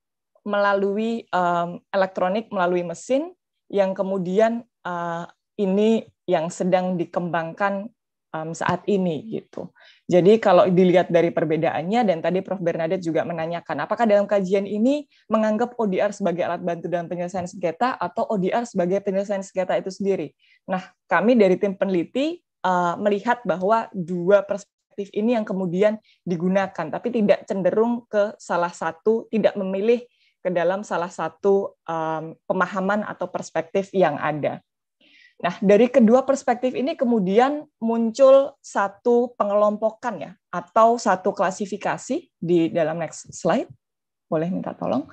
melalui um, elektronik, melalui mesin, yang kemudian uh, ini yang sedang dikembangkan um, saat ini gitu. Jadi kalau dilihat dari perbedaannya dan tadi Prof Bernadette juga menanyakan apakah dalam kajian ini menganggap ODR sebagai alat bantu dalam penyelesaian sengketa atau ODR sebagai penyelesaian sengketa itu sendiri. Nah, kami dari tim peneliti uh, melihat bahwa dua perspektif ini yang kemudian digunakan tapi tidak cenderung ke salah satu, tidak memilih ke dalam salah satu um, pemahaman atau perspektif yang ada. Nah, dari kedua perspektif ini kemudian muncul satu pengelompokan ya, atau satu klasifikasi di dalam next slide. Boleh minta tolong.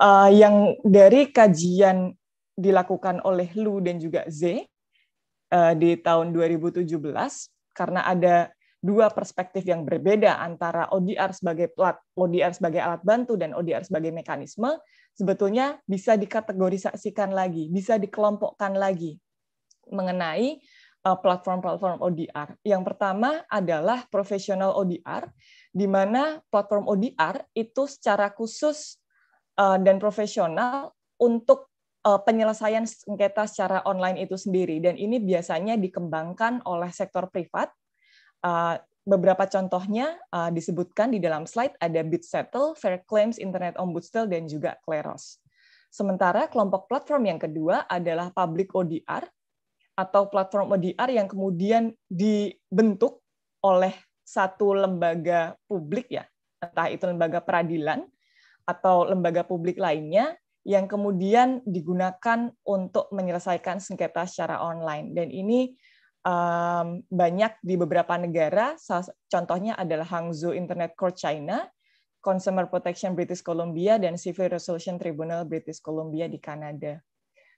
Uh, yang dari kajian dilakukan oleh Lu dan juga Z uh, di tahun 2017, karena ada dua perspektif yang berbeda antara ODR sebagai plat, ODR sebagai alat bantu dan ODR sebagai mekanisme, sebetulnya bisa dikategorisasikan lagi, bisa dikelompokkan lagi mengenai eh, platform-platform ODR. Yang pertama adalah profesional ODR, di mana platform ODR itu secara khusus eh, dan profesional untuk eh, penyelesaian sengketa secara online itu sendiri. Dan ini biasanya dikembangkan oleh sektor privat. Beberapa contohnya disebutkan di dalam slide ada BitSettle, Fair Claims, Internet Ombudsman, dan juga Kleros. Sementara kelompok platform yang kedua adalah public ODR, atau platform ODR yang kemudian dibentuk oleh satu lembaga publik ya, entah itu lembaga peradilan atau lembaga publik lainnya yang kemudian digunakan untuk menyelesaikan sengketa secara online. Dan ini um, banyak di beberapa negara, contohnya adalah Hangzhou Internet Court China, Consumer Protection British Columbia, dan Civil Resolution Tribunal British Columbia di Kanada.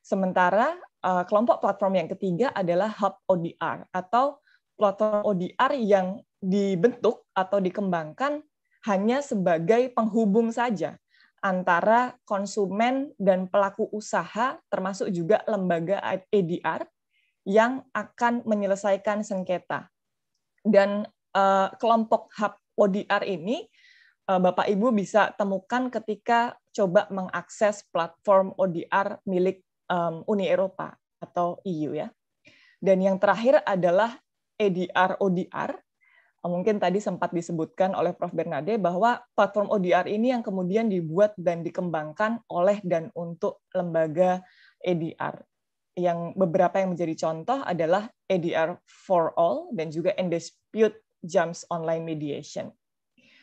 Sementara uh, kelompok platform yang ketiga adalah hub ODR atau platform ODR yang dibentuk atau dikembangkan hanya sebagai penghubung saja antara konsumen dan pelaku usaha termasuk juga lembaga EDR yang akan menyelesaikan sengketa. Dan uh, kelompok hub ODR ini uh, Bapak Ibu bisa temukan ketika coba mengakses platform ODR milik um, Uni Eropa atau EU ya. Dan yang terakhir adalah EDR ODR. Mungkin tadi sempat disebutkan oleh Prof Bernade bahwa platform ODR ini yang kemudian dibuat dan dikembangkan oleh dan untuk lembaga EDR. Yang beberapa yang menjadi contoh adalah EDR for All dan juga Dispute Jumps Online Mediation.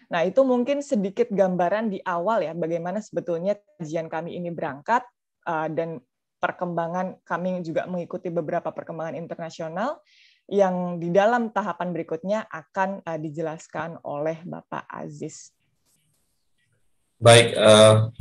Nah, itu mungkin sedikit gambaran di awal ya bagaimana sebetulnya kajian kami ini berangkat eh, dan perkembangan kami juga mengikuti beberapa perkembangan internasional yang di dalam tahapan berikutnya akan uh, dijelaskan oleh Bapak Aziz. Baik, uh,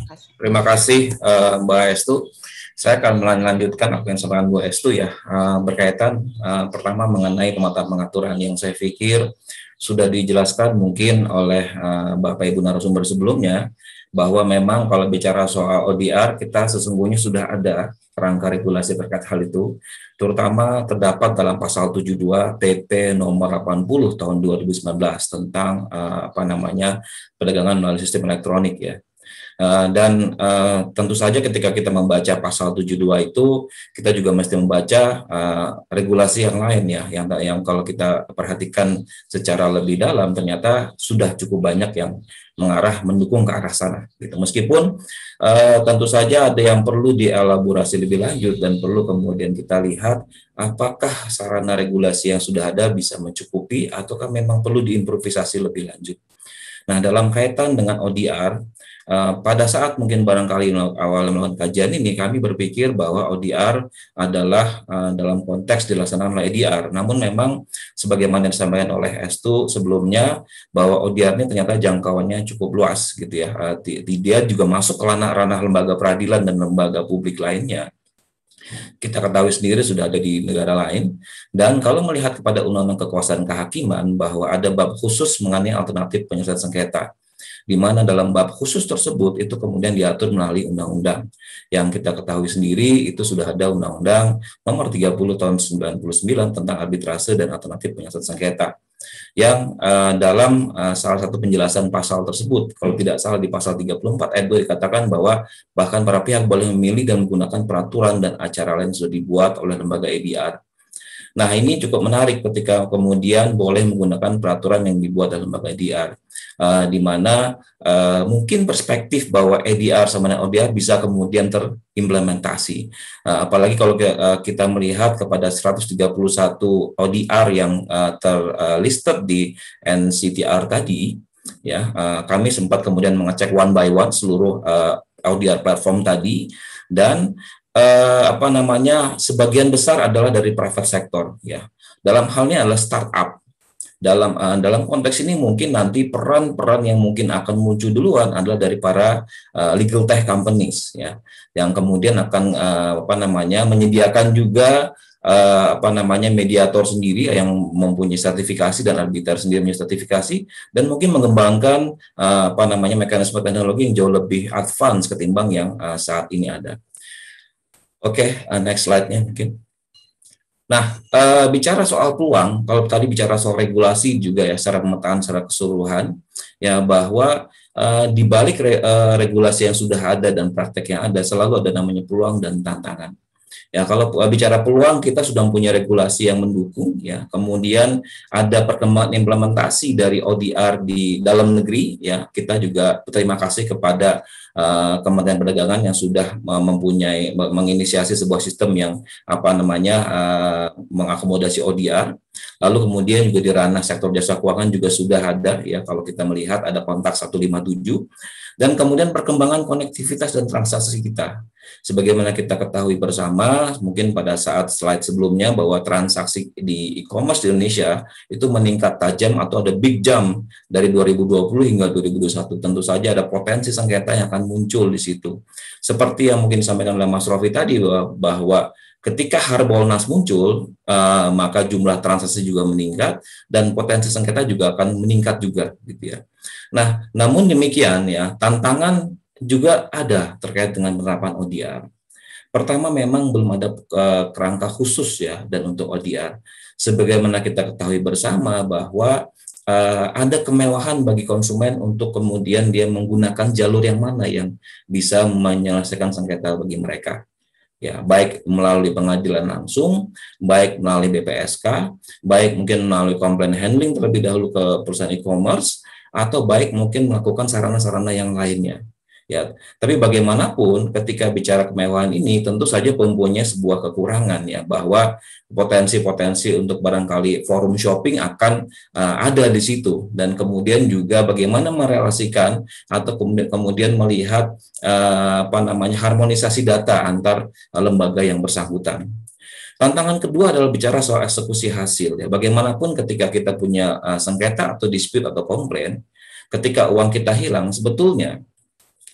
terima kasih uh, Mbak Estu. Saya akan melanjutkan apa yang sampaikan Bu Estu ya, uh, berkaitan uh, pertama mengenai pemata pengaturan yang saya pikir sudah dijelaskan mungkin oleh uh, Bapak Ibu narasumber sebelumnya bahwa memang kalau bicara soal ODR kita sesungguhnya sudah ada rangka regulasi terkait hal itu, terutama terdapat dalam pasal 72 TP nomor 80 tahun 2019 tentang uh, apa namanya perdagangan melalui sistem elektronik ya. Eh, dan eh, tentu saja ketika kita membaca pasal 72 itu, kita juga mesti membaca eh, regulasi yang lain ya, yang, yang kalau kita perhatikan secara lebih dalam ternyata sudah cukup banyak yang mengarah mendukung ke arah sana gitu. Meskipun uh, tentu saja ada yang perlu dielaborasi lebih lanjut dan perlu kemudian kita lihat apakah sarana regulasi yang sudah ada bisa mencukupi ataukah memang perlu diimprovisasi lebih lanjut. Nah, dalam kaitan dengan ODR Eh, pada saat mungkin barangkali awal melakukan kajian ini kami berpikir bahwa ODR adalah eh, dalam konteks dilaksanakan oleh EDR. Namun memang sebagaimana disampaikan oleh S S2 sebelumnya bahwa ODR ini ternyata jangkauannya cukup luas gitu ya. Eh, dia juga masuk ke ranah-ranah lembaga peradilan dan lembaga publik lainnya kita ketahui sendiri sudah ada di negara lain. Dan kalau melihat kepada undang-undang kekuasaan kehakiman bahwa ada bab khusus mengenai alternatif penyelesaian sengketa di mana dalam bab khusus tersebut itu kemudian diatur melalui undang-undang. Yang kita ketahui sendiri itu sudah ada undang-undang nomor 30 tahun 99 tentang arbitrase dan alternatif penyelesaian sengketa yang uh, dalam uh, salah satu penjelasan pasal tersebut kalau tidak salah di pasal 34 ayat 2 dikatakan bahwa bahkan para pihak boleh memilih dan menggunakan peraturan dan acara lain sudah dibuat oleh lembaga EBR Nah, ini cukup menarik ketika kemudian boleh menggunakan peraturan yang dibuat dalam lembaga EDR, uh, eh, di mana uh, mungkin perspektif bahwa EDR sama dengan ODR bisa kemudian terimplementasi. Uh, apalagi kalau ke, uh, kita melihat kepada 131 ODR yang uh, terlisted uh, di NCTR tadi, ya uh, kami sempat kemudian mengecek one by one seluruh uh, ODR platform tadi dan eh, apa namanya sebagian besar adalah dari private sector ya. Dalam halnya adalah startup dalam uh, dalam konteks ini mungkin nanti peran-peran yang mungkin akan muncul duluan adalah dari para uh, legal tech companies ya yang kemudian akan uh, apa namanya menyediakan juga uh, apa namanya mediator sendiri yang mempunyai sertifikasi dan arbiter sendiri punya sertifikasi dan mungkin mengembangkan uh, apa namanya mekanisme teknologi yang jauh lebih advance ketimbang yang uh, saat ini ada. Oke, okay, uh, next slide-nya mungkin. Nah, uh, bicara soal peluang, kalau tadi bicara soal regulasi juga ya secara pemetaan secara keseluruhan, ya bahwa uh, di balik re, uh, regulasi yang sudah ada dan praktek yang ada selalu ada namanya peluang dan tantangan. Ya, kalau eh, bicara peluang kita sudah punya regulasi yang mendukung ya. Kemudian ada perkembangan implementasi dari ODR di dalam negeri ya. Kita juga terima kasih kepada uh, Kementerian Perdagangan yang sudah eh, mempunyai menginisiasi sebuah sistem yang apa namanya uh, mengakomodasi ODR. Lalu kemudian juga di ranah sektor jasa keuangan juga sudah ada ya kalau kita melihat ada kontak 157 dan kemudian perkembangan konektivitas dan transaksi kita. Sebagaimana kita ketahui bersama, mungkin pada saat slide sebelumnya bahwa transaksi di e-commerce di Indonesia itu meningkat tajam atau ada big jump dari 2020 hingga 2021. Tentu saja ada potensi sengketa yang akan muncul di situ. Seperti yang mungkin disampaikan oleh Mas Rofi tadi bahwa, bahwa ketika Harbolnas muncul, uh, maka jumlah transaksi juga meningkat dan potensi sengketa juga akan meningkat juga gitu ya. Nah, namun demikian ya, tantangan juga ada terkait dengan penerapan ODR. Pertama memang belum ada eh, kerangka khusus ya dan untuk ODR. Sebagaimana kita ketahui bersama bahwa uh, ada kemewahan bagi konsumen untuk kemudian dia menggunakan jalur yang mana yang bisa menyelesaikan sengketa bagi mereka. Ya, baik melalui pengadilan langsung, baik melalui BPSK, baik mungkin melalui komplain handling terlebih dahulu ke perusahaan e-commerce atau baik mungkin melakukan sarana-sarana yang lainnya. Ya, tapi bagaimanapun ketika bicara kemewahan ini tentu saja mempunyai sebuah kekurangan ya bahwa potensi-potensi untuk barangkali forum shopping akan uh, ada di situ dan kemudian juga bagaimana merelasikan atau kemudian, melihat uh, apa namanya harmonisasi data antar uh, lembaga yang bersangkutan. Tantangan kedua adalah bicara soal eksekusi hasil. Ya, bagaimanapun ketika kita punya uh, sengketa atau dispute atau komplain, ketika uang kita hilang, sebetulnya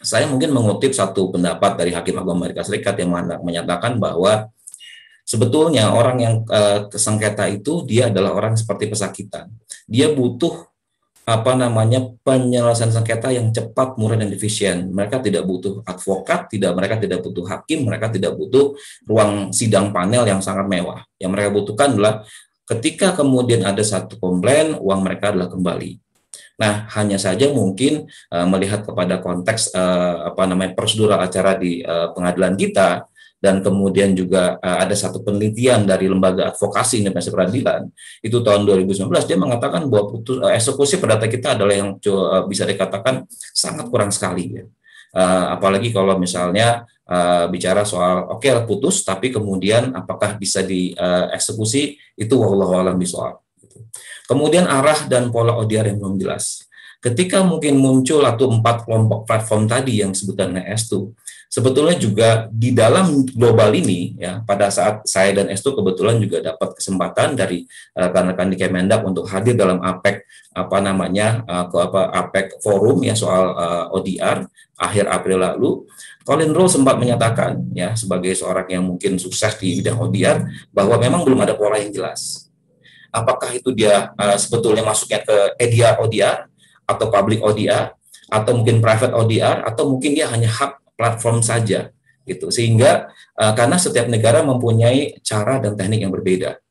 saya mungkin mengutip satu pendapat dari Hakim Agung Amerika Serikat yang menyatakan bahwa sebetulnya orang yang e, kesengketa itu dia adalah orang seperti pesakitan. Dia butuh apa namanya penyelesaian sengketa yang cepat, murah dan efisien. Mereka tidak butuh advokat, tidak mereka tidak butuh hakim, mereka tidak butuh ruang sidang panel yang sangat mewah. Yang mereka butuhkan adalah ketika kemudian ada satu komplain, uang mereka adalah kembali. Nah, hanya saja mungkin uh, melihat kepada konteks uh, apa namanya prosedural acara di uh, pengadilan kita dan kemudian juga uh, ada satu penelitian dari lembaga advokasi Indonesia Peradilan itu tahun 2019 dia mengatakan bahwa putus uh, eksekusi perdata kita adalah yang uh, bisa dikatakan sangat kurang sekali ya. Uh, apalagi kalau misalnya uh, bicara soal oke okay, putus tapi kemudian apakah bisa dieksekusi uh, itu wallahualam bisawab Kemudian arah dan pola ODR yang belum jelas. Ketika mungkin muncul atau empat kelompok platform tadi yang sebutan S2, sebetulnya juga di dalam global ini ya pada saat saya dan S2 kebetulan juga dapat kesempatan dari eh, rekan-rekan uh, di Kemendak untuk hadir dalam APEC apa namanya uh, ke apa APEC forum ya soal uh, eh, ODR akhir April lalu Colin Rowe sempat menyatakan ya sebagai seorang yang mungkin sukses di bidang ODR bahwa memang belum ada pola yang jelas apakah itu dia uh, sebetulnya masuknya ke EDR, ODR atau public ODR atau mungkin private ODR atau mungkin dia hanya hak platform saja gitu sehingga uh, karena setiap negara mempunyai cara dan teknik yang berbeda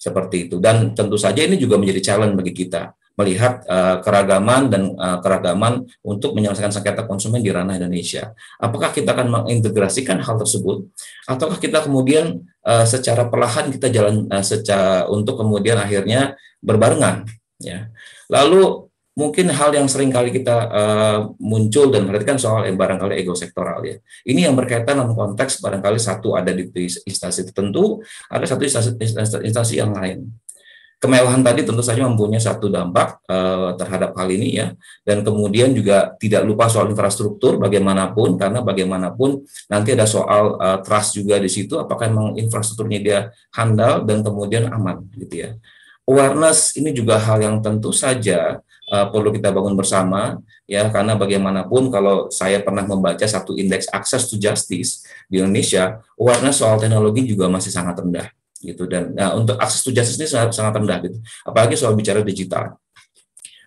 seperti itu dan tentu saja ini juga menjadi challenge bagi kita melihat uh, keragaman dan uh, keragaman untuk menyelesaikan sengketa konsumen di ranah Indonesia. Apakah kita akan mengintegrasikan hal tersebut, ataukah kita kemudian uh, secara perlahan kita jalan uh, secara untuk kemudian akhirnya berbarengan? Ya, lalu mungkin hal yang sering kali kita uh, muncul dan perhatikan soal yang barangkali ego sektoral ya. Ini yang berkaitan dalam konteks barangkali satu ada di instansi tertentu, ada satu instansi, instansi yang lain kemewahan tadi tentu saja mempunyai satu dampak uh, terhadap hal ini ya dan kemudian juga tidak lupa soal infrastruktur bagaimanapun karena bagaimanapun nanti ada soal uh, trust juga di situ apakah memang infrastrukturnya dia handal dan kemudian aman gitu ya awareness ini juga hal yang tentu saja uh, perlu kita bangun bersama ya karena bagaimanapun kalau saya pernah membaca satu indeks access to justice di Indonesia awareness soal teknologi juga masih sangat rendah gitu dan nah, untuk akses to justice ini sangat, sangat rendah gitu apalagi soal bicara digital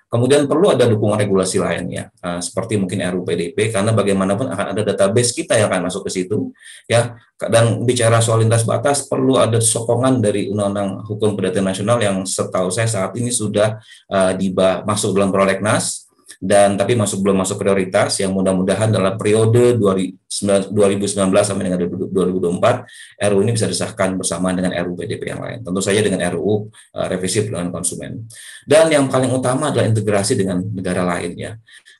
kemudian perlu ada dukungan regulasi lainnya, ya seperti mungkin RUU PDP karena bagaimanapun akan ada database kita yang akan masuk ke situ ya dan bicara soal lintas batas perlu ada sokongan dari undang-undang hukum perdata nasional yang setahu saya saat ini sudah uh, eh, dibah masuk dalam prolegnas dan tapi masuk belum masuk prioritas yang mudah-mudahan dalam periode 2019 sampai dengan 2024 RU ini bisa disahkan bersamaan dengan RU PDP yang lain. Tentu saja dengan RU uh, eh, revisi pelan konsumen. Dan yang paling utama adalah integrasi dengan negara lain ya.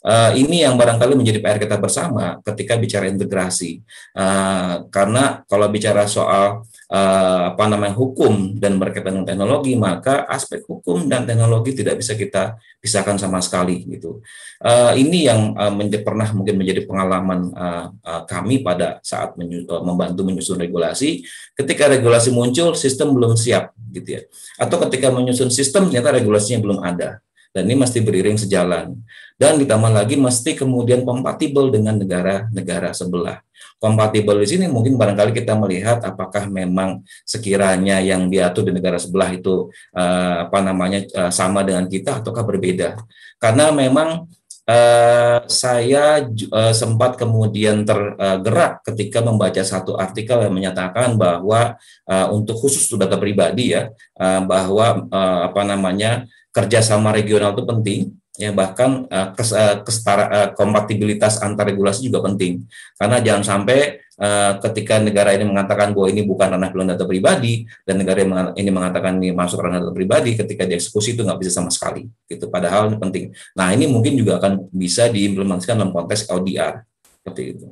Uh, ini yang barangkali menjadi PR kita bersama ketika bicara integrasi. Uh, karena kalau bicara soal uh, apa namanya hukum dan berkaitan dengan teknologi, maka aspek hukum dan teknologi tidak bisa kita pisahkan sama sekali gitu. Uh, ini yang uh, pernah mungkin menjadi pengalaman uh, uh, kami pada saat menyu uh, membantu menyusun regulasi. Ketika regulasi muncul, sistem belum siap gitu ya. Atau ketika menyusun sistem ternyata regulasinya belum ada dan ini mesti beriring sejalan. Dan ditambah lagi mesti kemudian kompatibel dengan negara-negara sebelah. Kompatibel di sini mungkin barangkali kita melihat apakah memang sekiranya yang diatur di negara sebelah itu eh, apa namanya eh, sama dengan kita ataukah berbeda. Karena memang Uh, saya uh, sempat kemudian tergerak eh, uh, ketika membaca satu artikel yang menyatakan bahwa uh, untuk khusus data pribadi ya uh, bahwa uh, apa namanya kerjasama regional itu penting ya bahkan uh, kes, uh, kestara, uh, kompatibilitas antar regulasi juga penting karena jangan sampai uh, ketika negara ini mengatakan bahwa ini bukan ranah pelindung data pribadi dan negara ini mengatakan ini masuk ranah data pribadi ketika dieksekusi itu nggak bisa sama sekali gitu padahal ini penting nah ini mungkin juga akan bisa diimplementasikan dalam konteks ODR seperti itu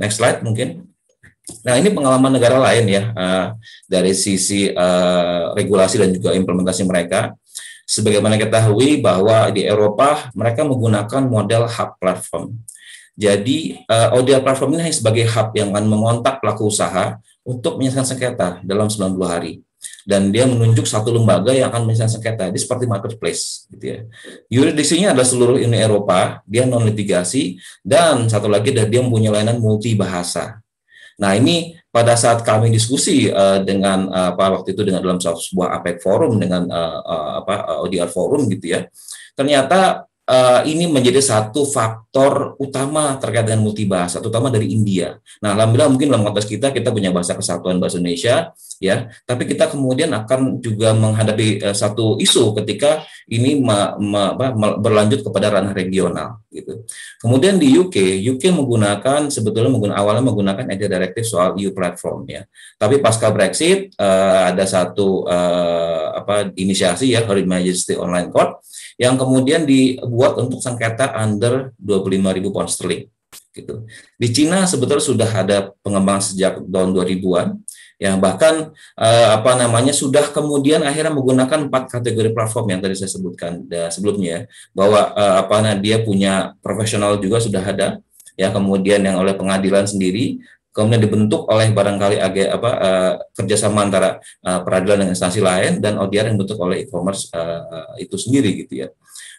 next slide mungkin Nah, ini pengalaman negara lain ya, uh, dari sisi uh, regulasi dan juga implementasi mereka. Sebagaimana kita tahu bahwa di Eropa mereka menggunakan model hub platform. Jadi uh, eh, ODL platform ini hanya sebagai hub yang akan mengontak pelaku usaha untuk menyelesaikan sengketa dalam 90 hari dan dia menunjuk satu lembaga yang akan menyelesaikan sengketa. Jadi seperti marketplace gitu ya. Yuridiksinya ada seluruh Uni Eropa, dia non litigasi dan satu lagi dia mempunyai layanan multi bahasa. Nah, ini pada saat kami diskusi uh, dengan uh, apa waktu itu dengan dalam sebuah APEC forum dengan uh, uh, apa uh, ODR forum gitu ya ternyata Eh, ini menjadi satu faktor utama terkait dengan multibahasa, terutama dari India. Nah, alhamdulillah mungkin dalam konteks kita kita punya bahasa kesatuan bahasa Indonesia, ya. Tapi kita kemudian akan juga menghadapi uh, satu isu ketika ini ma, ma, ma, ma, berlanjut kepada ranah regional, gitu. Kemudian di UK, UK menggunakan sebetulnya menggunakan awalnya menggunakan ada direktif soal EU platform, ya. Tapi pasca Brexit uh, ada satu uh, apa inisiasi ya Her Majesty Online Court yang kemudian di terbuat untuk sengketa under 25.000 pound sterling gitu. Di Cina sebetulnya sudah ada pengembangan sejak tahun 2000-an yang bahkan eh, apa namanya sudah kemudian akhirnya menggunakan empat kategori platform yang tadi saya sebutkan sebelumnya bahwa eh, apa nah, dia punya profesional juga sudah ada ya kemudian yang oleh pengadilan sendiri kemudian dibentuk oleh barangkali agen apa eh, kerjasama antara eh, peradilan dengan instansi lain dan ODR yang dibentuk oleh e-commerce eh, itu sendiri gitu ya.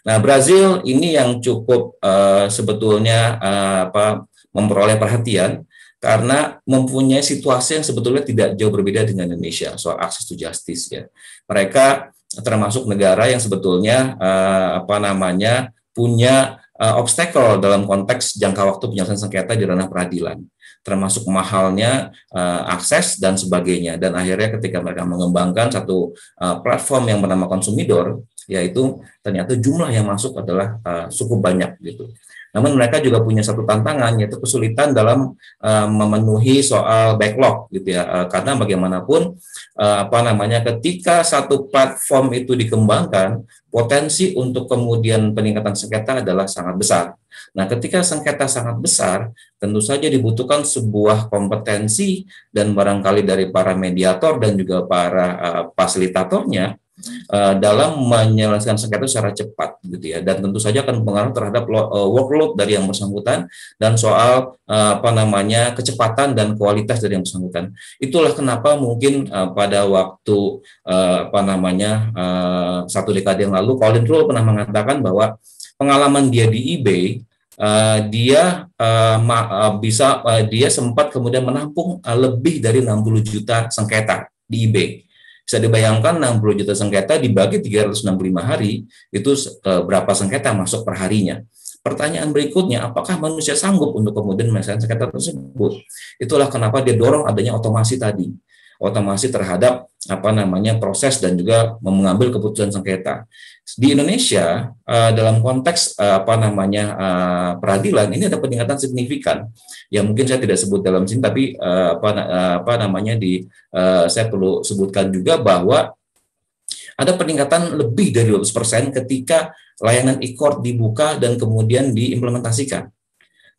Nah, Brazil ini yang cukup uh, sebetulnya uh, apa memperoleh perhatian karena mempunyai situasi yang sebetulnya tidak jauh berbeda dengan Indonesia soal akses to justice ya. Mereka termasuk negara yang sebetulnya uh, apa namanya punya uh, obstacle dalam konteks jangka waktu penyelesaian sengketa di ranah peradilan termasuk mahalnya uh, akses dan sebagainya dan akhirnya ketika mereka mengembangkan satu uh, platform yang bernama Konsumidor yaitu ternyata jumlah yang masuk adalah uh, cukup banyak gitu. Namun mereka juga punya satu tantangan yaitu kesulitan dalam uh, memenuhi soal backlog gitu ya. Uh, karena bagaimanapun uh, apa namanya ketika satu platform itu dikembangkan, potensi untuk kemudian peningkatan sengketa adalah sangat besar. Nah, ketika sengketa sangat besar, tentu saja dibutuhkan sebuah kompetensi dan barangkali dari para mediator dan juga para uh, fasilitatornya Eh, dalam menyelesaikan sengketa secara cepat gitu ya dan tentu saja akan pengaruh terhadap eh, workload dari yang bersangkutan dan soal eh, apa namanya kecepatan dan kualitas dari yang bersangkutan itulah kenapa mungkin pada waktu apa namanya satu dekade yang lalu Colin Rule pernah mengatakan bahwa pengalaman dia di eBay dia bisa dia sempat kemudian menampung lebih dari 60 juta sengketa di eBay. Bisa dibayangkan 60 juta sengketa dibagi 365 hari, itu e, berapa sengketa masuk per harinya. Pertanyaan berikutnya, apakah manusia sanggup untuk kemudian menyelesaikan sengketa tersebut? Itulah kenapa dia dorong adanya otomasi tadi otomasi terhadap apa namanya proses dan juga mengambil keputusan sengketa. Di Indonesia eh, dalam konteks eh, apa namanya eh, peradilan ini ada peningkatan signifikan yang mungkin saya tidak sebut dalam sini tapi apa apa namanya di saya perlu sebutkan juga bahwa ada peningkatan lebih dari 200% ketika layanan e-court dibuka dan kemudian diimplementasikan.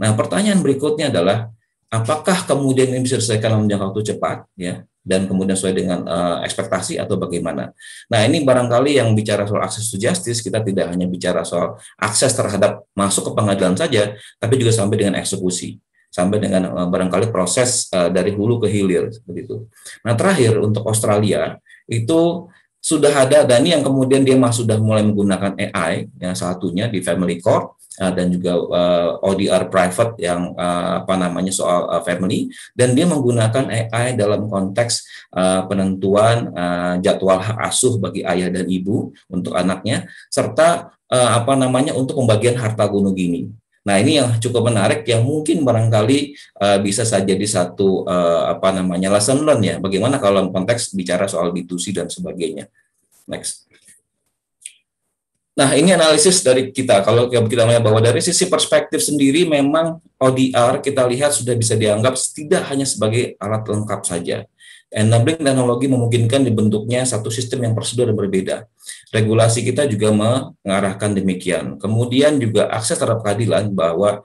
Nah, pertanyaan berikutnya adalah apakah kemudian ini bisa diselesaikan dalam jangka waktu cepat ya dan kemudian sesuai dengan uh, ekspektasi atau bagaimana. Nah, ini barangkali yang bicara soal akses to justice kita tidak hanya bicara soal akses terhadap masuk ke pengadilan saja, tapi juga sampai dengan eksekusi, sampai dengan uh, barangkali proses uh, dari hulu ke hilir seperti itu. Nah, terakhir untuk Australia itu sudah ada dan ini yang kemudian dia sudah mulai menggunakan AI yang satunya di Family Court Ah, dan juga uh, ah, ODR private yang uh, apa namanya soal uh, family dan dia menggunakan AI dalam konteks uh, penentuan uh, jadwal hak asuh bagi ayah dan ibu untuk anaknya serta uh, apa namanya untuk pembagian harta gunung gini Nah, ini yang cukup menarik yang mungkin barangkali uh, bisa saja di satu uh, apa namanya lesson learn ya. Bagaimana kalau dalam konteks bicara soal B2C dan sebagainya. Next. Nah, ini analisis dari kita. Kalau kita melihat bahwa dari sisi perspektif sendiri memang ODR kita lihat sudah bisa dianggap tidak hanya sebagai alat lengkap saja. Enabling teknologi memungkinkan dibentuknya satu sistem yang prosedur berbeda. Regulasi kita juga mengarahkan demikian. Kemudian juga akses terhadap keadilan bahwa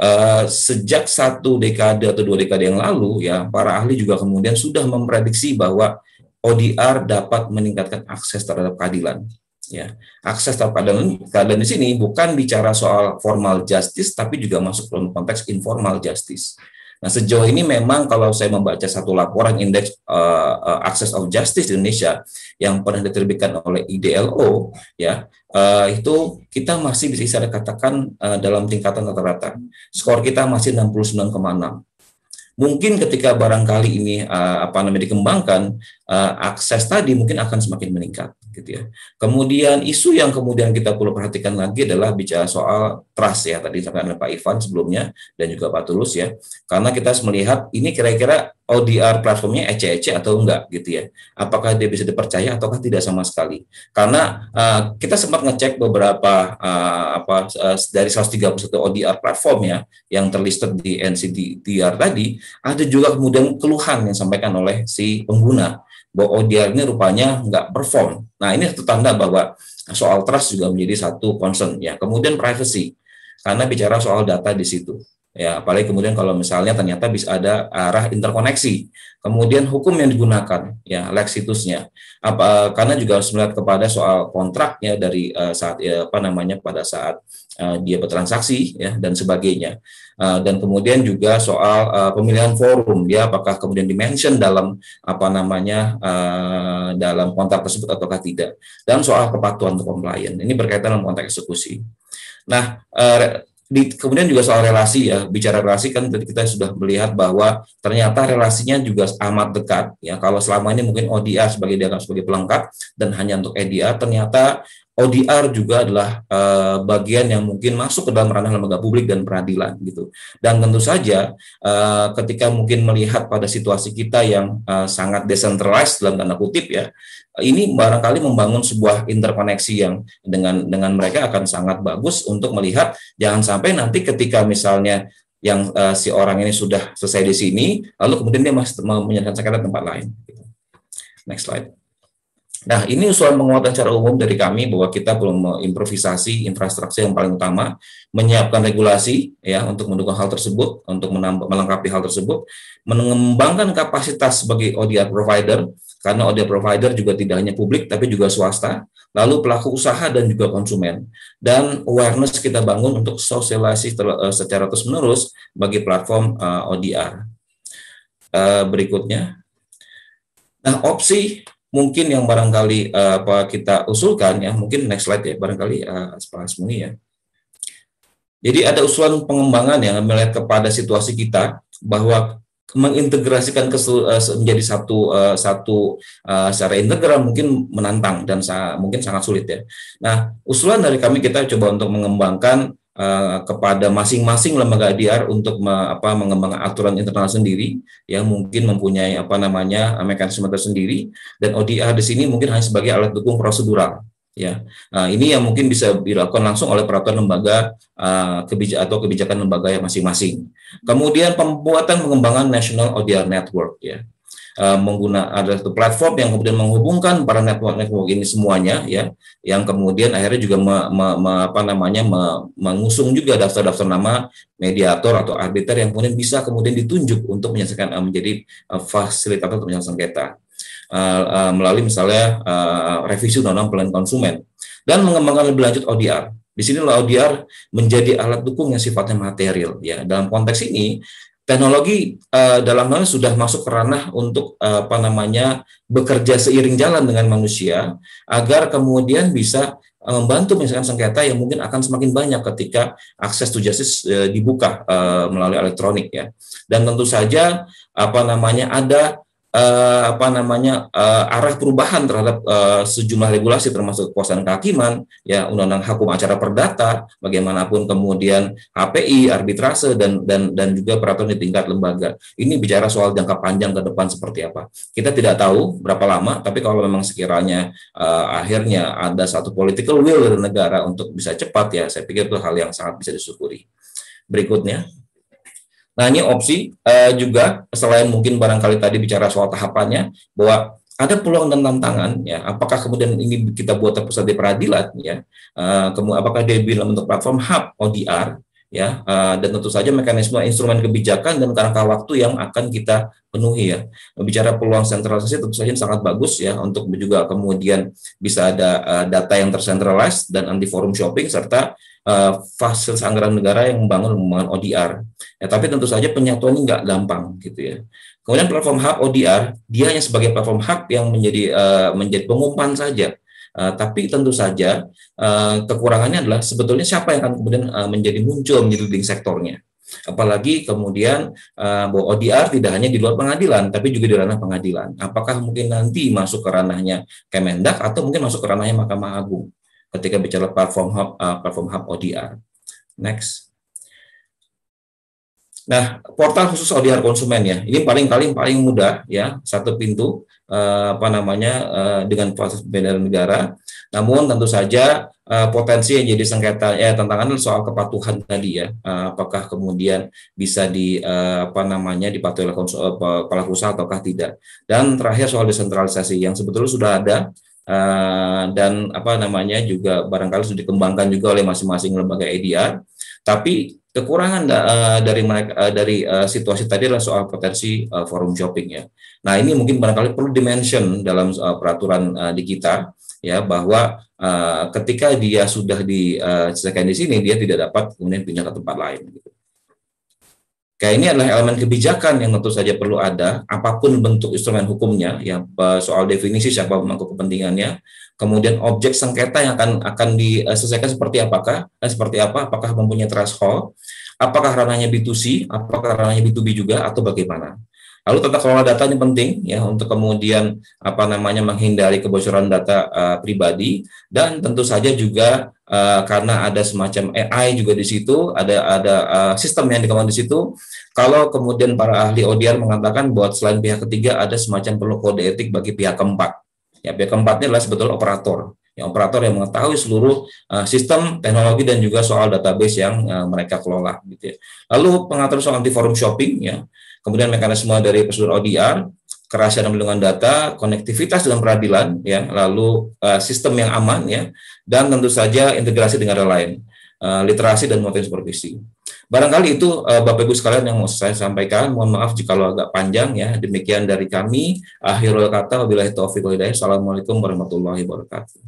Uh, sejak satu dekade atau dua dekade yang lalu ya para ahli juga kemudian sudah memprediksi bahwa ODR dapat meningkatkan akses terhadap keadilan ya akses terhadap keadilan di sini bukan bicara soal formal justice tapi juga masuk dalam konteks informal justice nah sejauh ini memang kalau saya membaca satu laporan indeks uh, eh, eh, access of justice di Indonesia yang pernah diterbitkan oleh IDLO ya uh, itu kita masih bisa dikatakan uh, dalam tingkatan rata-rata skor kita masih 69,6 mungkin ketika barangkali ini uh, apa namanya dikembangkan uh, akses tadi mungkin akan semakin meningkat gitu ya. Kemudian isu yang kemudian kita perlu perhatikan lagi adalah bicara soal trust ya tadi sampaikan oleh Pak Ivan sebelumnya dan juga Pak Tulus ya. Karena kita harus melihat ini kira-kira ODR platformnya ece atau enggak gitu ya. Apakah dia bisa dipercaya ataukah tidak sama sekali. Karena uh, kita sempat ngecek beberapa uh, apa uh, dari 131 ODR platform ya yang terlisted di NCDR tadi ada juga kemudian keluhan yang disampaikan oleh si pengguna bahwa ODR oh, ini rupanya nggak perform. Nah ini satu tanda bahwa soal trust juga menjadi satu concern. Ya kemudian privacy karena bicara soal data di situ. Ya apalagi kemudian kalau misalnya ternyata bisa ada arah interkoneksi. Kemudian hukum yang digunakan ya lex situsnya. Apa eh, karena juga harus melihat kepada soal kontraknya dari uh, saat ya, apa namanya pada saat Eh, dia bertransaksi ya dan sebagainya eh, dan kemudian juga soal eh, pemilihan forum ya apakah kemudian dimention dalam apa namanya dalam kontrak tersebut ataukah tidak dan soal kepatuhan untuk komplain ini berkaitan dengan konteks eksekusi nah di, kemudian juga soal relasi ya bicara relasi kan tadi kita sudah melihat bahwa ternyata relasinya juga amat dekat ya kalau selama ini mungkin ODA sebagai dianggap sebagai pelengkap dan hanya untuk EDA ternyata ODR juga adalah uh, bagian yang mungkin masuk ke dalam ranah lembaga publik dan peradilan gitu. Dan tentu saja uh, ketika mungkin melihat pada situasi kita yang uh, sangat decentralized dalam tanda kutip ya, ini barangkali membangun sebuah interkoneksi yang dengan dengan mereka akan sangat bagus untuk melihat jangan sampai nanti ketika misalnya yang uh, si orang ini sudah selesai di sini, lalu kemudian dia masih menyelesaikan tempat lain. Gitu. Next slide. Nah, ini usulan penguatan secara umum dari kami bahwa kita belum mengimprovisasi infrastruktur yang paling utama, menyiapkan regulasi ya untuk mendukung hal tersebut, untuk menambah, melengkapi hal tersebut, mengembangkan kapasitas sebagai ODR provider karena ODR provider juga tidak hanya publik tapi juga swasta, lalu pelaku usaha dan juga konsumen. Dan awareness kita bangun untuk sosialisasi eh, secara terus-menerus bagi platform uh, eh, ODR. Uh, eh, berikutnya. Nah, opsi mungkin yang barangkali uh, apa kita usulkan ya mungkin next slide ya barangkali uh, eh, semuanya ya. Jadi ada usulan pengembangan yang melihat kepada situasi kita bahwa mengintegrasikan ke, uh, eh, menjadi satu uh, satu uh, secara integral mungkin menantang dan sa mungkin sangat sulit ya. Nah, usulan dari kami kita coba untuk mengembangkan Eh, kepada masing-masing lembaga IDR untuk me, apa, mengembangkan aturan internal sendiri yang mungkin mempunyai apa namanya mekanisme tersendiri dan ODR di sini mungkin hanya sebagai alat dukung prosedural ya nah, ini yang mungkin bisa dilakukan langsung oleh peraturan lembaga uh, atau kebijakan lembaga yang masing-masing kemudian pembuatan pengembangan national ODR network ya Eh, mengguna menggunakan ada satu platform yang kemudian menghubungkan para network-network ini semuanya ya yang kemudian akhirnya juga me, me, me, apa namanya me, mengusung juga daftar-daftar nama mediator atau arbiter yang kemudian bisa kemudian ditunjuk untuk menyelesaikan eh, menjadi eh, fasilitator atau penyelesaian sengketa uh, uh, melalui misalnya uh, revisi undang-undang pelayan konsumen dan mengembangkan lebih lanjut ODR. Di sinilah ODR menjadi alat dukung yang sifatnya material. Ya, dalam konteks ini teknologi uh, dalam hal sudah masuk ke ranah untuk uh, apa namanya bekerja seiring jalan dengan manusia agar kemudian bisa eh, membantu misalkan sengketa yang mungkin akan semakin banyak ketika akses to justice dibuka melalui elektronik ya dan tentu saja apa namanya ada uh, apa namanya uh, arah perubahan terhadap uh, sejumlah regulasi termasuk kekuasaan kehakiman, ya undang-undang hukum acara perdata, bagaimanapun kemudian HPI, arbitrase dan dan dan juga peraturan di tingkat lembaga. Ini bicara soal jangka panjang ke depan seperti apa. Kita tidak tahu berapa lama, tapi kalau memang sekiranya uh, akhirnya ada satu political will dari negara untuk bisa cepat ya, saya pikir itu hal yang sangat bisa disyukuri. Berikutnya. Nah ini opsi eh, juga selain mungkin barangkali tadi bicara soal tahapannya bahwa ada peluang dan tantangan ya apakah kemudian ini kita buat terpusat di peradilan ya uh, eh, kemudian apakah dia bilang untuk platform hub ODR ya uh, dan tentu saja mekanisme instrumen kebijakan dan kerangka waktu yang akan kita penuhi ya bicara peluang sentralisasi tentu saja sangat bagus ya untuk juga kemudian bisa ada uh, data yang tersentralized dan anti forum shopping serta uh, fasilitas anggaran negara yang membangun pembangunan ODR. Ya, tapi tentu saja penyatuan ini nggak gampang gitu ya. Kemudian platform hub ODR dia hanya sebagai platform hub yang menjadi uh, menjadi pengumpan saja. Uh, tapi tentu saja uh, kekurangannya adalah sebetulnya siapa yang akan kemudian uh, menjadi muncul menjadi leading sektornya. Apalagi kemudian uh, bahwa ODR tidak hanya di luar pengadilan, tapi juga di ranah pengadilan. Apakah mungkin nanti masuk ke ranahnya Kemendak atau mungkin masuk ke ranahnya Mahkamah Agung? ketika bicara platform hub uh, platform hub ODR. Next. Nah, portal khusus ODR konsumen ya. Ini paling paling paling mudah ya, satu pintu eh, apa namanya uh, dengan proses bendera negara. Namun tentu saja eh, potensi yang jadi sengketa ya tantangan soal kepatuhan tadi ya. Eh, apakah kemudian bisa di eh, apa namanya dipatuhi oleh pelaku usaha ataukah tidak. Dan terakhir soal desentralisasi yang sebetulnya sudah ada Uh, dan apa namanya juga barangkali sudah dikembangkan juga oleh masing-masing lembaga EDR. Tapi kekurangan uh, dari mereka uh, eh, dari uh, situasi tadi adalah soal potensi uh, forum shopping ya. Nah ini mungkin barangkali perlu dimention dalam uh, peraturan uh, di kita ya bahwa uh, ketika dia sudah diselesaikan uh, di sini dia tidak dapat kemudian pindah ke tempat lain. Gitu. Kayak ini adalah elemen kebijakan yang tentu saja perlu ada, apapun bentuk instrumen hukumnya, ya eh, soal definisi siapa pemangku kepentingannya, kemudian objek sengketa yang akan akan diselesaikan seperti apakah, eh, seperti apa, apakah mempunyai threshold, apakah ranahnya B2C, apakah ranahnya B2B juga, atau bagaimana. Lalu tata kelola data ini penting ya untuk kemudian apa namanya menghindari kebocoran data uh, pribadi dan tentu saja juga uh, karena ada semacam AI juga di situ, ada ada uh, sistem yang dikembangkan di situ. Kalau kemudian para ahli ODR mengatakan buat selain pihak ketiga ada semacam perlu kode etik bagi pihak keempat. Ya, pihak keempat ini adalah sebetulnya operator ya, operator yang mengetahui seluruh uh, sistem teknologi dan juga soal database yang uh, mereka kelola gitu ya. Lalu pengatur soal anti forum shopping ya kemudian mekanisme dari prosedur ODR, kerahasiaan perlindungan data, konektivitas dalam peradilan, ya, lalu uh, sistem yang aman, ya, dan tentu saja integrasi dengan negara lain, uh, literasi dan motivasi supervisi. Barangkali itu uh, Bapak Ibu sekalian yang mau saya sampaikan. Mohon maaf jika agak panjang ya. Demikian dari kami. Akhirul kata wabillahi taufiq wal hidayah. Assalamualaikum warahmatullahi wabarakatuh.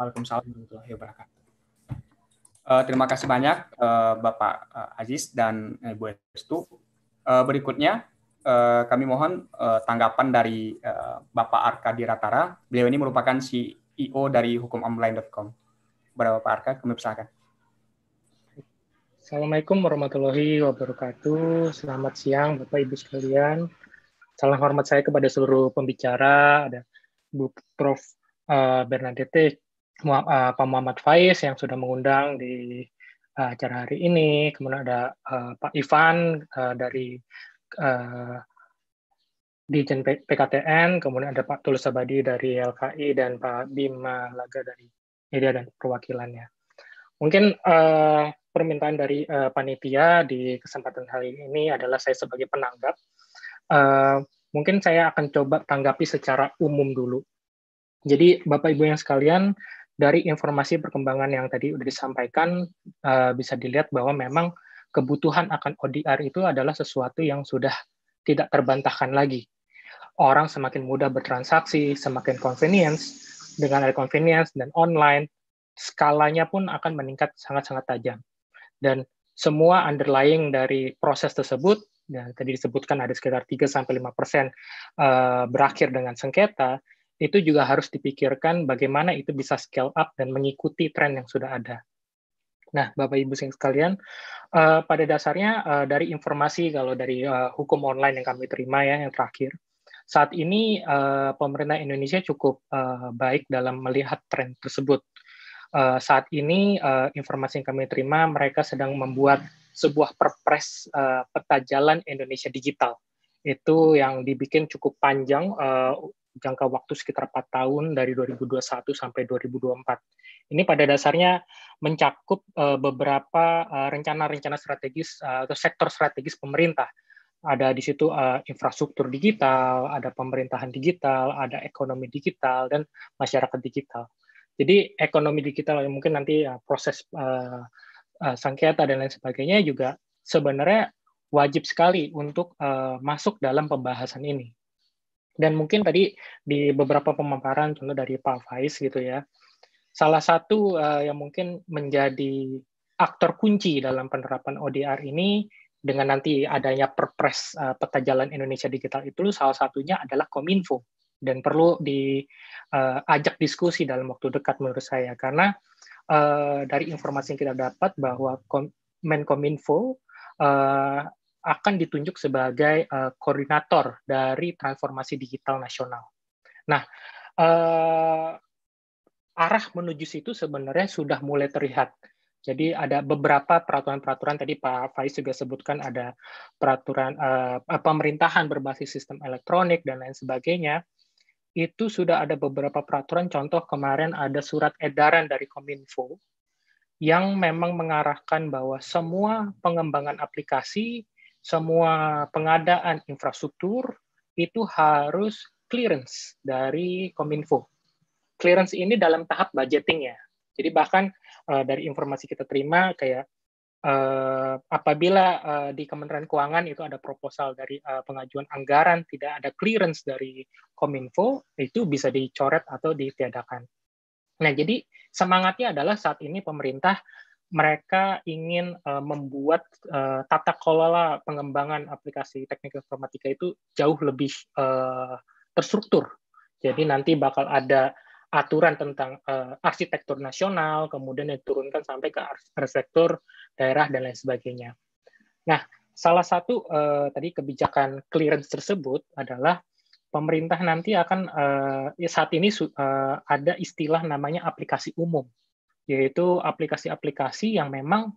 Waalaikumsalam warahmatullahi wabarakatuh. Uh, terima kasih banyak uh, Bapak uh, Aziz dan Ibu Estu Uh, berikutnya, uh, kami mohon uh, tanggapan dari uh, Bapak Arka Diratara. Beliau ini merupakan CEO dari hukumonline.com. Berapa Pak Arka, kami persilakan. Assalamualaikum warahmatullahi wabarakatuh. Selamat siang Bapak Ibu sekalian. Salam hormat saya kepada seluruh pembicara, ada Bu Prof. Bernadette Pak Muhammad Faiz yang sudah mengundang di Eh, acara hari ini. Kemudian ada uh, Pak Ivan uh, dari uh, Dijen PKTN, kemudian ada Pak Tulus Abadi dari LKI dan Pak Bima Laga dari media dan perwakilannya. Mungkin uh, permintaan dari uh, panitia di kesempatan hari ini adalah saya sebagai penanggap. Uh, mungkin saya akan coba tanggapi secara umum dulu. Jadi Bapak Ibu yang sekalian, dari informasi perkembangan yang tadi sudah disampaikan uh, bisa dilihat bahwa memang kebutuhan akan ODR itu adalah sesuatu yang sudah tidak terbantahkan lagi. Orang semakin mudah bertransaksi, semakin convenience dengan ada convenience dan online skalanya pun akan meningkat sangat-sangat tajam. Dan semua underlying dari proses tersebut dan tadi disebutkan ada sekitar 3 sampai 5% eh, berakhir dengan sengketa itu juga harus dipikirkan bagaimana itu bisa scale up dan mengikuti tren yang sudah ada. Nah, Bapak Ibu sekalian, uh, pada dasarnya uh, dari informasi kalau dari uh, hukum online yang kami terima ya yang terakhir, saat ini uh, pemerintah Indonesia cukup uh, baik dalam melihat tren tersebut. Uh, saat ini uh, informasi yang kami terima mereka sedang membuat sebuah perpres uh, peta jalan Indonesia digital itu yang dibikin cukup panjang uh, jangka waktu sekitar 4 tahun dari 2021 sampai 2024. Ini pada dasarnya mencakup eh, beberapa eh, rencana-rencana strategis eh, atau sektor strategis pemerintah. Ada di situ infrastruktur digital, ada pemerintahan digital, ada ekonomi digital dan masyarakat digital. Jadi ekonomi digital yang mungkin nanti proses sengketa dan lain sebagainya juga sebenarnya wajib sekali untuk masuk dalam pembahasan ini dan mungkin tadi di beberapa pemaparan, contoh dari Pak Faiz gitu ya, salah satu uh, yang mungkin menjadi aktor kunci dalam penerapan ODR ini dengan nanti adanya perpres uh, peta jalan Indonesia digital itu salah satunya adalah Kominfo dan perlu diajak eh, uh, diskusi dalam waktu dekat menurut saya karena uh, dari informasi yang kita dapat bahwa Menkominfo uh, akan ditunjuk sebagai uh, koordinator dari transformasi digital nasional. Nah, uh, arah menuju situ sebenarnya sudah mulai terlihat. Jadi ada beberapa peraturan-peraturan tadi Pak Faiz juga sebutkan ada peraturan uh, pemerintahan berbasis sistem elektronik dan lain sebagainya. Itu sudah ada beberapa peraturan. Contoh kemarin ada surat edaran dari Kominfo yang memang mengarahkan bahwa semua pengembangan aplikasi semua pengadaan infrastruktur itu harus clearance dari Kominfo. Clearance ini dalam tahap budgeting ya. Jadi bahkan uh, dari informasi kita terima kayak uh, apabila uh, di Kementerian Keuangan itu ada proposal dari uh, pengajuan anggaran tidak ada clearance dari Kominfo itu bisa dicoret atau ditiadakan. Nah, jadi semangatnya adalah saat ini pemerintah mereka ingin uh, membuat uh, tata kelola pengembangan aplikasi teknik informatika itu jauh lebih uh, terstruktur. Jadi nanti bakal ada aturan tentang uh, arsitektur nasional, kemudian diturunkan sampai ke arsitektur daerah dan lain sebagainya. Nah, salah satu uh, tadi kebijakan clearance tersebut adalah pemerintah nanti akan uh, saat ini uh, ada istilah namanya aplikasi umum yaitu aplikasi-aplikasi yang memang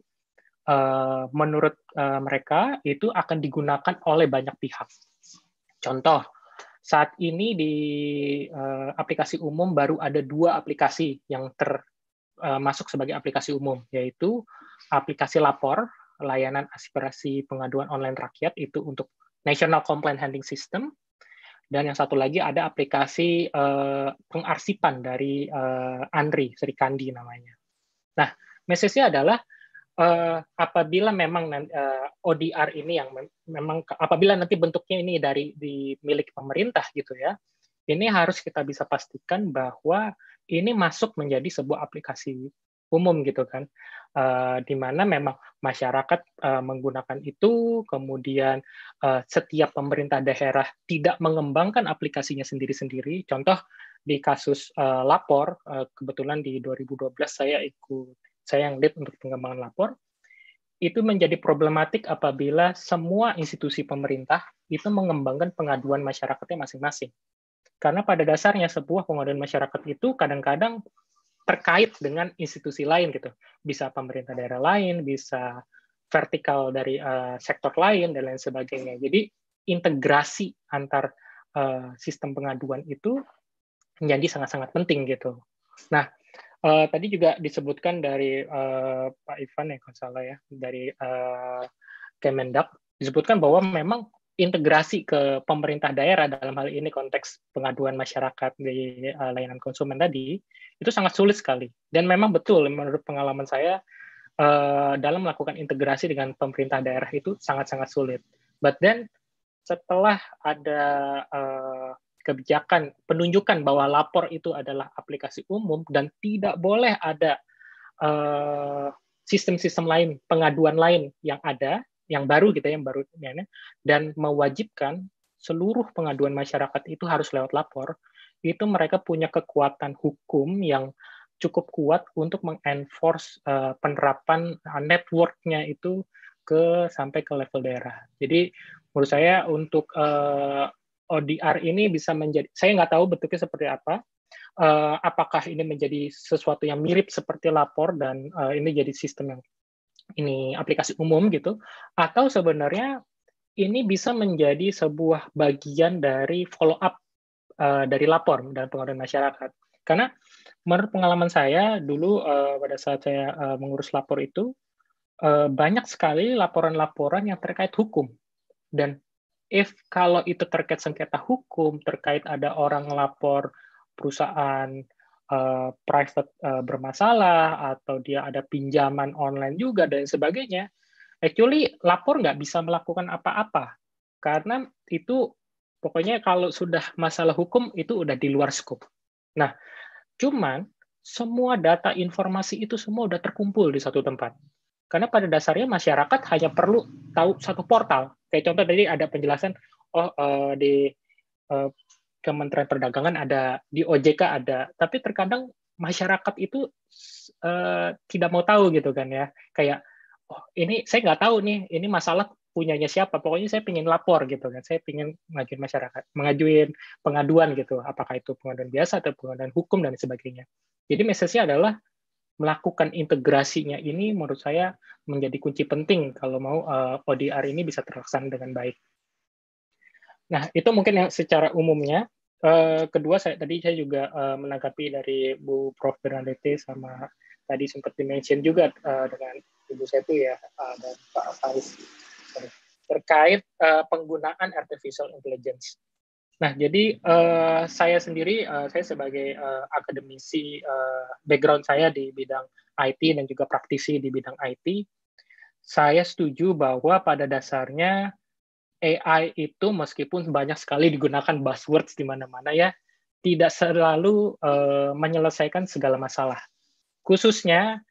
eh, menurut eh, mereka itu akan digunakan oleh banyak pihak. Contoh, saat ini di eh, aplikasi umum baru ada dua aplikasi yang termasuk sebagai aplikasi umum, yaitu aplikasi lapor, layanan aspirasi pengaduan online rakyat itu untuk National Complaint Handling System, dan yang satu lagi ada aplikasi pengarsipan dari Andri Serikandi namanya. Nah, message-nya adalah uh, apabila memang uh, eh, ODR ini yang memang apabila nanti bentuknya ini dari di milik pemerintah gitu ya, ini harus kita bisa pastikan bahwa ini masuk menjadi sebuah aplikasi umum gitu kan, uh, di mana memang masyarakat uh, menggunakan itu, kemudian uh, setiap pemerintah daerah tidak mengembangkan aplikasinya sendiri-sendiri. Contoh di kasus uh, lapor uh, kebetulan di 2012 saya ikut saya yang lead untuk pengembangan lapor itu menjadi problematik apabila semua institusi pemerintah itu mengembangkan pengaduan masyarakatnya masing-masing. Karena pada dasarnya sebuah pengaduan masyarakat itu kadang-kadang terkait dengan institusi lain gitu. Bisa pemerintah daerah lain, bisa vertikal dari uh, sektor lain dan lain sebagainya. Jadi integrasi antar uh, sistem pengaduan itu menjadi sangat-sangat penting gitu. Nah, uh, tadi juga disebutkan dari uh, Pak Ivan ya kalau salah ya dari uh, Kemendak disebutkan bahwa memang integrasi ke pemerintah daerah dalam hal ini konteks pengaduan masyarakat di uh, layanan konsumen tadi itu sangat sulit sekali dan memang betul menurut pengalaman saya uh, dalam melakukan integrasi dengan pemerintah daerah itu sangat-sangat sulit. But then setelah ada uh, kebijakan penunjukan bahwa lapor itu adalah aplikasi umum dan tidak boleh ada eh, sistem-sistem uh, lain, pengaduan lain yang ada, yang baru gitu ya, yang baru dan mewajibkan seluruh pengaduan masyarakat itu harus lewat lapor, itu mereka punya kekuatan hukum yang cukup kuat untuk mengenforce uh, penerapan uh, networknya itu ke sampai ke level daerah. Jadi menurut saya untuk uh, ODR ini bisa menjadi, saya nggak tahu bentuknya seperti apa, uh, apakah ini menjadi sesuatu yang mirip seperti lapor dan uh, ini jadi sistem yang ini aplikasi umum gitu, atau sebenarnya ini bisa menjadi sebuah bagian dari follow up uh, eh, dari lapor dan pengaduan masyarakat. Karena menurut pengalaman saya dulu uh, pada saat saya uh, mengurus lapor itu uh, banyak sekali laporan-laporan yang terkait hukum dan if kalau itu terkait sengketa hukum, terkait ada orang ngelapor perusahaan uh, private uh, bermasalah atau dia ada pinjaman online juga dan sebagainya, actually lapor nggak bisa melakukan apa-apa karena itu pokoknya kalau sudah masalah hukum itu udah di luar scope. Nah, cuman semua data informasi itu semua udah terkumpul di satu tempat. Karena pada dasarnya masyarakat hanya perlu tahu satu portal. Kayak contoh tadi ada penjelasan, oh uh, di uh, Kementerian Perdagangan ada, di OJK ada, tapi terkadang masyarakat itu uh, tidak mau tahu gitu kan ya, kayak oh ini saya nggak tahu nih, ini masalah punyanya siapa, pokoknya saya ingin lapor gitu kan, saya ingin mengajuin masyarakat, mengajuin pengaduan gitu, apakah itu pengaduan biasa atau pengaduan hukum dan sebagainya. Jadi message-nya adalah melakukan integrasinya ini menurut saya menjadi kunci penting kalau mau eh, ODR ini bisa terlaksana dengan baik. Nah, itu mungkin yang secara umumnya. Eh, kedua, saya tadi saya juga eh, menanggapi dari Bu Prof. Bernadette sama tadi sempat mention juga dengan Ibu Setu ya dan Pak Faris terkait penggunaan artificial intelligence Nah, jadi uh, saya sendiri, uh, saya sebagai uh, akademisi, uh, background saya di bidang IT dan juga praktisi di bidang IT, saya setuju bahwa pada dasarnya AI itu meskipun banyak sekali digunakan buzzwords di mana-mana ya, tidak selalu uh, menyelesaikan segala masalah. Khususnya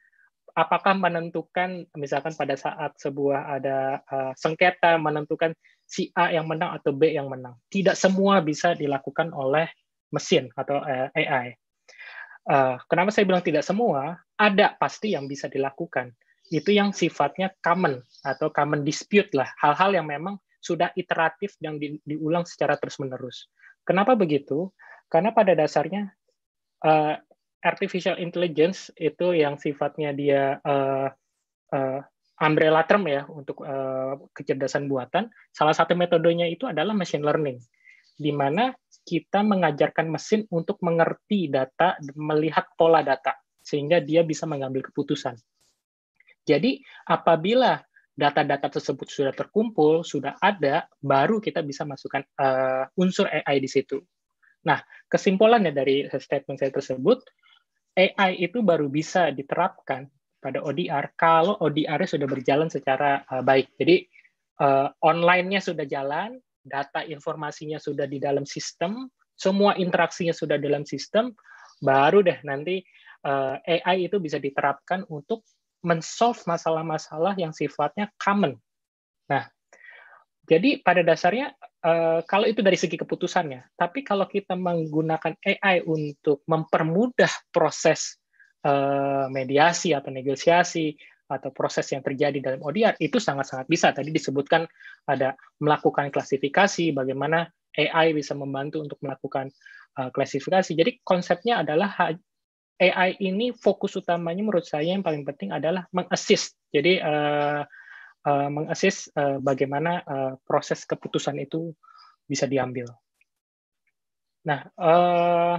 apakah menentukan misalkan pada saat sebuah ada uh, sengketa menentukan si A yang menang atau B yang menang. Tidak semua bisa dilakukan oleh mesin atau uh, eh, AI. Uh, eh, kenapa saya bilang tidak semua? Ada pasti yang bisa dilakukan. Itu yang sifatnya common atau common dispute lah, hal-hal yang memang sudah iteratif yang di, diulang secara terus-menerus. Kenapa begitu? Karena pada dasarnya uh, artificial intelligence itu yang sifatnya dia uh, uh, umbrella term ya untuk uh, kecerdasan buatan. Salah satu metodenya itu adalah machine learning, di mana kita mengajarkan mesin untuk mengerti data, melihat pola data, sehingga dia bisa mengambil keputusan. Jadi apabila data-data tersebut sudah terkumpul, sudah ada, baru kita bisa masukkan uh, unsur AI di situ. Nah, kesimpulannya dari statement saya tersebut, AI itu baru bisa diterapkan pada ODR kalau odr sudah berjalan secara uh, baik. Jadi uh, online-nya sudah jalan, data informasinya sudah di dalam sistem, semua interaksinya sudah dalam sistem, baru deh nanti uh, eh, AI itu bisa diterapkan untuk mensolve masalah-masalah yang sifatnya common. Nah, jadi pada dasarnya Eh, kalau itu dari segi keputusannya, tapi kalau kita menggunakan AI untuk mempermudah proses uh, mediasi atau negosiasi atau proses yang terjadi dalam ODR itu sangat-sangat bisa. Tadi disebutkan ada melakukan klasifikasi, bagaimana AI bisa membantu untuk melakukan uh, klasifikasi. Jadi konsepnya adalah AI ini fokus utamanya menurut saya yang paling penting adalah mengassist. Jadi uh, uh, uh, bagaimana uh, proses keputusan itu bisa diambil. Nah, uh,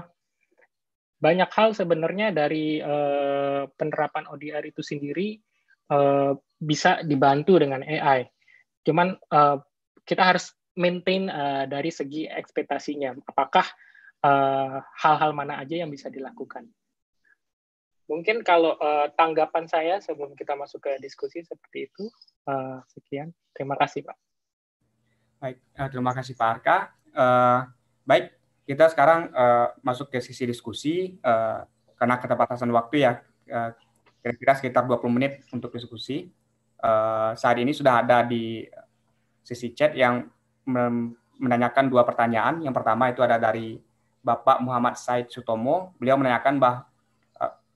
banyak hal sebenarnya dari uh, penerapan ODR itu sendiri uh, bisa dibantu dengan AI. Cuman uh, kita harus maintain uh, dari segi ekspektasinya. Apakah hal-hal uh, mana aja yang bisa dilakukan? mungkin kalau uh, tanggapan saya sebelum kita masuk ke diskusi seperti itu uh, sekian terima kasih pak baik uh, terima kasih pak Arka uh, baik kita sekarang uh, masuk ke sisi diskusi uh, karena keterbatasan waktu ya kira kira-kira sekitar 20 menit untuk diskusi uh, saat ini sudah ada di sisi chat yang menanyakan dua pertanyaan yang pertama itu ada dari Bapak Muhammad Said Sutomo beliau menanyakan bah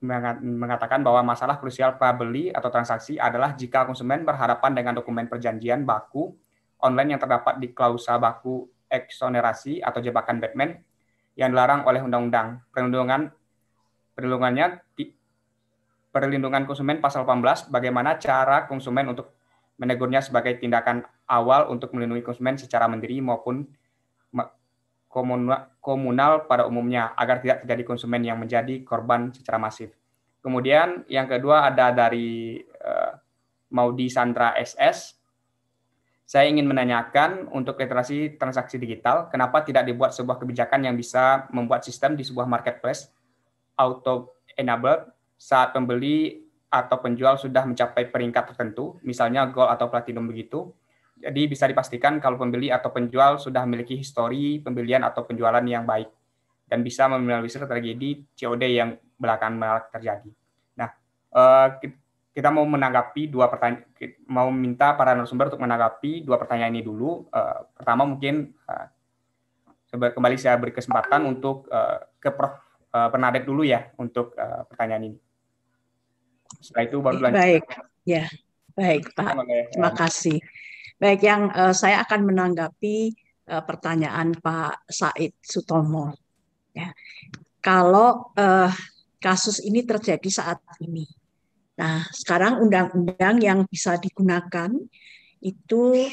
mengatakan bahwa masalah krusial prabeli atau transaksi adalah jika konsumen berhadapan dengan dokumen perjanjian baku online yang terdapat di klausa baku eksonerasi atau jebakan Batman yang dilarang oleh undang-undang. Perlindungan perlindungannya perlindungan konsumen pasal 18 bagaimana cara konsumen untuk menegurnya sebagai tindakan awal untuk melindungi konsumen secara mandiri maupun komunal pada umumnya agar tidak terjadi konsumen yang menjadi korban secara masif. Kemudian yang kedua ada dari uh, Maudi Sandra SS. Saya ingin menanyakan untuk literasi transaksi digital, kenapa tidak dibuat sebuah kebijakan yang bisa membuat sistem di sebuah marketplace auto enable saat pembeli atau penjual sudah mencapai peringkat tertentu, misalnya gold atau platinum begitu, jadi bisa dipastikan kalau pembeli atau penjual sudah memiliki histori pembelian atau penjualan yang baik dan bisa meminimalisir terjadi COD yang belakangan malah terjadi. Nah, eh, kita mau menanggapi dua pertanyaan, mau minta para narasumber untuk menanggapi dua pertanyaan ini dulu. Eh, pertama mungkin eh, kembali saya beri kesempatan untuk ke Prof. Pernadek dulu ya untuk pertanyaan ini. Setelah itu baru lanjut. Baik, ya. Baik, Pak. Terima kasih. Baik, yang uh, saya akan menanggapi uh, pertanyaan Pak Said Sutomo. Ya. Kalau uh, kasus ini terjadi saat ini, nah sekarang undang-undang yang bisa digunakan itu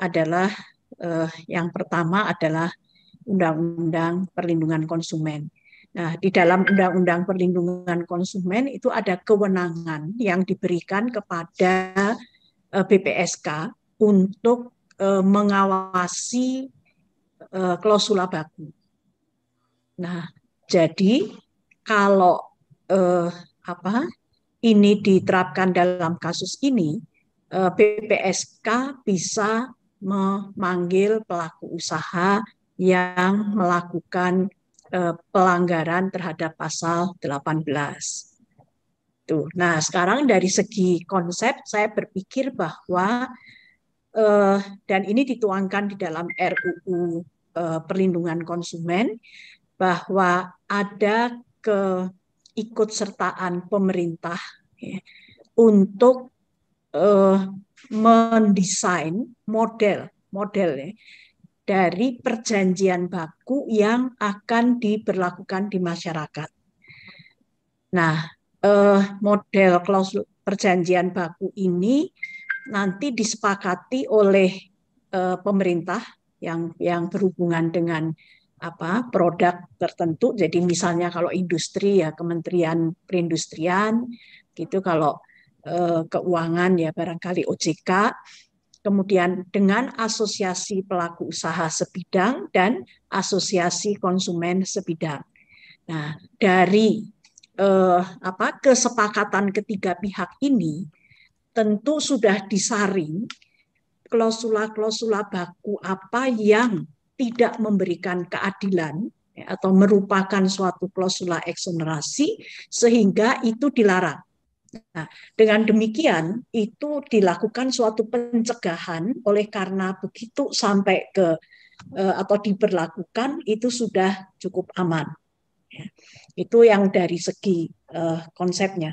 adalah uh, yang pertama adalah Undang-Undang Perlindungan Konsumen. Nah, di dalam Undang-Undang Perlindungan Konsumen itu ada kewenangan yang diberikan kepada BPSK untuk uh, mengawasi uh, eh, klausula baku. Nah, jadi kalau uh, apa ini diterapkan dalam kasus ini, uh, BPSK bisa memanggil pelaku usaha yang melakukan uh, pelanggaran terhadap pasal 18. Tuh. Nah, sekarang dari segi konsep saya berpikir bahwa uh, dan ini dituangkan di dalam RUU uh, eh, Perlindungan Konsumen bahwa ada keikutsertaan pemerintah ya, untuk uh, mendesain model model ya, dari perjanjian baku yang akan diberlakukan di masyarakat. Nah, eh, model klausul perjanjian baku ini nanti disepakati oleh uh, pemerintah yang yang berhubungan dengan apa produk tertentu. Jadi misalnya kalau industri ya Kementerian Perindustrian gitu kalau uh, keuangan ya barangkali OJK. Kemudian dengan asosiasi pelaku usaha sebidang dan asosiasi konsumen sebidang. Nah, dari eh, apa kesepakatan ketiga pihak ini tentu sudah disaring klausula-klausula baku apa yang tidak memberikan keadilan ya, atau merupakan suatu klausula eksonerasi sehingga itu dilarang. Nah, dengan demikian itu dilakukan suatu pencegahan oleh karena begitu sampai ke eh, atau diberlakukan itu sudah cukup aman. Ya, itu yang dari segi eh, konsepnya.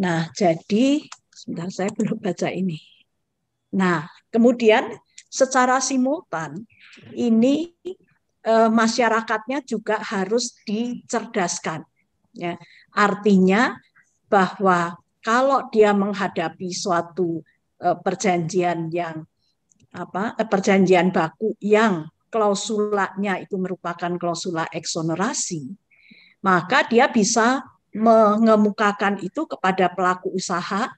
Nah, jadi sebentar saya belum baca ini. Nah, kemudian secara simultan ini e, masyarakatnya juga harus dicerdaskan. Ya, artinya bahwa kalau dia menghadapi suatu e, perjanjian yang apa e, perjanjian baku yang klausulanya itu merupakan klausula eksonerasi, maka dia bisa mengemukakan itu kepada pelaku usaha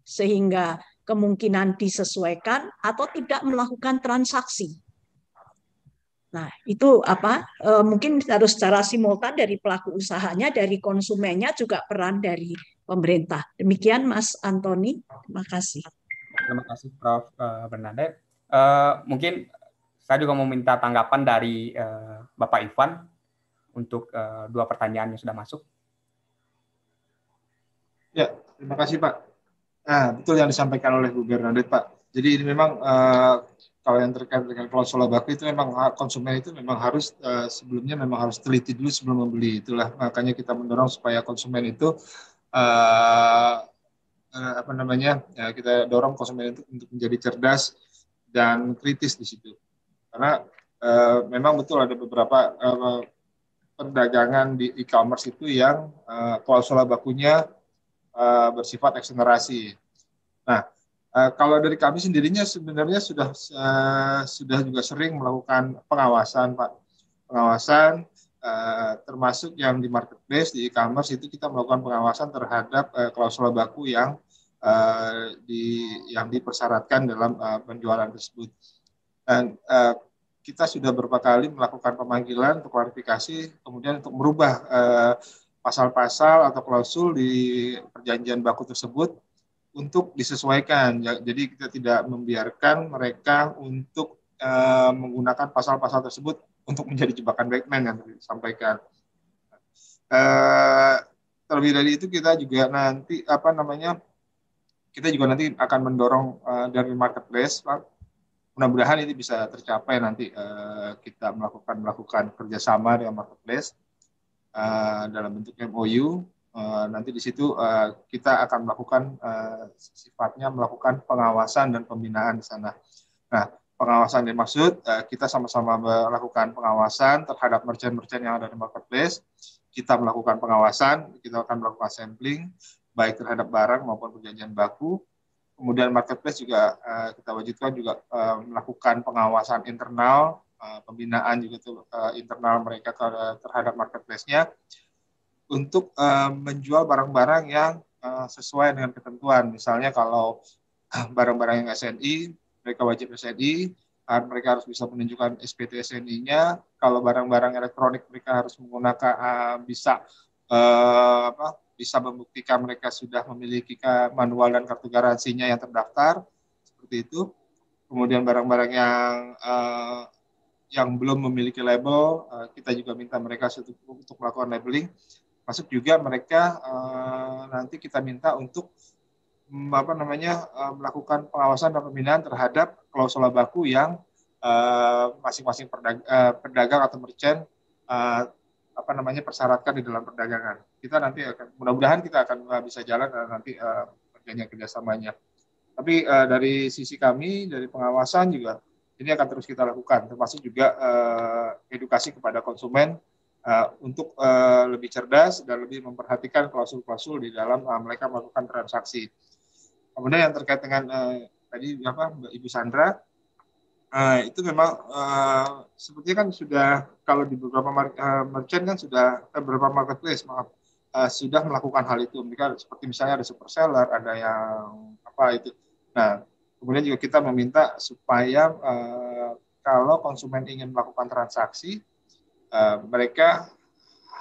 sehingga kemungkinan disesuaikan atau tidak melakukan transaksi. Nah, itu apa? E, mungkin harus secara simultan dari pelaku usahanya, dari konsumennya juga peran dari pemerintah. Demikian Mas Antoni, terima kasih. Terima kasih Prof e, Bernadette. Uh, mungkin saya juga mau minta tanggapan dari uh, Bapak Ivan untuk uh, dua pertanyaan yang sudah masuk. Ya, terima kasih Pak. Nah, betul yang disampaikan oleh Bu Bernadet Pak. Jadi ini memang uh, kalau yang terkait dengan klausul baku itu memang eh, konsumen itu memang harus uh, sebelumnya memang harus teliti dulu sebelum membeli. Itulah makanya kita mendorong supaya konsumen itu uh, apa namanya ya, kita dorong konsumen itu untuk menjadi cerdas dan kritis di situ. Karena uh, memang betul ada beberapa uh, perdagangan di e-commerce itu yang uh, klausul bakunya Eh, bersifat eksenerasi. Nah, eh, kalau dari kami sendirinya sebenarnya sudah eh, sudah juga sering melakukan pengawasan, Pak. Pengawasan termasuk yang di marketplace, di e-commerce itu kita melakukan pengawasan terhadap klausul baku yang di yang dipersyaratkan dalam penjualan tersebut. Dan kita sudah beberapa kali melakukan pemanggilan untuk klarifikasi, kemudian untuk merubah pasal-pasal atau klausul di perjanjian baku tersebut untuk disesuaikan. Ya, jadi kita tidak membiarkan mereka untuk e, menggunakan pasal-pasal tersebut untuk menjadi jebakan Batman yang disampaikan. E, terlebih dari itu kita juga nanti apa namanya kita juga nanti akan mendorong e, eh, dari marketplace Pak. Mudah-mudahan ini bisa tercapai nanti e, kita melakukan melakukan kerjasama dengan marketplace Eh, dalam bentuk MOU. Uh, eh, nanti di situ uh, kita akan melakukan uh, sifatnya melakukan pengawasan dan pembinaan di sana. Nah, pengawasan yang maksud uh, kita sama-sama melakukan pengawasan terhadap merchant-merchant yang ada di marketplace. Kita melakukan pengawasan, kita akan melakukan sampling baik terhadap barang maupun perjanjian baku. Kemudian marketplace juga uh, kita wajibkan juga uh, melakukan pengawasan internal Eh, pembinaan juga tuh eh, internal mereka terhadap marketplace-nya untuk eh, menjual barang-barang yang sesuai dengan ketentuan. Misalnya kalau barang-barang yang SNI, mereka wajib SNI, mereka harus bisa menunjukkan SPT SNI-nya. Kalau barang-barang elektronik mereka harus menggunakan bisa apa? bisa membuktikan mereka sudah memiliki manual dan kartu garansinya yang terdaftar seperti itu. Kemudian barang-barang yang yang belum memiliki label, eh, kita juga minta mereka untuk, melakukan labeling. Masuk juga mereka eh, nanti kita minta untuk mm, apa namanya eh, melakukan pengawasan dan pembinaan terhadap klausula baku yang masing-masing pedagang atau merchant apa namanya persyaratkan di dalam perdagangan. Kita nanti akan mudah-mudahan kita akan bisa jalan nanti perjanjian kerjasamanya. Tapi dari sisi kami dari pengawasan juga ini akan terus kita lakukan, termasuk juga uh, edukasi kepada konsumen uh, untuk uh, lebih cerdas dan lebih memperhatikan klausul-klausul di dalam uh, mereka melakukan transaksi. Kemudian yang terkait dengan uh, tadi apa Mbak Ibu Sandra, uh, itu memang uh, sepertinya kan sudah kalau di beberapa mar uh, merchant kan sudah eh, beberapa marketplace maaf uh, sudah melakukan hal itu. Mereka seperti misalnya ada super seller ada yang apa itu. Nah Kemudian juga kita meminta supaya uh, kalau konsumen ingin melakukan transaksi, uh, mereka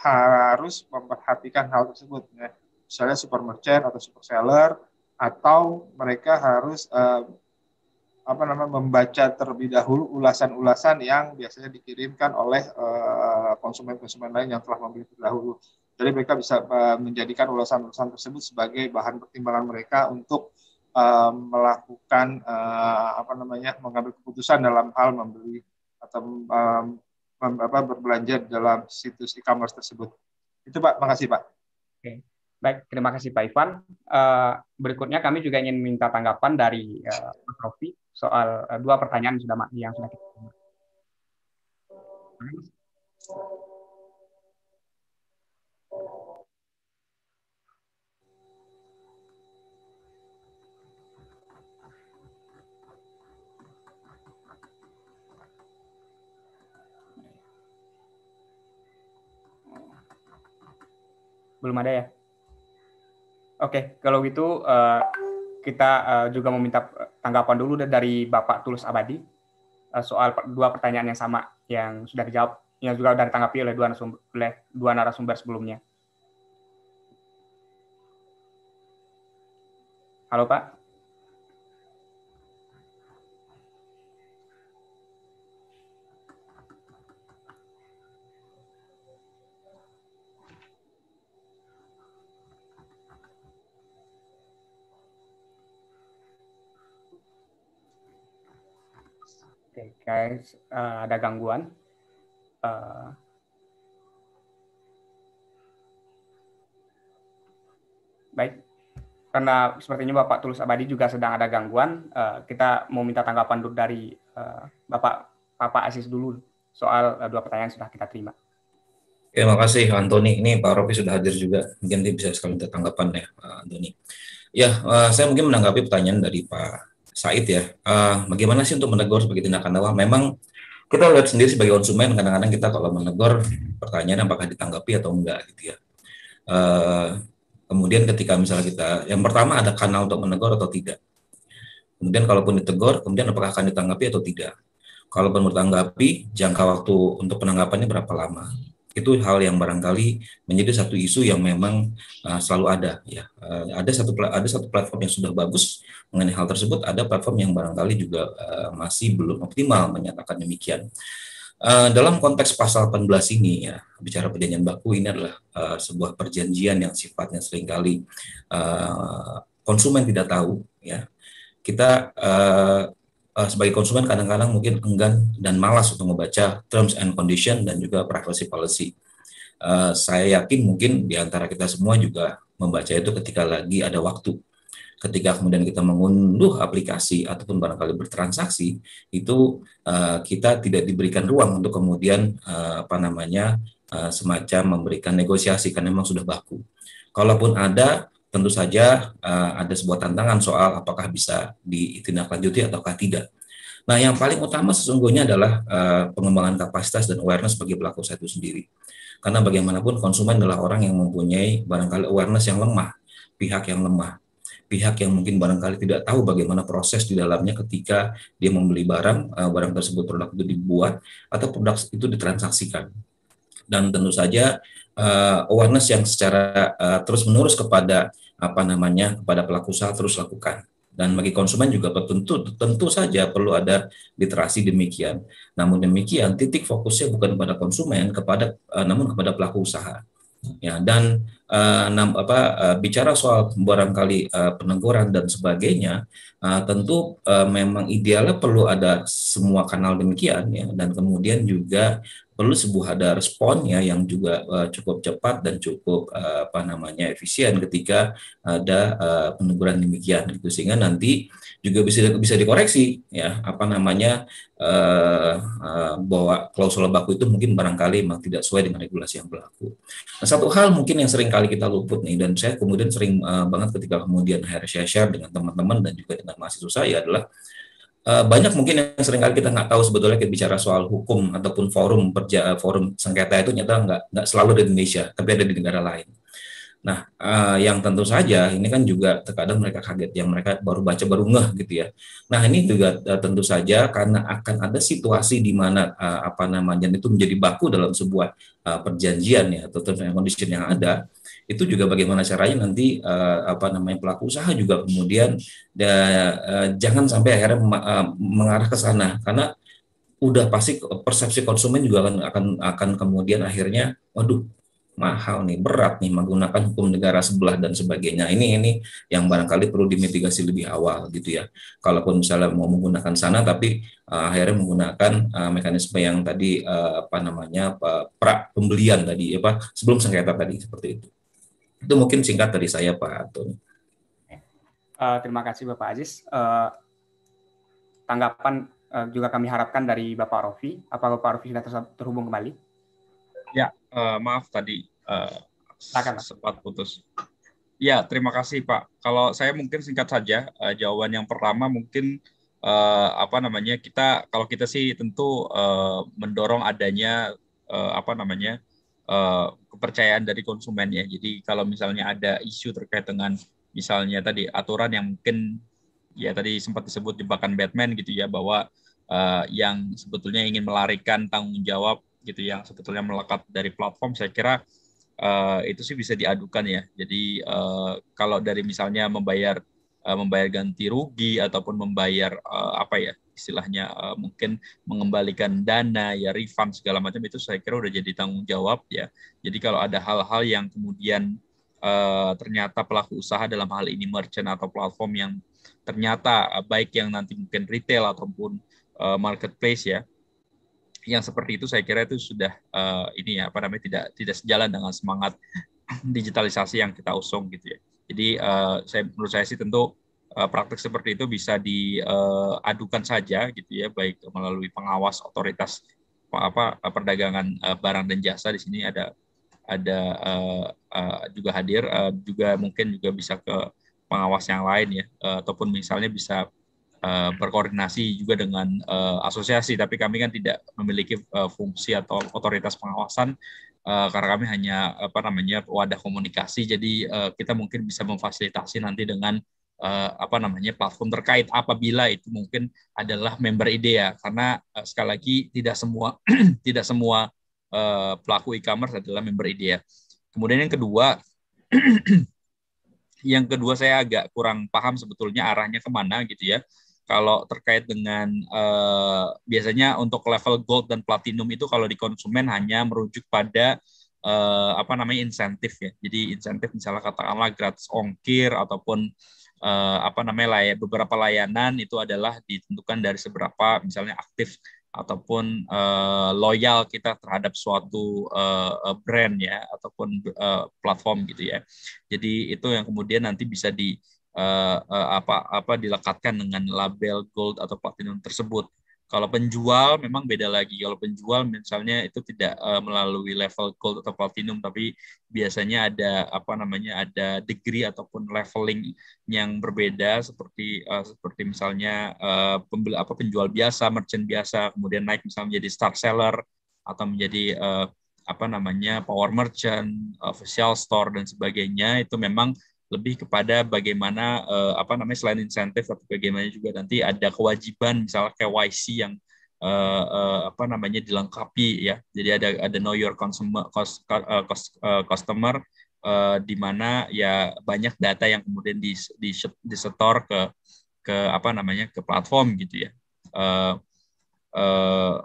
harus memperhatikan hal tersebut. Ya. Misalnya super merchant atau super seller, atau mereka harus uh, apa namanya membaca terlebih dahulu ulasan-ulasan yang biasanya dikirimkan oleh konsumen-konsumen uh, lain yang telah membeli terlebih dahulu. Jadi mereka bisa uh, menjadikan ulasan-ulasan tersebut sebagai bahan pertimbangan mereka untuk Eh, melakukan uh, apa namanya mengambil keputusan dalam hal membeli atau um, apa, berbelanja dalam situs e-commerce tersebut. Itu Pak, makasih Pak. Oke. Baik, terima kasih Pak Ivan. Uh, berikutnya kami juga ingin minta tanggapan dari uh, Mas Rofi soal uh, dua pertanyaan yang sudah yang sudah kita. Belum ada ya? Oke, okay, kalau gitu uh, kita uh, juga meminta eh, tanggapan dulu dari Bapak Tulus Abadi uh, soal dua pertanyaan yang sama yang sudah dijawab, yang juga sudah ditanggapi oleh dua narasumber, oleh dua narasumber sebelumnya. Halo Pak. Oke okay, guys, uh, ada gangguan. Uh, baik, karena sepertinya Bapak Tulus Abadi juga sedang ada gangguan. Uh, kita mau minta tanggapan dulu dari uh, Bapak Papa Asis dulu soal uh, dua pertanyaan sudah kita terima. Ya, makasih Antoni. Ini Pak Rofi sudah hadir juga. Mungkin dia bisa sekali minta tanggapan ya, Pak Antoni. Ya, saya mungkin menanggapi pertanyaan dari Pak Said ya, uh, bagaimana sih untuk menegur sebagai tindakan dakwah? Memang kita lihat sendiri sebagai konsumen, kadang-kadang kita kalau menegur pertanyaan apakah ditanggapi atau enggak gitu ya. Uh, kemudian ketika misalnya kita, yang pertama ada kanal untuk menegur atau tidak. Kemudian kalaupun ditegur, kemudian apakah akan ditanggapi atau tidak. Kalaupun bertanggapi, jangka waktu untuk penanggapannya berapa lama itu hal yang barangkali menjadi satu isu yang memang uh, selalu ada ya uh, ada satu ada satu platform yang sudah bagus mengenai hal tersebut ada platform yang barangkali juga uh, masih belum optimal menyatakan demikian uh, dalam konteks pasal 18 ini ya bicara perjanjian baku ini adalah uh, sebuah perjanjian yang sifatnya seringkali uh, konsumen tidak tahu ya kita uh, Eh, sebagai konsumen kadang-kadang mungkin enggan dan malas untuk membaca terms and condition dan juga privacy policy. Uh, saya yakin mungkin di antara kita semua juga membaca itu ketika lagi ada waktu. Ketika kemudian kita mengunduh aplikasi ataupun barangkali bertransaksi, itu uh, kita tidak diberikan ruang untuk kemudian uh, apa namanya uh, semacam memberikan negosiasi karena memang sudah baku. Kalaupun ada tentu saja uh, ada sebuah tantangan soal apakah bisa ditindaklanjuti ataukah tidak. Nah, yang paling utama sesungguhnya adalah uh, pengembangan kapasitas dan awareness bagi pelaku usaha itu sendiri. Karena bagaimanapun konsumen adalah orang yang mempunyai barangkali awareness yang lemah, pihak yang lemah, pihak yang mungkin barangkali tidak tahu bagaimana proses di dalamnya ketika dia membeli barang, uh, barang tersebut produk itu dibuat atau produk itu ditransaksikan. Dan tentu saja uh, awareness yang secara uh, eh, terus menerus kepada apa namanya kepada pelaku usaha terus lakukan dan bagi konsumen juga tentu tentu saja perlu ada literasi demikian. Namun demikian titik fokusnya bukan kepada konsumen kepada uh, namun kepada pelaku usaha. Ya dan uh, apa, uh, bicara soal barangkali uh, eh, peneguran dan sebagainya, uh, tentu uh, memang idealnya perlu ada semua kanal demikian ya, dan kemudian juga perlu sebuah ada respon ya yang juga uh, cukup cepat dan cukup uh, apa namanya efisien ketika ada uh, peneguran demikian gitu sehingga nanti juga bisa bisa dikoreksi ya apa namanya uh, uh, bahwa klausul baku itu mungkin barangkali memang tidak sesuai dengan regulasi yang berlaku. Nah, satu hal mungkin yang sering seringkali kita luput nih dan saya kemudian sering uh, banget ketika kemudian hair share dengan teman-teman dan juga dengan mahasiswa saya adalah uh, banyak mungkin yang sering kali kita nggak tahu sebetulnya kita bicara soal hukum ataupun forum perja forum sengketa itu nyata nggak nggak selalu di Indonesia tapi ada di negara lain Nah, uh, yang tentu saja ini kan juga terkadang mereka kaget yang mereka baru baca baru ngeh gitu ya. Nah, ini juga uh, tentu saja karena akan ada situasi di mana uh, apa namanya itu menjadi baku dalam sebuah uh, perjanjian ya atau terms and condition yang ada itu juga bagaimana caranya nanti uh, apa namanya pelaku usaha juga kemudian da, uh, jangan sampai akhirnya uh, mengarah ke sana karena udah pasti persepsi konsumen juga akan akan akan kemudian akhirnya waduh mahal nih, berat nih menggunakan hukum negara sebelah dan sebagainya. Ini ini yang barangkali perlu dimitigasi lebih awal gitu ya. Kalaupun misalnya mau menggunakan sana tapi uh, akhirnya menggunakan uh, mekanisme yang tadi uh, apa namanya apa, pra pembelian tadi apa sebelum sengketa tadi seperti itu. Itu mungkin singkat dari saya Pak Atun. Uh, terima kasih Bapak Aziz. Uh, tanggapan juga kami harapkan dari Bapak Rofi. Apakah Bapak Rofi sudah terhubung kembali? Eh, maaf tadi uh, sempat putus. Ya, terima kasih Pak. Kalau saya mungkin singkat saja uh, jawaban yang pertama mungkin uh, apa namanya kita kalau kita sih tentu uh, mendorong adanya uh, apa namanya uh, kepercayaan dari konsumen ya. Jadi kalau misalnya ada isu terkait dengan misalnya tadi aturan yang mungkin ya tadi sempat disebut jebakan Batman gitu ya bahwa uh, yang sebetulnya ingin melarikan tanggung jawab gitu yang sebetulnya melekat dari platform saya kira uh, itu sih bisa diadukan ya. Jadi uh, kalau dari misalnya membayar uh, membayar ganti rugi ataupun membayar uh, apa ya istilahnya uh, mungkin mengembalikan dana ya refund segala macam itu saya kira udah jadi tanggung jawab ya. Jadi kalau ada hal-hal yang kemudian uh, ternyata pelaku usaha dalam hal ini merchant atau platform yang ternyata baik yang nanti mungkin retail ataupun marketplace ya yang seperti itu saya kira itu sudah uh, ini ya apa namanya tidak tidak sejalan dengan semangat digitalisasi yang kita usung gitu ya. Jadi uh, saya menurut saya sih tentu uh, praktek seperti itu bisa diadukan uh, saja gitu ya baik melalui pengawas otoritas apa perdagangan uh, barang dan jasa di sini ada ada uh, uh, juga hadir uh, juga mungkin juga bisa ke pengawas yang lain ya uh, ataupun misalnya bisa Eh, berkoordinasi juga dengan uh, asosiasi, tapi kami kan tidak memiliki uh, fungsi atau otoritas pengawasan uh, karena kami hanya apa namanya wadah komunikasi. Jadi uh, kita mungkin bisa memfasilitasi nanti dengan uh, apa namanya platform terkait apabila itu mungkin adalah member IDEA karena uh, sekali lagi tidak semua tidak semua uh, pelaku e-commerce adalah member IDEA. Kemudian yang kedua yang kedua saya agak kurang paham sebetulnya arahnya kemana gitu ya kalau terkait dengan uh, biasanya untuk level gold dan platinum itu kalau di konsumen hanya merujuk pada uh, apa namanya insentif ya. Jadi insentif misalnya katakanlah gratis ongkir ataupun uh, apa namanya lay beberapa layanan itu adalah ditentukan dari seberapa misalnya aktif ataupun uh, loyal kita terhadap suatu uh, brand ya ataupun uh, platform gitu ya. Jadi itu yang kemudian nanti bisa di uh, apa apa dilekatkan dengan label gold atau platinum tersebut. Kalau penjual memang beda lagi. Kalau penjual misalnya itu tidak uh, melalui level gold atau platinum, tapi biasanya ada apa namanya ada degree ataupun leveling yang berbeda seperti uh, seperti misalnya uh, pembeli apa penjual biasa, merchant biasa, kemudian naik misalnya menjadi star seller atau menjadi uh, apa namanya power merchant, official store dan sebagainya itu memang lebih kepada bagaimana eh, apa namanya selain insentif tapi bagaimana juga nanti ada kewajiban misalnya KYC yang eh, eh, apa namanya dilengkapi ya jadi ada ada know your consumer cost, cost, uh, customer eh, di mana ya banyak data yang kemudian di, di disetor ke ke apa namanya ke platform gitu ya eh, eh,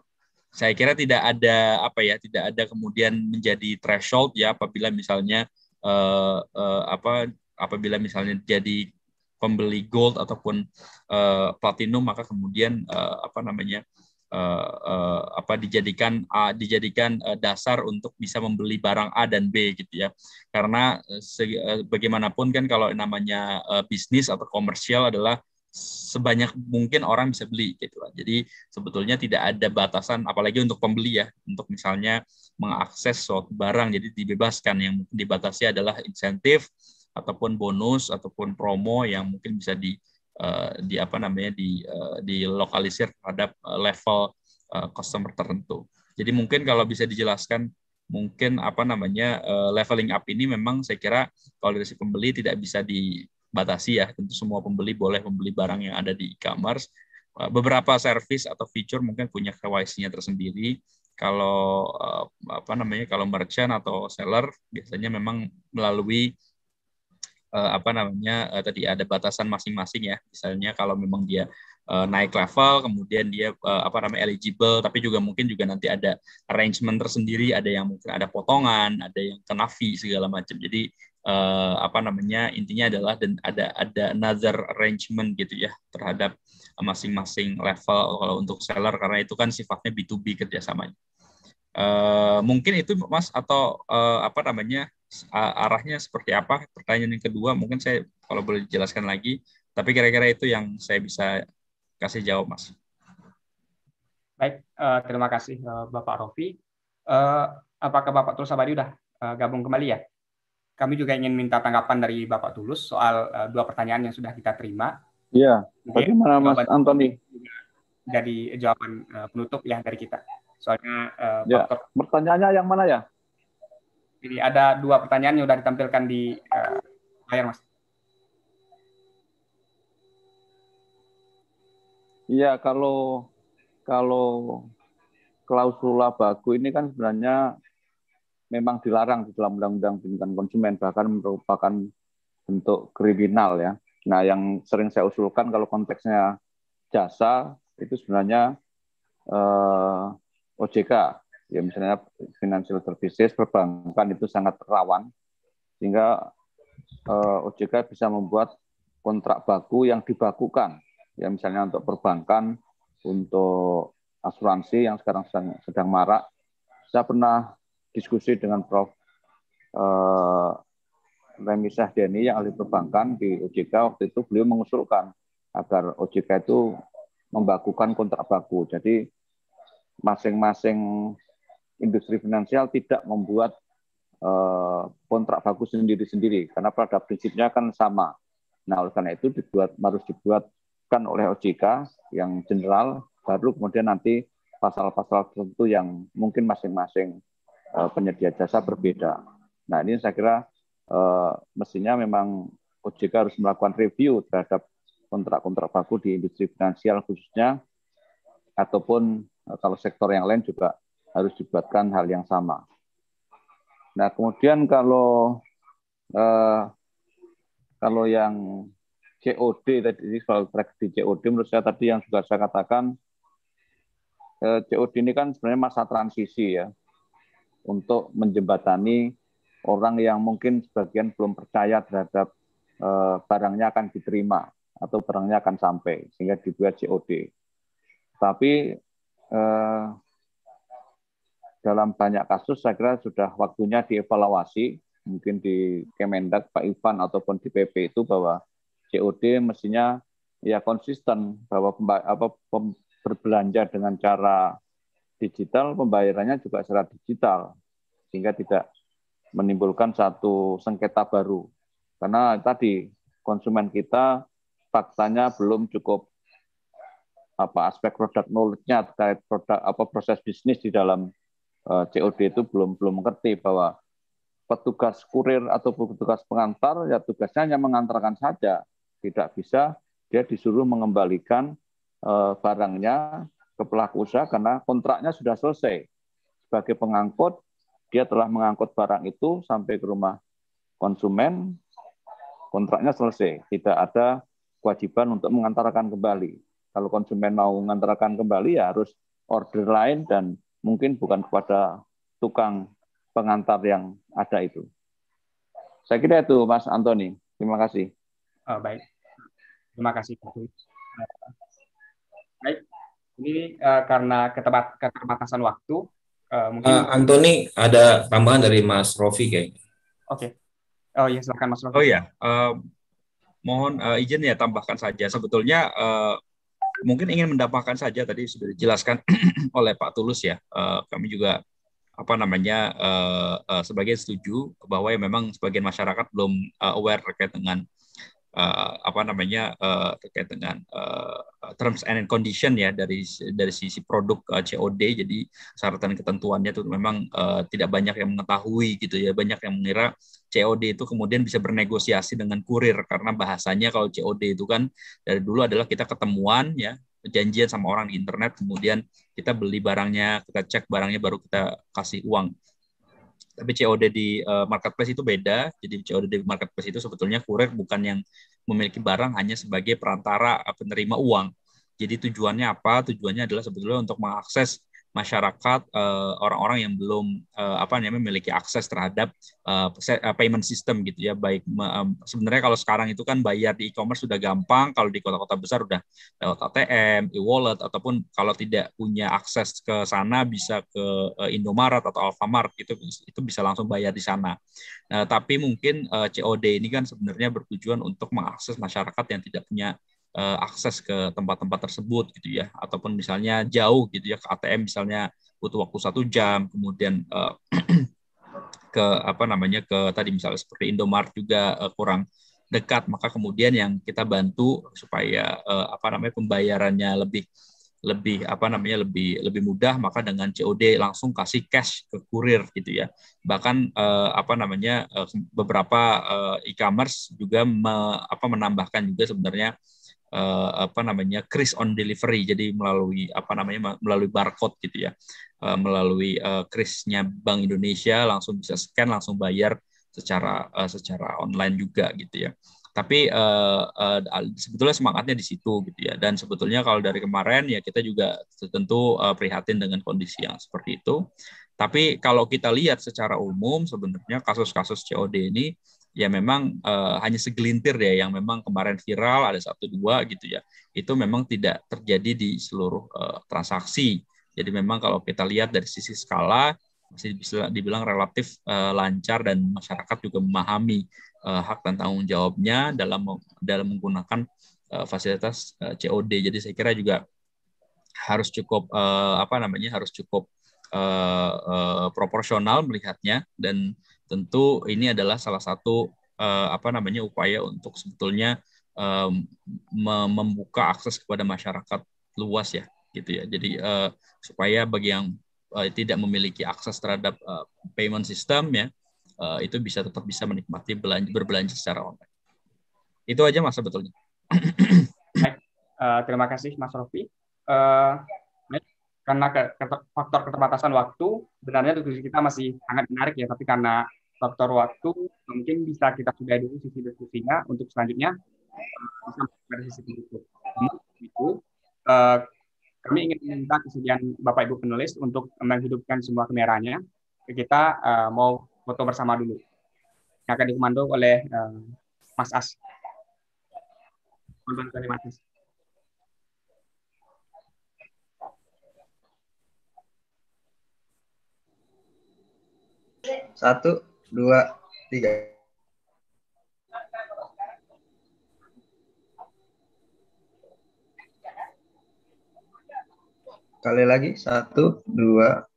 saya kira tidak ada apa ya tidak ada kemudian menjadi threshold ya apabila misalnya uh, uh, apa apabila misalnya jadi pembeli gold ataupun uh, platinum maka kemudian uh, apa namanya uh, uh, apa dijadikan uh, dijadikan uh, dasar untuk bisa membeli barang A dan B gitu ya karena uh, bagaimanapun kan kalau namanya uh, bisnis atau komersial adalah sebanyak mungkin orang bisa beli gitu lah. Jadi sebetulnya tidak ada batasan apalagi untuk pembeli ya untuk misalnya mengakses suatu barang jadi dibebaskan yang dibatasi adalah insentif ataupun bonus ataupun promo yang mungkin bisa di eh, di apa namanya di uh, dilokalisir terhadap eh, level customer tertentu. Jadi mungkin kalau bisa dijelaskan mungkin apa namanya leveling up ini memang saya kira kalau dari si pembeli tidak bisa dibatasi ya tentu semua pembeli boleh membeli barang yang ada di e-commerce beberapa service atau fitur mungkin punya kyc tersendiri kalau apa namanya kalau merchant atau seller biasanya memang melalui Eh, apa namanya eh, tadi ada batasan masing-masing ya. Misalnya kalau memang dia eh, naik level, kemudian dia apa namanya eligible, tapi juga mungkin juga nanti ada arrangement tersendiri, ada yang mungkin ada potongan, ada yang kena fee segala macam. Jadi uh, apa namanya intinya adalah dan ada ada another arrangement gitu ya terhadap masing-masing level kalau untuk seller karena itu kan sifatnya B2B kerjasamanya. Eh, mungkin itu Mas atau uh, apa namanya arahnya seperti apa? Pertanyaan yang kedua mungkin saya kalau boleh dijelaskan lagi, tapi kira-kira itu yang saya bisa kasih jawab Mas. Baik, uh, terima kasih Bapak Rofi. Uh, apakah Bapak Tulus Abadi sudah uh, gabung kembali ya? Kami juga ingin minta tanggapan dari Bapak Tulus soal uh, dua pertanyaan yang sudah kita terima. Iya, bagaimana Mas Antoni? Jadi jawaban penutup ya dari kita. Soalnya uh, ya. faktor pertanyaannya yang mana ya? ini ada dua pertanyaan yang sudah ditampilkan di uh, layar Mas. Iya, kalau kalau klausula baku ini kan sebenarnya memang dilarang di dalam Undang-Undang Perlindungan Konsumen bahkan merupakan bentuk kriminal ya. Nah, yang sering saya usulkan kalau konteksnya jasa itu sebenarnya eh, OJK ya misalnya financial services perbankan itu sangat rawan sehingga eh, OJK bisa membuat kontrak baku yang dibakukan ya misalnya untuk perbankan untuk asuransi yang sekarang sedang, sedang marak saya pernah diskusi dengan Prof eh, Remi yang ahli perbankan di OJK waktu itu beliau mengusulkan agar OJK itu membakukan kontrak baku jadi masing-masing industri finansial tidak membuat eh, kontrak bagus sendiri-sendiri karena pada prinsipnya kan sama. Nah, oleh karena itu dibuat harus dibuatkan oleh OJK yang general baru kemudian nanti pasal-pasal tertentu yang mungkin masing-masing eh, penyedia jasa berbeda. Nah, ini saya kira eh, mestinya memang OJK harus melakukan review terhadap kontrak-kontrak baku di industri finansial khususnya ataupun Eh, kalau sektor yang lain juga harus dibuatkan hal yang sama. Nah, kemudian kalau eh, kalau yang COD tadi soal di COD menurut saya tadi yang sudah saya katakan eh, COD ini kan sebenarnya masa transisi ya untuk menjembatani orang yang mungkin sebagian belum percaya terhadap eh, barangnya akan diterima atau barangnya akan sampai sehingga dibuat COD. Tapi Eh, dalam banyak kasus saya kira sudah waktunya dievaluasi mungkin di Kemendak Pak Ivan ataupun di PP itu bahwa COD mestinya ya konsisten bahwa apa berbelanja dengan cara digital pembayarannya juga secara digital sehingga tidak menimbulkan satu sengketa baru karena tadi konsumen kita faktanya belum cukup apa aspek produk knowledge-nya terkait produk apa proses bisnis di dalam uh, eh, COD itu belum belum mengerti bahwa petugas kurir atau petugas pengantar ya tugasnya hanya mengantarkan saja, tidak bisa dia disuruh mengembalikan uh, barangnya ke pelaku usaha karena kontraknya sudah selesai. Sebagai pengangkut, dia telah mengangkut barang itu sampai ke rumah konsumen, kontraknya selesai, tidak ada kewajiban untuk mengantarkan kembali. Kalau konsumen mau mengantarkan kembali ya harus order lain dan mungkin bukan kepada tukang pengantar yang ada itu. Saya kira itu Mas Antoni. Terima kasih. Oh, baik. Terima kasih Pak Baik. Ini uh, karena ketepat, keterbatasan waktu uh, mungkin uh, Antoni ada tambahan dari Mas Rofi kayaknya. Oke. Okay. Oh iya silakan Mas Rofi. Oh iya. Uh, mohon uh, izin ya tambahkan saja sebetulnya uh, mungkin ingin mendapatkan saja tadi sudah dijelaskan oleh Pak Tulus ya. Uh, kami juga apa namanya uh, eh, uh, eh, sebagai setuju bahwa ya memang sebagian masyarakat belum uh, aware terkait dengan uh, apa namanya uh, terkait dengan uh, terms and condition ya dari dari sisi produk uh, COD jadi syarat dan ketentuannya itu memang uh, tidak banyak yang mengetahui gitu ya banyak yang mengira COD itu kemudian bisa bernegosiasi dengan kurir karena bahasanya kalau COD itu kan dari dulu adalah kita ketemuan ya janjian sama orang di internet kemudian kita beli barangnya kita cek barangnya baru kita kasih uang tapi COD di uh, marketplace itu beda. Jadi COD di marketplace itu sebetulnya kurir bukan yang memiliki barang hanya sebagai perantara penerima uang. Jadi tujuannya apa? Tujuannya adalah sebetulnya untuk mengakses masyarakat orang eh, orang-orang yang belum uh, apa namanya memiliki akses terhadap uh, payment system gitu ya baik um, sebenarnya kalau sekarang itu kan bayar di e-commerce sudah gampang kalau di kota-kota besar sudah lewat ATM, e-wallet ataupun kalau tidak punya akses ke sana bisa ke uh, Indomaret atau Alfamart itu itu bisa langsung bayar di sana. Nah, tapi mungkin uh, COD ini kan sebenarnya bertujuan untuk mengakses masyarakat yang tidak punya uh, akses ke tempat-tempat tersebut gitu ya ataupun misalnya jauh gitu ya ke ATM misalnya butuh waktu satu jam kemudian uh, ke apa namanya ke tadi misalnya seperti Indomart juga uh, kurang dekat maka kemudian yang kita bantu supaya uh, apa namanya pembayarannya lebih lebih apa namanya lebih lebih mudah maka dengan COD langsung kasih cash ke kurir gitu ya bahkan eh, apa namanya eh, beberapa eh, e-commerce juga me, apa menambahkan juga sebenarnya uh, apa namanya Kris on delivery jadi melalui apa namanya melalui barcode gitu ya uh, melalui uh, Bank Indonesia langsung bisa scan langsung bayar secara uh, secara online juga gitu ya tapi uh, uh, sebetulnya semangatnya di situ gitu ya dan sebetulnya kalau dari kemarin ya kita juga tentu uh, prihatin dengan kondisi yang seperti itu tapi kalau kita lihat secara umum sebenarnya kasus-kasus COD ini ya memang uh, hanya segelintir ya yang memang kemarin viral ada satu dua gitu ya itu memang tidak terjadi di seluruh uh, transaksi jadi memang kalau kita lihat dari sisi skala masih bisa dibilang relatif uh, lancar dan masyarakat juga memahami uh, hak dan tanggung jawabnya dalam dalam menggunakan uh, fasilitas uh, COD jadi saya kira juga harus cukup uh, apa namanya harus cukup uh, uh, proporsional melihatnya dan tentu ini adalah salah satu uh, apa namanya upaya untuk sebetulnya um, membuka akses kepada masyarakat luas ya gitu ya. Jadi uh, supaya bagi yang uh, tidak memiliki akses terhadap uh, payment system ya uh, itu bisa tetap bisa menikmati belanja, berbelanja secara online. Itu aja mas sebetulnya. Uh, terima kasih Mas Rofi. Uh, karena ke, faktor keterbatasan waktu, sebenarnya diskusi kita masih sangat menarik ya, tapi karena faktor waktu mungkin bisa kita sudah dulu sisi diskusinya untuk selanjutnya bisa eh, pada sisi penutup. itu eh, kami ingin meminta kesediaan Bapak Ibu penulis untuk menghidupkan semua kameranya. Kita eh, mau foto bersama dulu. Yang akan dikomando oleh Mas As. Mas As. Satu, dua, tiga. Kali lagi, satu, dua,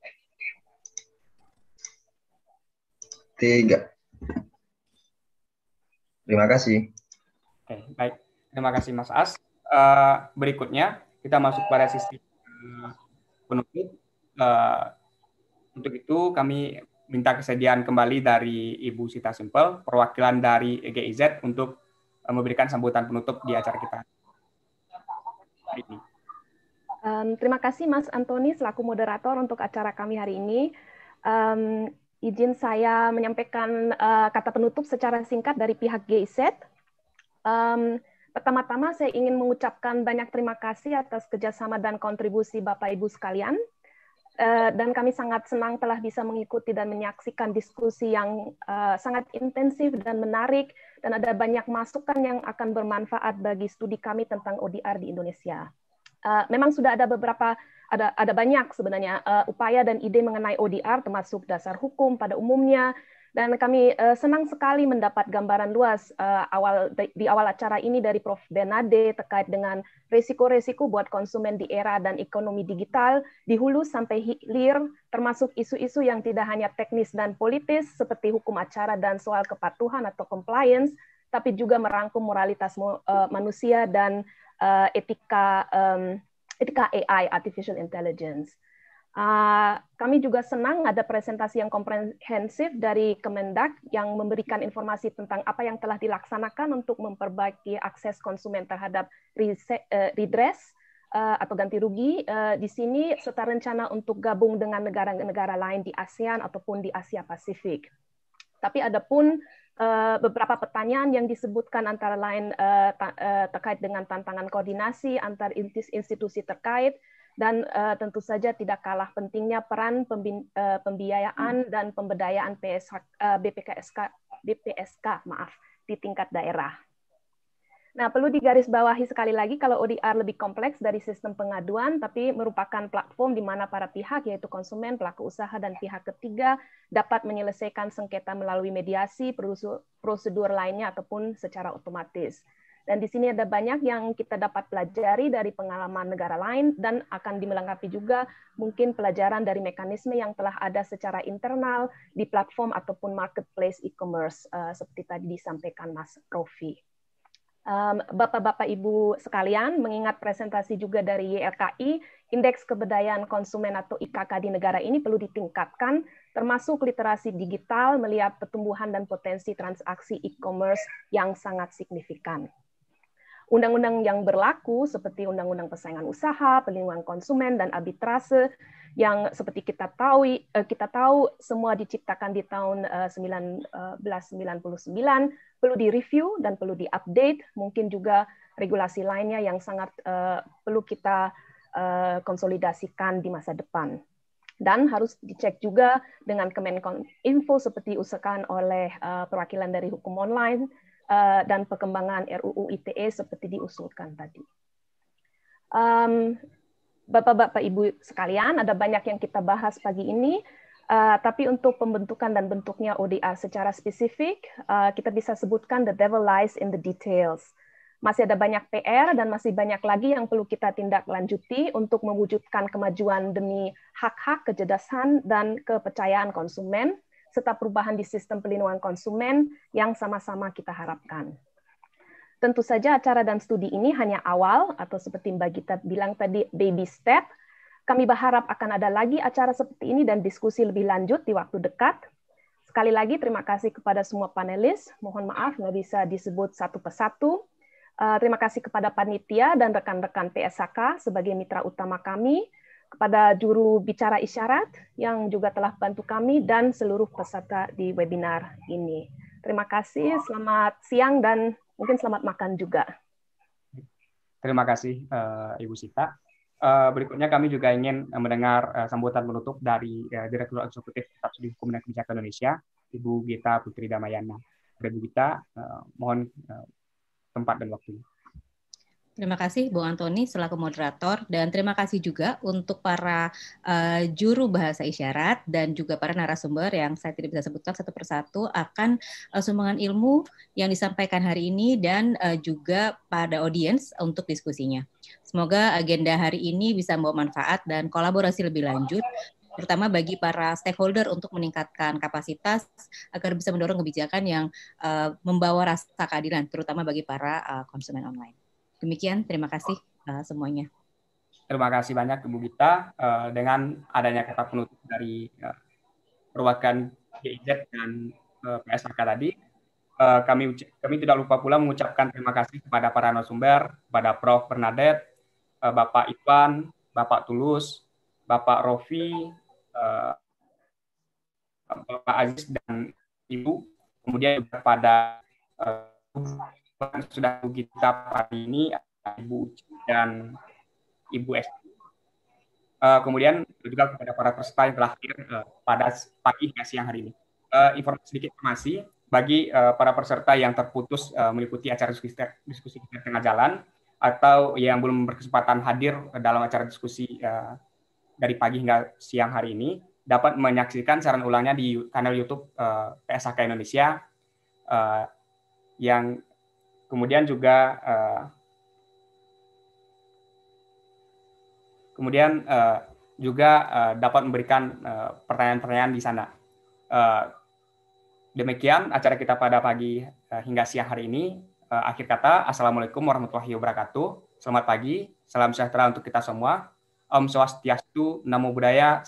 tiga. Terima kasih. Oke, baik. Terima kasih Mas As. Uh, berikutnya kita masuk pada sisi eh, penutup. Uh, untuk itu kami minta kesediaan kembali dari Ibu Sita Simpel perwakilan dari EGIZ untuk eh, memberikan sambutan penutup di acara kita. Ini. Um, terima kasih Mas Antoni selaku moderator untuk acara kami hari ini. Um, izin saya menyampaikan uh, kata penutup secara singkat dari pihak GIZ. Um, Pertama-tama saya ingin mengucapkan banyak terima kasih atas kerjasama dan kontribusi Bapak-Ibu sekalian Eh, dan kami sangat senang telah bisa mengikuti dan menyaksikan diskusi yang uh, sangat intensif dan menarik dan ada banyak masukan yang akan bermanfaat bagi studi kami tentang ODR di Indonesia. Uh, memang sudah ada beberapa ada ada banyak sebenarnya uh, upaya dan ide mengenai ODR termasuk dasar hukum pada umumnya dan kami uh, senang sekali mendapat gambaran luas uh, awal di awal acara ini dari Prof. Benade terkait dengan risiko-risiko buat konsumen di era dan ekonomi digital di hulu sampai hilir, termasuk isu-isu yang tidak hanya teknis dan politis seperti hukum acara dan soal kepatuhan atau compliance, tapi juga merangkum moralitas uh, manusia dan uh, etika um, etika AI (artificial intelligence). Ah, kami juga senang ada presentasi yang komprehensif dari Kemendak yang memberikan informasi tentang apa yang telah dilaksanakan untuk memperbaiki akses konsumen terhadap eh, redress eh, atau ganti rugi eh, di sini serta rencana untuk gabung dengan negara-negara lain di ASEAN ataupun di Asia Pasifik. Tapi ada pun beberapa pertanyaan yang disebutkan antara lain terkait dengan tantangan koordinasi antar institusi terkait, dan uh, tentu saja tidak kalah pentingnya peran pembin, uh, pembiayaan hmm. dan pemberdayaan PSH, uh, eh, BPKSK, BPSK maaf di tingkat daerah. Nah, perlu digarisbawahi sekali lagi kalau ODR lebih kompleks dari sistem pengaduan, tapi merupakan platform di mana para pihak, yaitu konsumen, pelaku usaha, dan pihak ketiga dapat menyelesaikan sengketa melalui mediasi, prosedur lainnya, ataupun secara otomatis. Dan di sini ada banyak yang kita dapat pelajari dari pengalaman negara lain dan akan dilengkapi juga mungkin pelajaran dari mekanisme yang telah ada secara internal di platform ataupun marketplace e-commerce eh, seperti tadi disampaikan Mas Rofi. Bapak-bapak Ibu sekalian, mengingat presentasi juga dari YLKI, indeks keberdayaan konsumen atau IKK di negara ini perlu ditingkatkan, termasuk literasi digital melihat pertumbuhan dan potensi transaksi e-commerce yang sangat signifikan. Undang-undang yang berlaku seperti Undang-Undang Persaingan Usaha, Perlindungan Konsumen dan Arbitrase yang seperti kita tahu eh, kita tahu semua diciptakan di tahun 1999 eh, eh, perlu direview dan perlu diupdate mungkin juga regulasi lainnya yang sangat perlu kita konsolidasikan di masa depan dan harus dicek juga dengan Kemenkominfo seperti usahakan oleh perwakilan dari hukum online Eh, dan perkembangan RUU ITE seperti diusulkan tadi. Um, Bapak-bapak Ibu sekalian, ada banyak yang kita bahas pagi ini. Uh, tapi untuk pembentukan dan bentuknya ODA secara spesifik, uh, kita bisa sebutkan the devil lies in the details. Masih ada banyak PR dan masih banyak lagi yang perlu kita tindak lanjuti untuk mewujudkan kemajuan demi hak-hak kecerdasan dan kepercayaan konsumen serta perubahan di sistem pelindungan konsumen yang sama-sama kita harapkan. Tentu saja acara dan studi ini hanya awal atau seperti Mbak Gita bilang tadi baby step. Kami berharap akan ada lagi acara seperti ini dan diskusi lebih lanjut di waktu dekat. Sekali lagi terima kasih kepada semua panelis. Mohon maaf nggak bisa disebut satu persatu. Eh, terima kasih kepada panitia dan rekan-rekan PSHK sebagai mitra utama kami kepada juru bicara isyarat yang juga telah bantu kami dan seluruh peserta di webinar ini. Terima kasih, selamat siang dan mungkin selamat makan juga. Terima kasih uh, Ibu Sita. Uh, berikutnya kami juga ingin mendengar uh, sambutan menutup dari uh, Direktur Eksekutif Staf Hukum dan Kebijakan Indonesia, Ibu Gita Putri Damayana. Ibu Gita, uh, mohon uh, tempat dan waktunya. Terima kasih Bu Antoni selaku moderator dan terima kasih juga untuk para uh, juru bahasa isyarat dan juga para narasumber yang saya tidak bisa sebutkan satu persatu akan uh, sumbangan ilmu yang disampaikan hari ini dan uh, juga pada audiens untuk diskusinya. Semoga agenda hari ini bisa membawa manfaat dan kolaborasi lebih lanjut terutama bagi para stakeholder untuk meningkatkan kapasitas agar bisa mendorong kebijakan yang uh, membawa rasa keadilan terutama bagi para uh, konsumen online. Demikian, terima kasih uh, semuanya. Terima kasih banyak Ibu Gita uh, dengan adanya kata penutup dari uh, perwakilan GIZ dan uh, PSAK tadi. Uh, kami kami tidak lupa pula mengucapkan terima kasih kepada para narasumber, kepada Prof. Bernadette, uh, Bapak Iwan, Bapak Tulus, Bapak Rofi, uh, Bapak Aziz dan Ibu, kemudian kepada uh, Kan sudah kita pagi ini Ibu Uci dan Ibu S. Uh, eh, kemudian juga kepada para peserta yang telah hadir uh, pada pagi hingga siang hari ini. Uh, informasi sedikit informasi bagi uh, para peserta yang terputus uh, mengikuti acara diskusi, diskusi di tengah jalan atau yang belum berkesempatan hadir dalam acara diskusi uh, dari pagi hingga siang hari ini dapat menyaksikan saran ulangnya di kanal YouTube uh, PSHK Indonesia uh, yang Kemudian juga uh, kemudian uh, juga uh, dapat memberikan pertanyaan-pertanyaan di sana. demikian acara kita pada pagi hingga siang hari ini. akhir kata, Assalamualaikum warahmatullahi wabarakatuh. Selamat pagi, salam sejahtera untuk kita semua. Om Swastiastu, Namo Buddhaya,